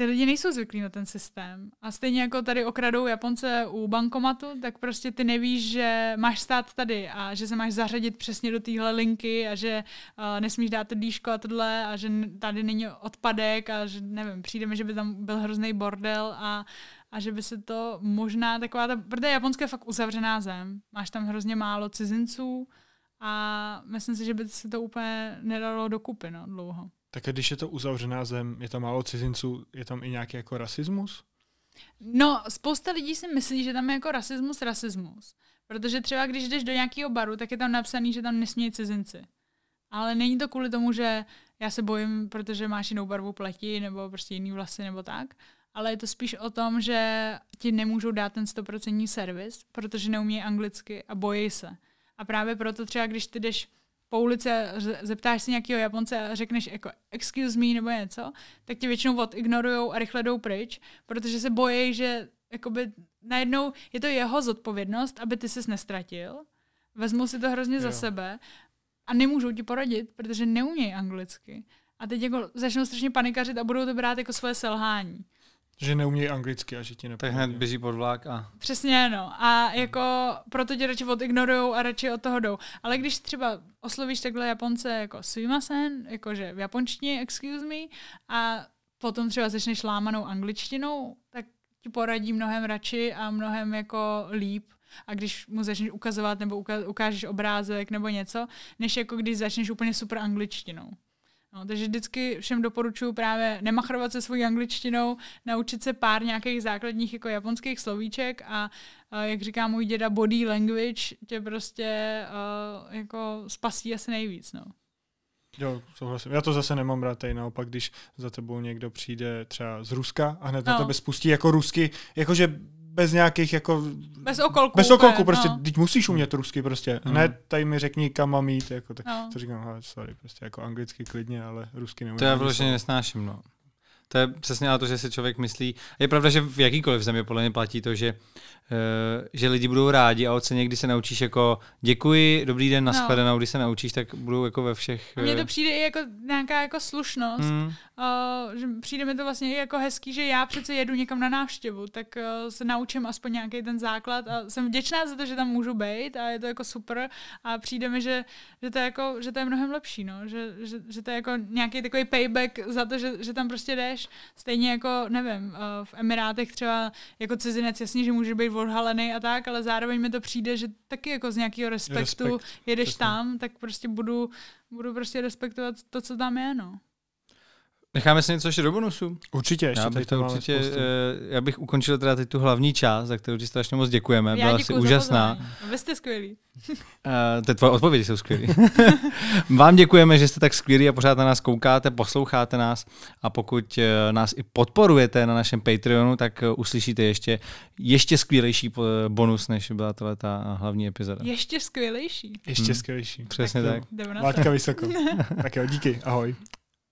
ty lidi nejsou zvyklí na ten systém. A stejně jako tady okradou Japonce u bankomatu, tak prostě ty nevíš, že máš stát tady a že se máš zařadit přesně do téhle linky a že uh, nesmíš dát dýško a tohle a že tady není odpadek a že nevím, přijdeme, že by tam byl hrozný bordel a a že by se to možná taková ta, protože japonské je fakt uzavřená zem, máš tam hrozně málo cizinců a myslím si, že by se to úplně nedalo dokupy no, dlouho. Tak když je to uzavřená zem, je tam málo cizinců, je tam i nějaký jako rasismus? No, spousta lidí si myslí, že tam je jako rasismus, rasismus. Protože třeba když jdeš do nějakého baru, tak je tam napsaný, že tam nesmějí cizinci. Ale není to kvůli tomu, že já se bojím, protože máš jinou barvu pleti nebo prostě jiný vlasy nebo tak. Ale je to spíš o tom, že ti nemůžou dát ten stoprocentní servis, protože neumí anglicky a bojí se. A právě proto třeba, když ty jdeš po ulici zeptáš se nějakého Japonce a řekneš jako excuse me nebo něco, tak tě většinou odignorujou a rychle jdou pryč, protože se bojí, že jakoby najednou je to jeho zodpovědnost, aby ty ses nestratil. Vezmou si to hrozně jo. za sebe a nemůžou ti poradit, protože neumějí anglicky. A teď jako začnou strašně panikařit a budou to brát jako svoje selhání. Že neumějí anglicky a že ti nepomůže. Tak hned běží pod vlák a... Přesně, no. A jako proto tě radši odignorují a radši od toho jdou. Ale když třeba oslovíš takhle Japonce jako suimasen, jakože v japonštině, excuse me, a potom třeba začneš lámanou angličtinou, tak ti poradí mnohem radši a mnohem jako líp. A když mu začneš ukazovat nebo ukážeš obrázek nebo něco, než jako když začneš úplně super angličtinou. No, takže vždycky všem doporučuji právě nemachrovat se svojí angličtinou, naučit se pár nějakých základních jako japonských slovíček a jak říká můj děda, body language tě prostě uh, jako spasí asi nejvíc. No. Jo, souhlasím. Já to zase nemám rád, tady naopak, když za tebou někdo přijde třeba z Ruska a hned no. na tebe spustí jako rusky, jakože bez nějakých jako... Bez okolků. Bez okolků, prostě, no. teď musíš umět rusky prostě. Hmm. Ne, tady mi řekni, kam mám jít, jako tak. No. To říkám, sorry, prostě jako anglicky klidně, ale rusky neumím. To já vlastně nesnáším, no. To je přesně na to, že si člověk myslí. Je pravda, že v jakýkoliv zemi podle mě platí to, že, uh, že lidi budou rádi a oceně, když se naučíš jako děkuji, dobrý den, no. nashledanou, no. když se naučíš, tak budou jako ve všech... Mně to eh, přijde i jako nějaká jako slušnost. Mm. Uh, že přijde mi to vlastně i jako hezký, že já přece jedu někam na návštěvu, tak uh, se naučím aspoň nějaký ten základ a jsem vděčná za to, že tam můžu být a je to jako super a přijde mi, že, že, to, je jako, že to je mnohem lepší, no. že, že, že to je jako nějaký takový payback za to, že, že tam prostě jdeš než stejně jako, nevím, eh, v Emirátech třeba jako cizinec, jasně, že může být odhalený a tak, ale zároveň mi to přijde, že taky jako z nějakého respektu Respekt, jedeš přesně. tam, tak prostě budu, budu prostě respektovat to, co tam je, no. Necháme si něco ještě do bonusu? Určitě, ještě já bych, to určitě, spoustu. Eh, já bych ukončil teda teď tu hlavní část, za kterou ti strašně moc děkujeme, já byla si úžasná. Vy jste skvělí. Uh, eh, ty tvoje odpovědi jsou skvělé. Vám děkujeme, že jste tak skvělí a pořád na nás koukáte, posloucháte nás a pokud eh, nás i podporujete na našem Patreonu, tak uslyšíte ještě, ještě skvělejší bonus, než byla tohle ta hlavní epizoda. Ještě skvělejší. Ještě hmm. skvělejší. Přesně tak. tak. Láďka vysoko. tak jo, díky, ahoj.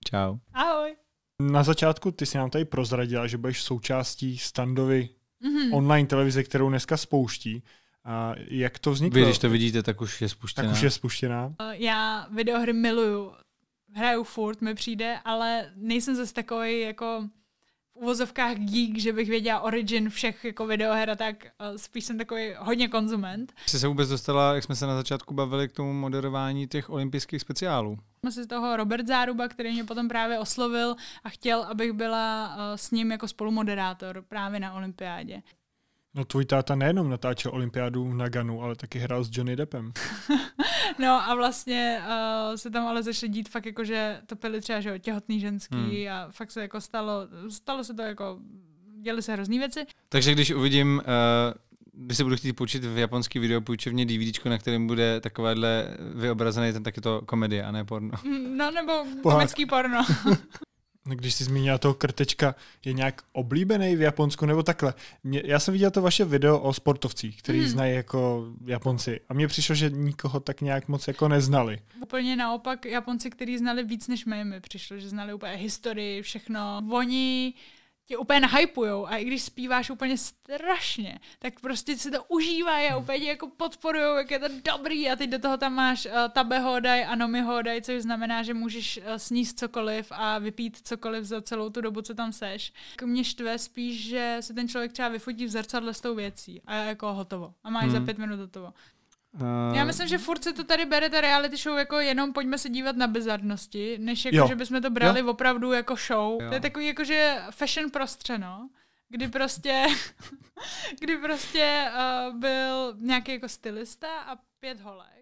Čau. Ahoj. Na začátku ty si nám tady prozradila, že budeš součástí standovy mm-hmm. online televize, kterou dneska spouští. A jak to vzniklo? Vy, když to vidíte, tak už je spuštěná. Tak už je spuštěná. Já videohry miluju. Hraju furt, mi přijde, ale nejsem zase takový jako uvozovkách geek, že bych věděla origin všech jako videoher a tak, spíš jsem takový hodně konzument. Jsi se vůbec dostala, jak jsme se na začátku bavili, k tomu moderování těch olympijských speciálů? Jsme si z toho Robert Záruba, který mě potom právě oslovil a chtěl, abych byla eh, s ním jako spolumoderátor právě na olympiádě. No tvůj táta nejenom natáčel olympiádu na Ganu, ale taky hrál s Johnny Deppem. no a vlastně uh, se tam ale začaly dít fakt jako, že topili třeba že těhotný ženský hmm. a fakt se jako stalo, stalo se to jako, děly se hrozný věci. Takže když uvidím uh když se budu chtít půjčit v japonský videopůjčovně DVD, na kterém bude takovéhle vyobrazený, ten taky to komedie a ne porno. Mm, no nebo Pohádka. komický porno. když jsi zmínila toho krtečka, je nějak oblíbený v Japonsku nebo takhle? Mě, já jsem viděl to vaše video o sportovcích, který hmm. znají jako Japonci a mně přišlo, že nikoho tak nějak moc jako neznali. Úplně naopak, Japonci, který znali víc než my, mi přišlo, že znali úplně historii, všechno. Oni tě úplně nahypujou a i když zpíváš úplně strašně, tak prostě si to užívají a hmm. úplně jako podporujou, jak je to dobrý a teď do toho tam máš uh, tabe hodaj a nomi hodaj, což znamená, že můžeš uh, sníst cokoliv a vypít cokoliv za celou tu dobu, co tam seš. K mě štve spíš, že se ten člověk třeba vyfotí v zrcadle s tou věcí a je jako hotovo a máš hmm. za pět minut hotovo. Uh, Já myslím, že furt se to tady bere, ta reality show, jako jenom pojďme se dívat na bizarnosti, než jako, jo. že bychom to brali jo. opravdu jako show. Jo. To je takový jako, že fashion prostřeno, kdy prostě, kdy prostě uh, byl nějaký jako stylista a pět holek